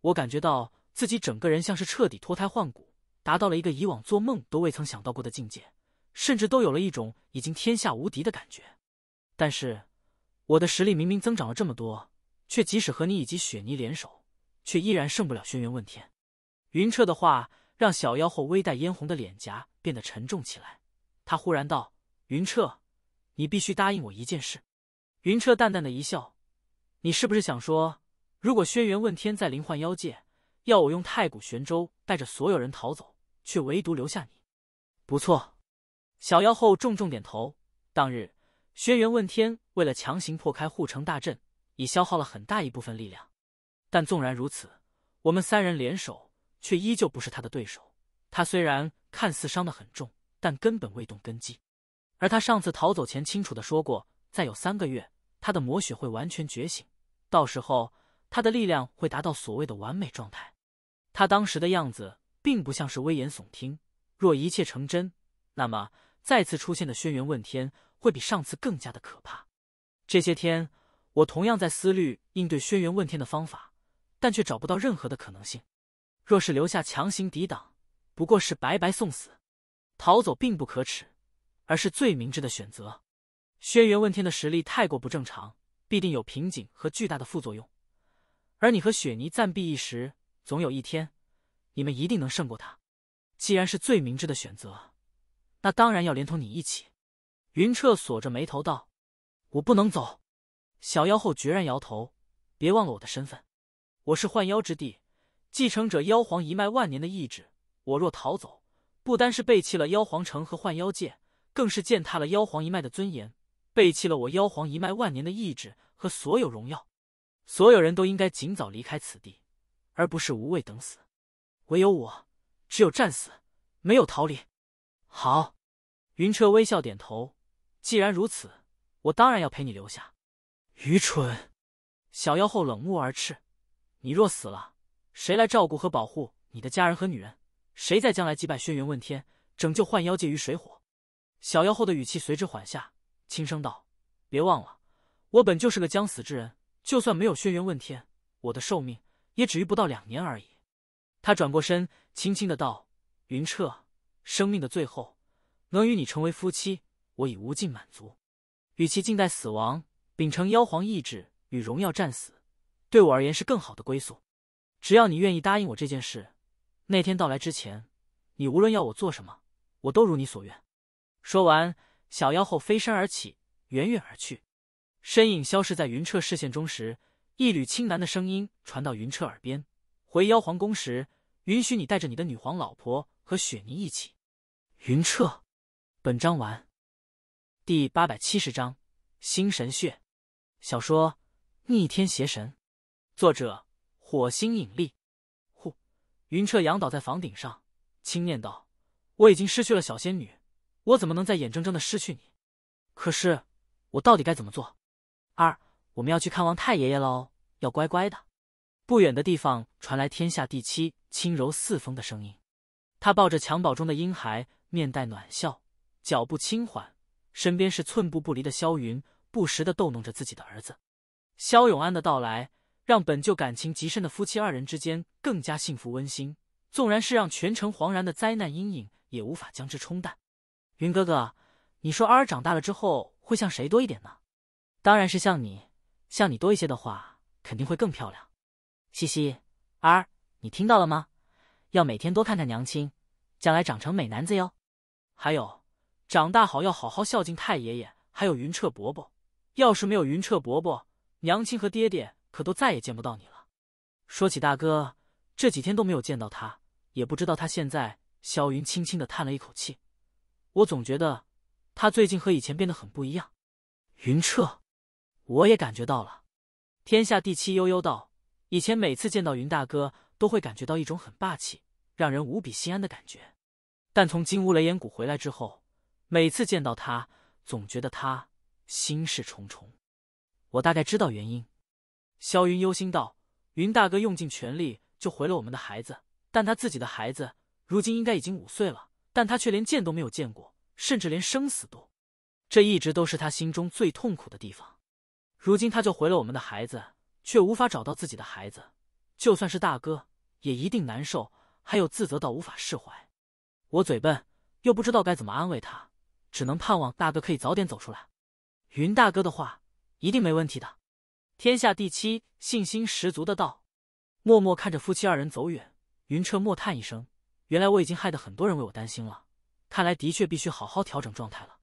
我感觉到。”自己整个人像是彻底脱胎换骨，达到了一个以往做梦都未曾想到过的境界，甚至都有了一种已经天下无敌的感觉。但是，我的实力明明增长了这么多，却即使和你以及雪妮联手，却依然胜不了轩辕问天。云彻的话让小妖后微带嫣红的脸颊变得沉重起来。他忽然道：“云彻，你必须答应我一件事。”云彻淡淡的一笑：“你是不是想说，如果轩辕问天在灵幻妖界？”要我用太古玄舟带着所有人逃走，却唯独留下你。不错，小妖后重重点头。当日轩辕问天为了强行破开护城大阵，已消耗了很大一部分力量。但纵然如此，我们三人联手却依旧不是他的对手。他虽然看似伤得很重，但根本未动根基。而他上次逃走前清楚的说过，再有三个月，他的魔血会完全觉醒，到时候他的力量会达到所谓的完美状态。他当时的样子并不像是危言耸听。若一切成真，那么再次出现的轩辕问天会比上次更加的可怕。这些天，我同样在思虑应对轩辕问天的方法，但却找不到任何的可能性。若是留下强行抵挡，不过是白白送死；逃走并不可耻，而是最明智的选择。轩辕问天的实力太过不正常，必定有瓶颈和巨大的副作用。而你和雪妮暂避一时。总有一天，你们一定能胜过他。既然是最明智的选择，那当然要连同你一起。云彻锁着眉头道：“我不能走。”小妖后决然摇头：“别忘了我的身份，我是幻妖之地继承者，妖皇一脉万年的意志。我若逃走，不单是背弃了妖皇城和幻妖界，更是践踏了妖皇一脉的尊严，背弃了我妖皇一脉万年的意志和所有荣耀。所有人都应该尽早离开此地。”而不是无畏等死，唯有我，只有战死，没有逃离。好，云彻微笑点头。既然如此，我当然要陪你留下。愚蠢！小妖后冷漠而斥：“你若死了，谁来照顾和保护你的家人和女人？谁在将来击败轩辕问天，拯救幻妖界于水火？”小妖后的语气随之缓下，轻声道：“别忘了，我本就是个将死之人，就算没有轩辕问天，我的寿命……”也只余不到两年而已。他转过身，轻轻的道：“云彻，生命的最后，能与你成为夫妻，我已无尽满足。与其静待死亡，秉承妖皇意志与荣耀战死，对我而言是更好的归宿。只要你愿意答应我这件事，那天到来之前，你无论要我做什么，我都如你所愿。”说完，小妖后飞身而起，远远而去，身影消失在云彻视线中时。一缕清南的声音传到云彻耳边：“回妖皇宫时，允许你带着你的女皇老婆和雪妮一起。”云彻。本章完。第八百七十章：星神血。小说《逆天邪神》，作者：火星引力。呼，云彻仰倒在房顶上，轻念道：“我已经失去了小仙女，我怎么能再眼睁睁的失去你？可是，我到底该怎么做？”二。我们要去看望太爷爷喽，要乖乖的。不远的地方传来天下第七轻柔似风的声音，他抱着襁褓中的婴孩，面带暖笑，脚步轻缓，身边是寸步不离的萧云，不时的逗弄着自己的儿子。萧永安的到来，让本就感情极深的夫妻二人之间更加幸福温馨，纵然是让全城惶然的灾难阴影也无法将之冲淡。云哥哥，你说阿尔长大了之后会像谁多一点呢？当然是像你。像你多一些的话，肯定会更漂亮。嘻嘻，儿，你听到了吗？要每天多看看娘亲，将来长成美男子哟。还有，长大好要好好孝敬太爷爷，还有云彻伯伯。要是没有云彻伯伯，娘亲和爹爹可都再也见不到你了。说起大哥，这几天都没有见到他，也不知道他现在……萧云轻轻的叹了一口气，我总觉得他最近和以前变得很不一样。云彻。我也感觉到了，天下第七悠悠道，以前每次见到云大哥，都会感觉到一种很霸气、让人无比心安的感觉。但从金乌雷岩谷回来之后，每次见到他，总觉得他心事重重。我大概知道原因。萧云忧心道：“云大哥用尽全力救回了我们的孩子，但他自己的孩子如今应该已经五岁了，但他却连见都没有见过，甚至连生死都……这一直都是他心中最痛苦的地方。”如今他就回了我们的孩子，却无法找到自己的孩子。就算是大哥，也一定难受，还有自责到无法释怀。我嘴笨，又不知道该怎么安慰他，只能盼望大哥可以早点走出来。云大哥的话一定没问题的。天下第七信心十足的道。默默看着夫妻二人走远，云彻默叹一声：“原来我已经害得很多人为我担心了。看来的确必须好好调整状态了。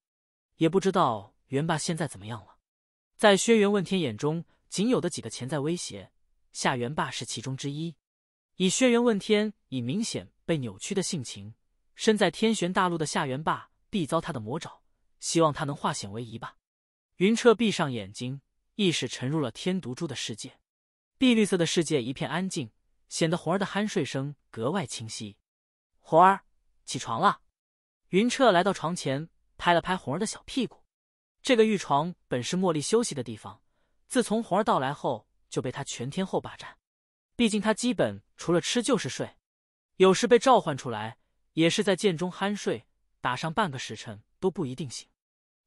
也不知道元霸现在怎么样了。”在轩辕问天眼中，仅有的几个潜在威胁，夏元霸是其中之一。以轩辕问天以明显被扭曲的性情，身在天玄大陆的夏元霸必遭他的魔爪。希望他能化险为夷吧。云彻闭上眼睛，意识沉入了天毒珠的世界。碧绿色的世界一片安静，显得红儿的酣睡声格外清晰。红儿，起床了。云彻来到床前，拍了拍红儿的小屁股。这个玉床本是茉莉休息的地方，自从红儿到来后，就被他全天候霸占。毕竟他基本除了吃就是睡，有时被召唤出来，也是在剑中酣睡，打上半个时辰都不一定醒。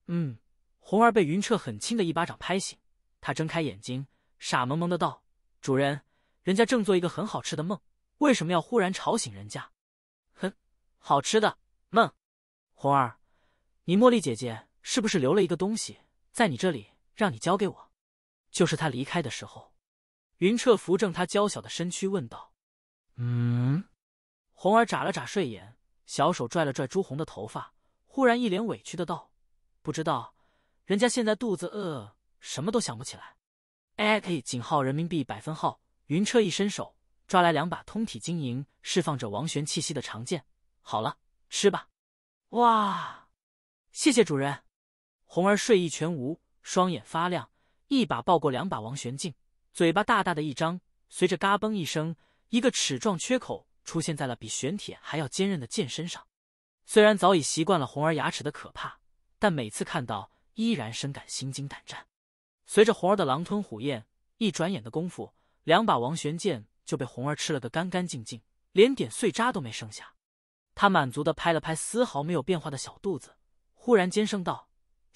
嗯，红儿被云彻很轻的一巴掌拍醒，他睁开眼睛，傻萌萌的道：“主人，人家正做一个很好吃的梦，为什么要忽然吵醒人家？”哼，好吃的梦，红儿，你茉莉姐姐。是不是留了一个东西在你这里，让你交给我？就是他离开的时候。云彻扶正他娇小的身躯，问道：“嗯？”红儿眨了眨睡眼，小手拽了拽朱红的头发，忽然一脸委屈的道：“不知道，人家现在肚子饿，什么都想不起来。”艾 k 井号人民币百分号。云彻一伸手，抓来两把通体晶莹、释放着王玄气息的长剑。好了，吃吧。哇！谢谢主人。红儿睡意全无，双眼发亮，一把抱过两把王玄镜，嘴巴大大的一张，随着“嘎嘣”一声，一个齿状缺口出现在了比玄铁还要坚韧的剑身上。虽然早已习惯了红儿牙齿的可怕，但每次看到依然深感心惊胆战。随着红儿的狼吞虎咽，一转眼的功夫，两把王玄剑就被红儿吃了个干干净净，连点碎渣都没剩下。他满足的拍了拍丝毫没有变化的小肚子，忽然尖声道。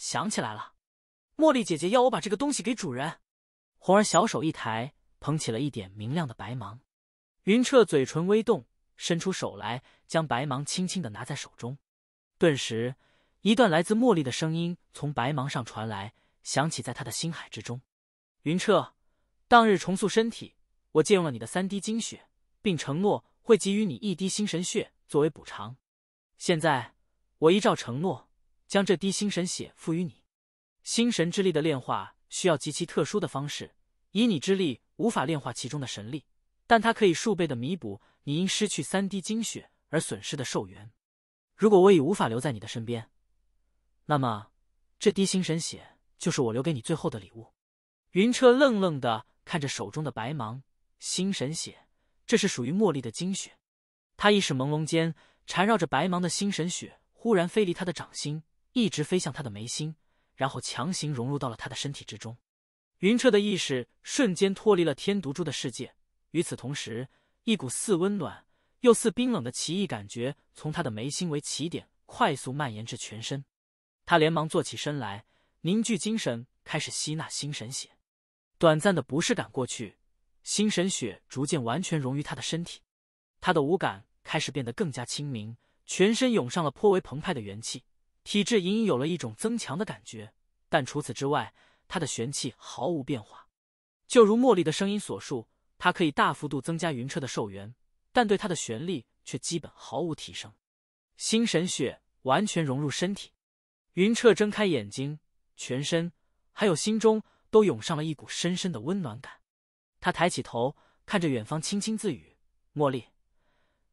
想起来了，茉莉姐姐要我把这个东西给主人。红儿小手一抬，捧起了一点明亮的白芒。云彻嘴唇微动，伸出手来，将白芒轻轻的拿在手中。顿时，一段来自茉莉的声音从白芒上传来，响起在他的心海之中。云彻，当日重塑身体，我借用了你的三滴精血，并承诺会给予你一滴心神血作为补偿。现在，我依照承诺。将这滴心神血赋予你，心神之力的炼化需要极其特殊的方式，以你之力无法炼化其中的神力，但它可以数倍的弥补你因失去三滴精血而损失的寿元。如果我已无法留在你的身边，那么这滴心神血就是我留给你最后的礼物。云彻愣愣的看着手中的白芒心神血，这是属于茉莉的精血。他意识朦胧间，缠绕着白芒的心神血忽然飞离他的掌心。一直飞向他的眉心，然后强行融入到了他的身体之中。云彻的意识瞬间脱离了天毒珠的世界。与此同时，一股似温暖又似冰冷的奇异感觉从他的眉心为起点，快速蔓延至全身。他连忙坐起身来，凝聚精神，开始吸纳心神血。短暂的不适感过去，心神血逐渐完全融于他的身体。他的五感开始变得更加清明，全身涌上了颇为澎湃的元气。体质隐隐有了一种增强的感觉，但除此之外，他的玄气毫无变化。就如茉莉的声音所述，它可以大幅度增加云彻的寿元，但对他的玄力却基本毫无提升。心神血完全融入身体，云彻睁开眼睛，全身还有心中都涌上了一股深深的温暖感。他抬起头，看着远方，轻轻自语：“茉莉，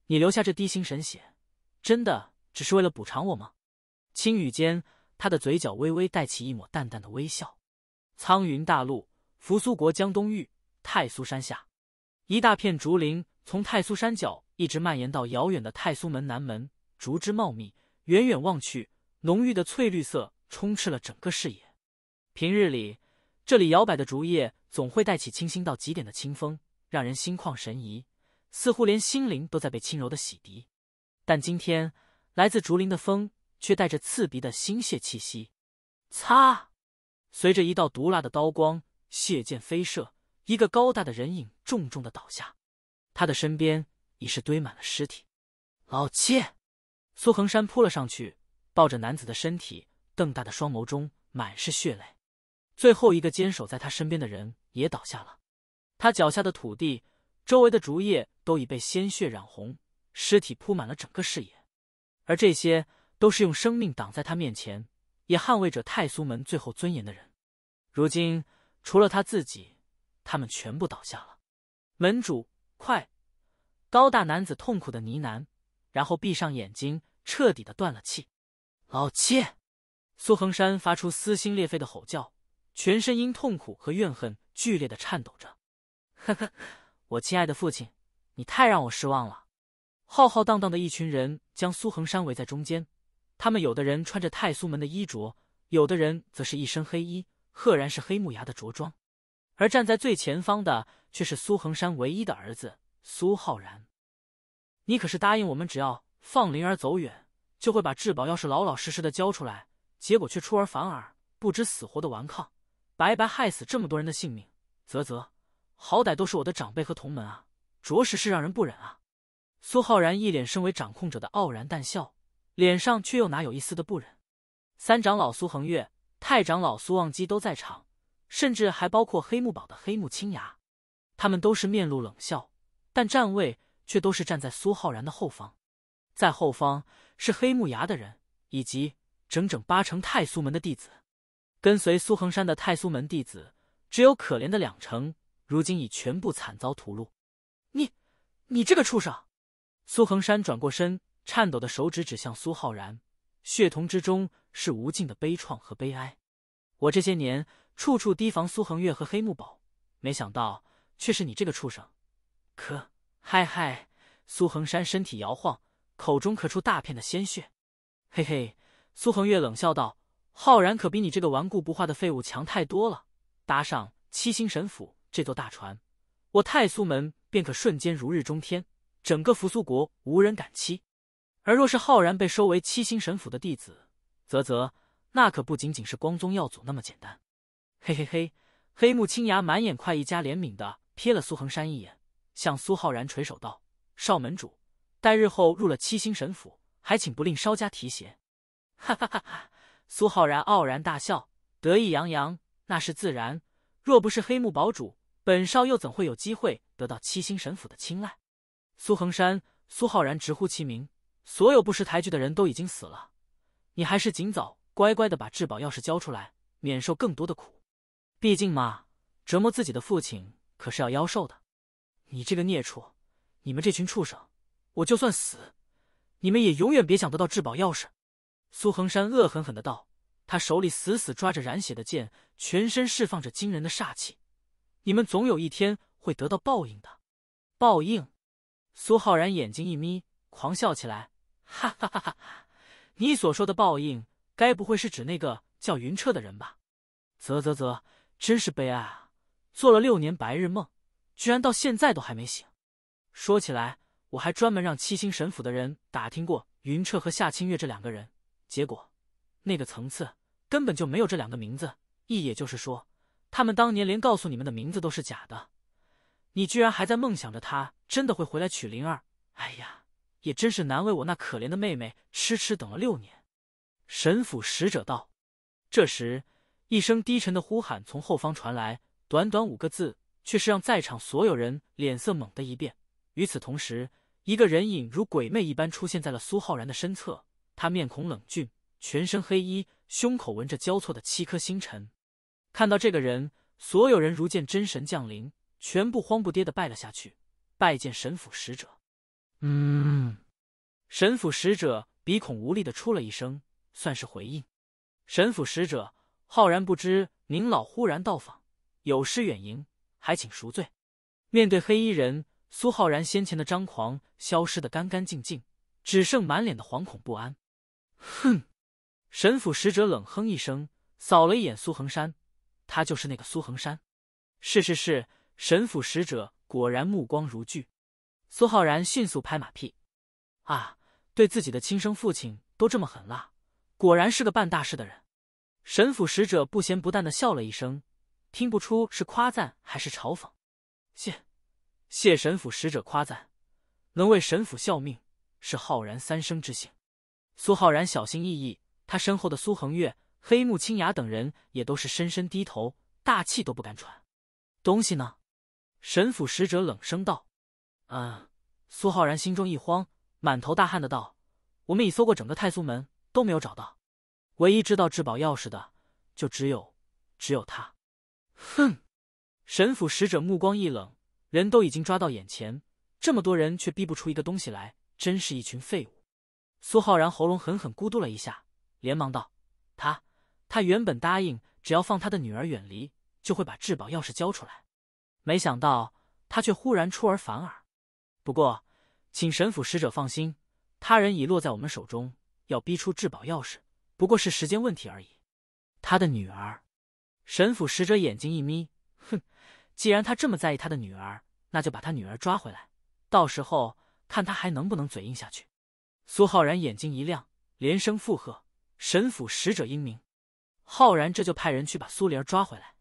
你留下这滴心神血，真的只是为了补偿我吗？”轻语间，他的嘴角微微带起一抹淡淡的微笑。苍云大陆，扶苏国江东域，太苏山下，一大片竹林从太苏山脚一直蔓延到遥远的太苏门南门，竹枝茂密，远远望去，浓郁的翠绿色充斥了整个视野。平日里，这里摇摆的竹叶总会带起清新到极点的清风，让人心旷神怡，似乎连心灵都在被轻柔的洗涤。但今天，来自竹林的风。却带着刺鼻的腥血气息。擦！随着一道毒辣的刀光，血剑飞射，一个高大的人影重重的倒下。他的身边已是堆满了尸体。老七，苏恒山扑了上去，抱着男子的身体，瞪大的双眸中满是血泪。最后一个坚守在他身边的人也倒下了。他脚下的土地，周围的竹叶都已被鲜血染红，尸体铺满了整个视野。而这些……都是用生命挡在他面前，也捍卫着太苏门最后尊严的人。如今，除了他自己，他们全部倒下了。门主，快！高大男子痛苦的呢喃，然后闭上眼睛，彻底的断了气。老七，苏恒山发出撕心裂肺的吼叫，全身因痛苦和怨恨剧烈的颤抖着。呵呵，我亲爱的父亲，你太让我失望了。浩浩荡荡的一群人将苏恒山围在中间。他们有的人穿着太苏门的衣着，有的人则是一身黑衣，赫然是黑木崖的着装。而站在最前方的，却是苏恒山唯一的儿子苏浩然。你可是答应我们，只要放灵儿走远，就会把至宝钥匙老老实实的交出来。结果却出尔反尔，不知死活的顽抗，白白害死这么多人的性命。啧啧，好歹都是我的长辈和同门啊，着实是让人不忍啊。苏浩然一脸身为掌控者的傲然淡笑。脸上却又哪有一丝的不忍？三长老苏恒月、太长老苏望机都在场，甚至还包括黑木堡的黑木青牙，他们都是面露冷笑，但站位却都是站在苏浩然的后方。在后方是黑木崖的人，以及整整八成太苏门的弟子。跟随苏恒山的太苏门弟子只有可怜的两成，如今已全部惨遭屠戮。你，你这个畜生！苏恒山转过身。颤抖的手指指向苏浩然，血瞳之中是无尽的悲怆和悲哀。我这些年处处提防苏恒月和黑木堡，没想到却是你这个畜生！可，嗨嗨！苏恒山身体摇晃，口中咳出大片的鲜血。嘿嘿，苏恒月冷笑道：“浩然可比你这个顽固不化的废物强太多了。搭上七星神斧这座大船，我太苏门便可瞬间如日中天，整个扶苏国无人敢欺。”而若是浩然被收为七星神府的弟子，啧啧，那可不仅仅是光宗耀祖那么简单。嘿嘿嘿，黑木青牙满眼快意加怜悯的瞥了苏恒山一眼，向苏浩然垂手道：“少门主，待日后入了七星神府，还请不吝稍加提携。”哈哈哈哈！苏浩然傲然大笑，得意洋洋：“那是自然，若不是黑木堡主，本少又怎会有机会得到七星神府的青睐？”苏恒山，苏浩然直呼其名。所有不识抬举的人都已经死了，你还是尽早乖乖的把至宝钥匙交出来，免受更多的苦。毕竟嘛，折磨自己的父亲可是要妖受的。你这个孽畜，你们这群畜生，我就算死，你们也永远别想得到至宝钥匙。苏恒山恶狠狠的道，他手里死死抓着染血的剑，全身释放着惊人的煞气。你们总有一天会得到报应的。报应？苏浩然眼睛一眯，狂笑起来。哈哈哈！哈，你所说的报应，该不会是指那个叫云彻的人吧？啧啧啧，真是悲哀啊！做了六年白日梦，居然到现在都还没醒。说起来，我还专门让七星神府的人打听过云彻和夏清月这两个人，结果那个层次根本就没有这两个名字。意也就是说，他们当年连告诉你们的名字都是假的。你居然还在梦想着他真的会回来娶灵儿？哎呀！也真是难为我那可怜的妹妹，痴痴等了六年。神府使者道。这时，一声低沉的呼喊从后方传来，短短五个字，却是让在场所有人脸色猛地一变。与此同时，一个人影如鬼魅一般出现在了苏浩然的身侧。他面孔冷峻，全身黑衣，胸口纹着交错的七颗星辰。看到这个人，所有人如见真神降临，全部慌不迭的拜了下去，拜见神府使者。嗯，神府使者鼻孔无力的出了一声，算是回应。神府使者浩然不知您老忽然到访，有失远迎，还请赎罪。面对黑衣人，苏浩然先前的张狂消失的干干净净，只剩满脸的惶恐不安。哼！神府使者冷哼一声，扫了一眼苏恒山，他就是那个苏恒山。是是是，神府使者果然目光如炬。苏浩然迅速拍马屁，啊，对自己的亲生父亲都这么狠辣，果然是个办大事的人。神府使者不咸不淡的笑了一声，听不出是夸赞还是嘲讽。谢谢神府使者夸赞，能为神府效命，是浩然三生之幸。苏浩然小心翼翼，他身后的苏恒月、黑木清雅等人也都是深深低头，大气都不敢喘。东西呢？神府使者冷声道。啊！苏浩然心中一慌，满头大汗的道：“我们已搜过整个太苏门，都没有找到。唯一知道至宝钥匙的，就只有只有他。”哼！神府使者目光一冷，人都已经抓到眼前，这么多人却逼不出一个东西来，真是一群废物！苏浩然喉咙狠狠咕嘟了一下，连忙道：“他他原本答应，只要放他的女儿远离，就会把至宝钥匙交出来。没想到他却忽然出尔反尔。”不过，请神府使者放心，他人已落在我们手中，要逼出至宝钥匙，不过是时间问题而已。他的女儿，神府使者眼睛一眯，哼，既然他这么在意他的女儿，那就把他女儿抓回来，到时候看他还能不能嘴硬下去。苏浩然眼睛一亮，连声附和：“神府使者英明，浩然这就派人去把苏灵儿抓回来。”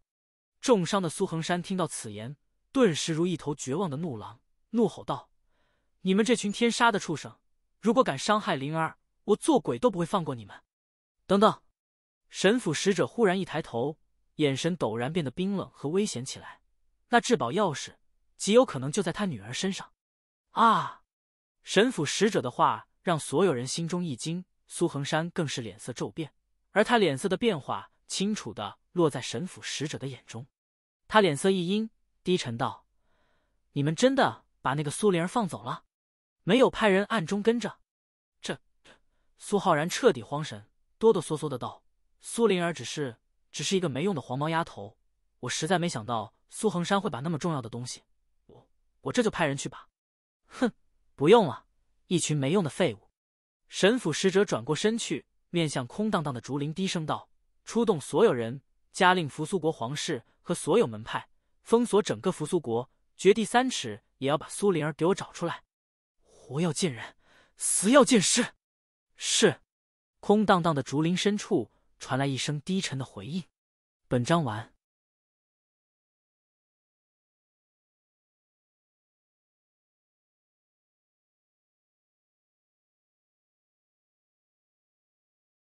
重伤的苏恒山听到此言，顿时如一头绝望的怒狼，怒吼道。你们这群天杀的畜生！如果敢伤害灵儿，我做鬼都不会放过你们！等等，神府使者忽然一抬头，眼神陡然变得冰冷和危险起来。那至宝钥匙极有可能就在他女儿身上啊！神府使者的话让所有人心中一惊，苏恒山更是脸色骤变，而他脸色的变化清楚的落在神府使者的眼中。他脸色一阴，低沉道：“你们真的把那个苏灵儿放走了？”没有派人暗中跟着，这苏浩然彻底慌神，哆哆嗦嗦的道：“苏灵儿只是只是一个没用的黄毛丫头，我实在没想到苏恒山会把那么重要的东西。我我这就派人去吧。”“哼，不用了，一群没用的废物。”神府使者转过身去，面向空荡荡的竹林，低声道：“出动所有人，加令扶苏国皇室和所有门派，封锁整个扶苏国，掘地三尺也要把苏灵儿给我找出来。”活要见人，死要见尸。是，空荡荡的竹林深处传来一声低沉的回应。本章完。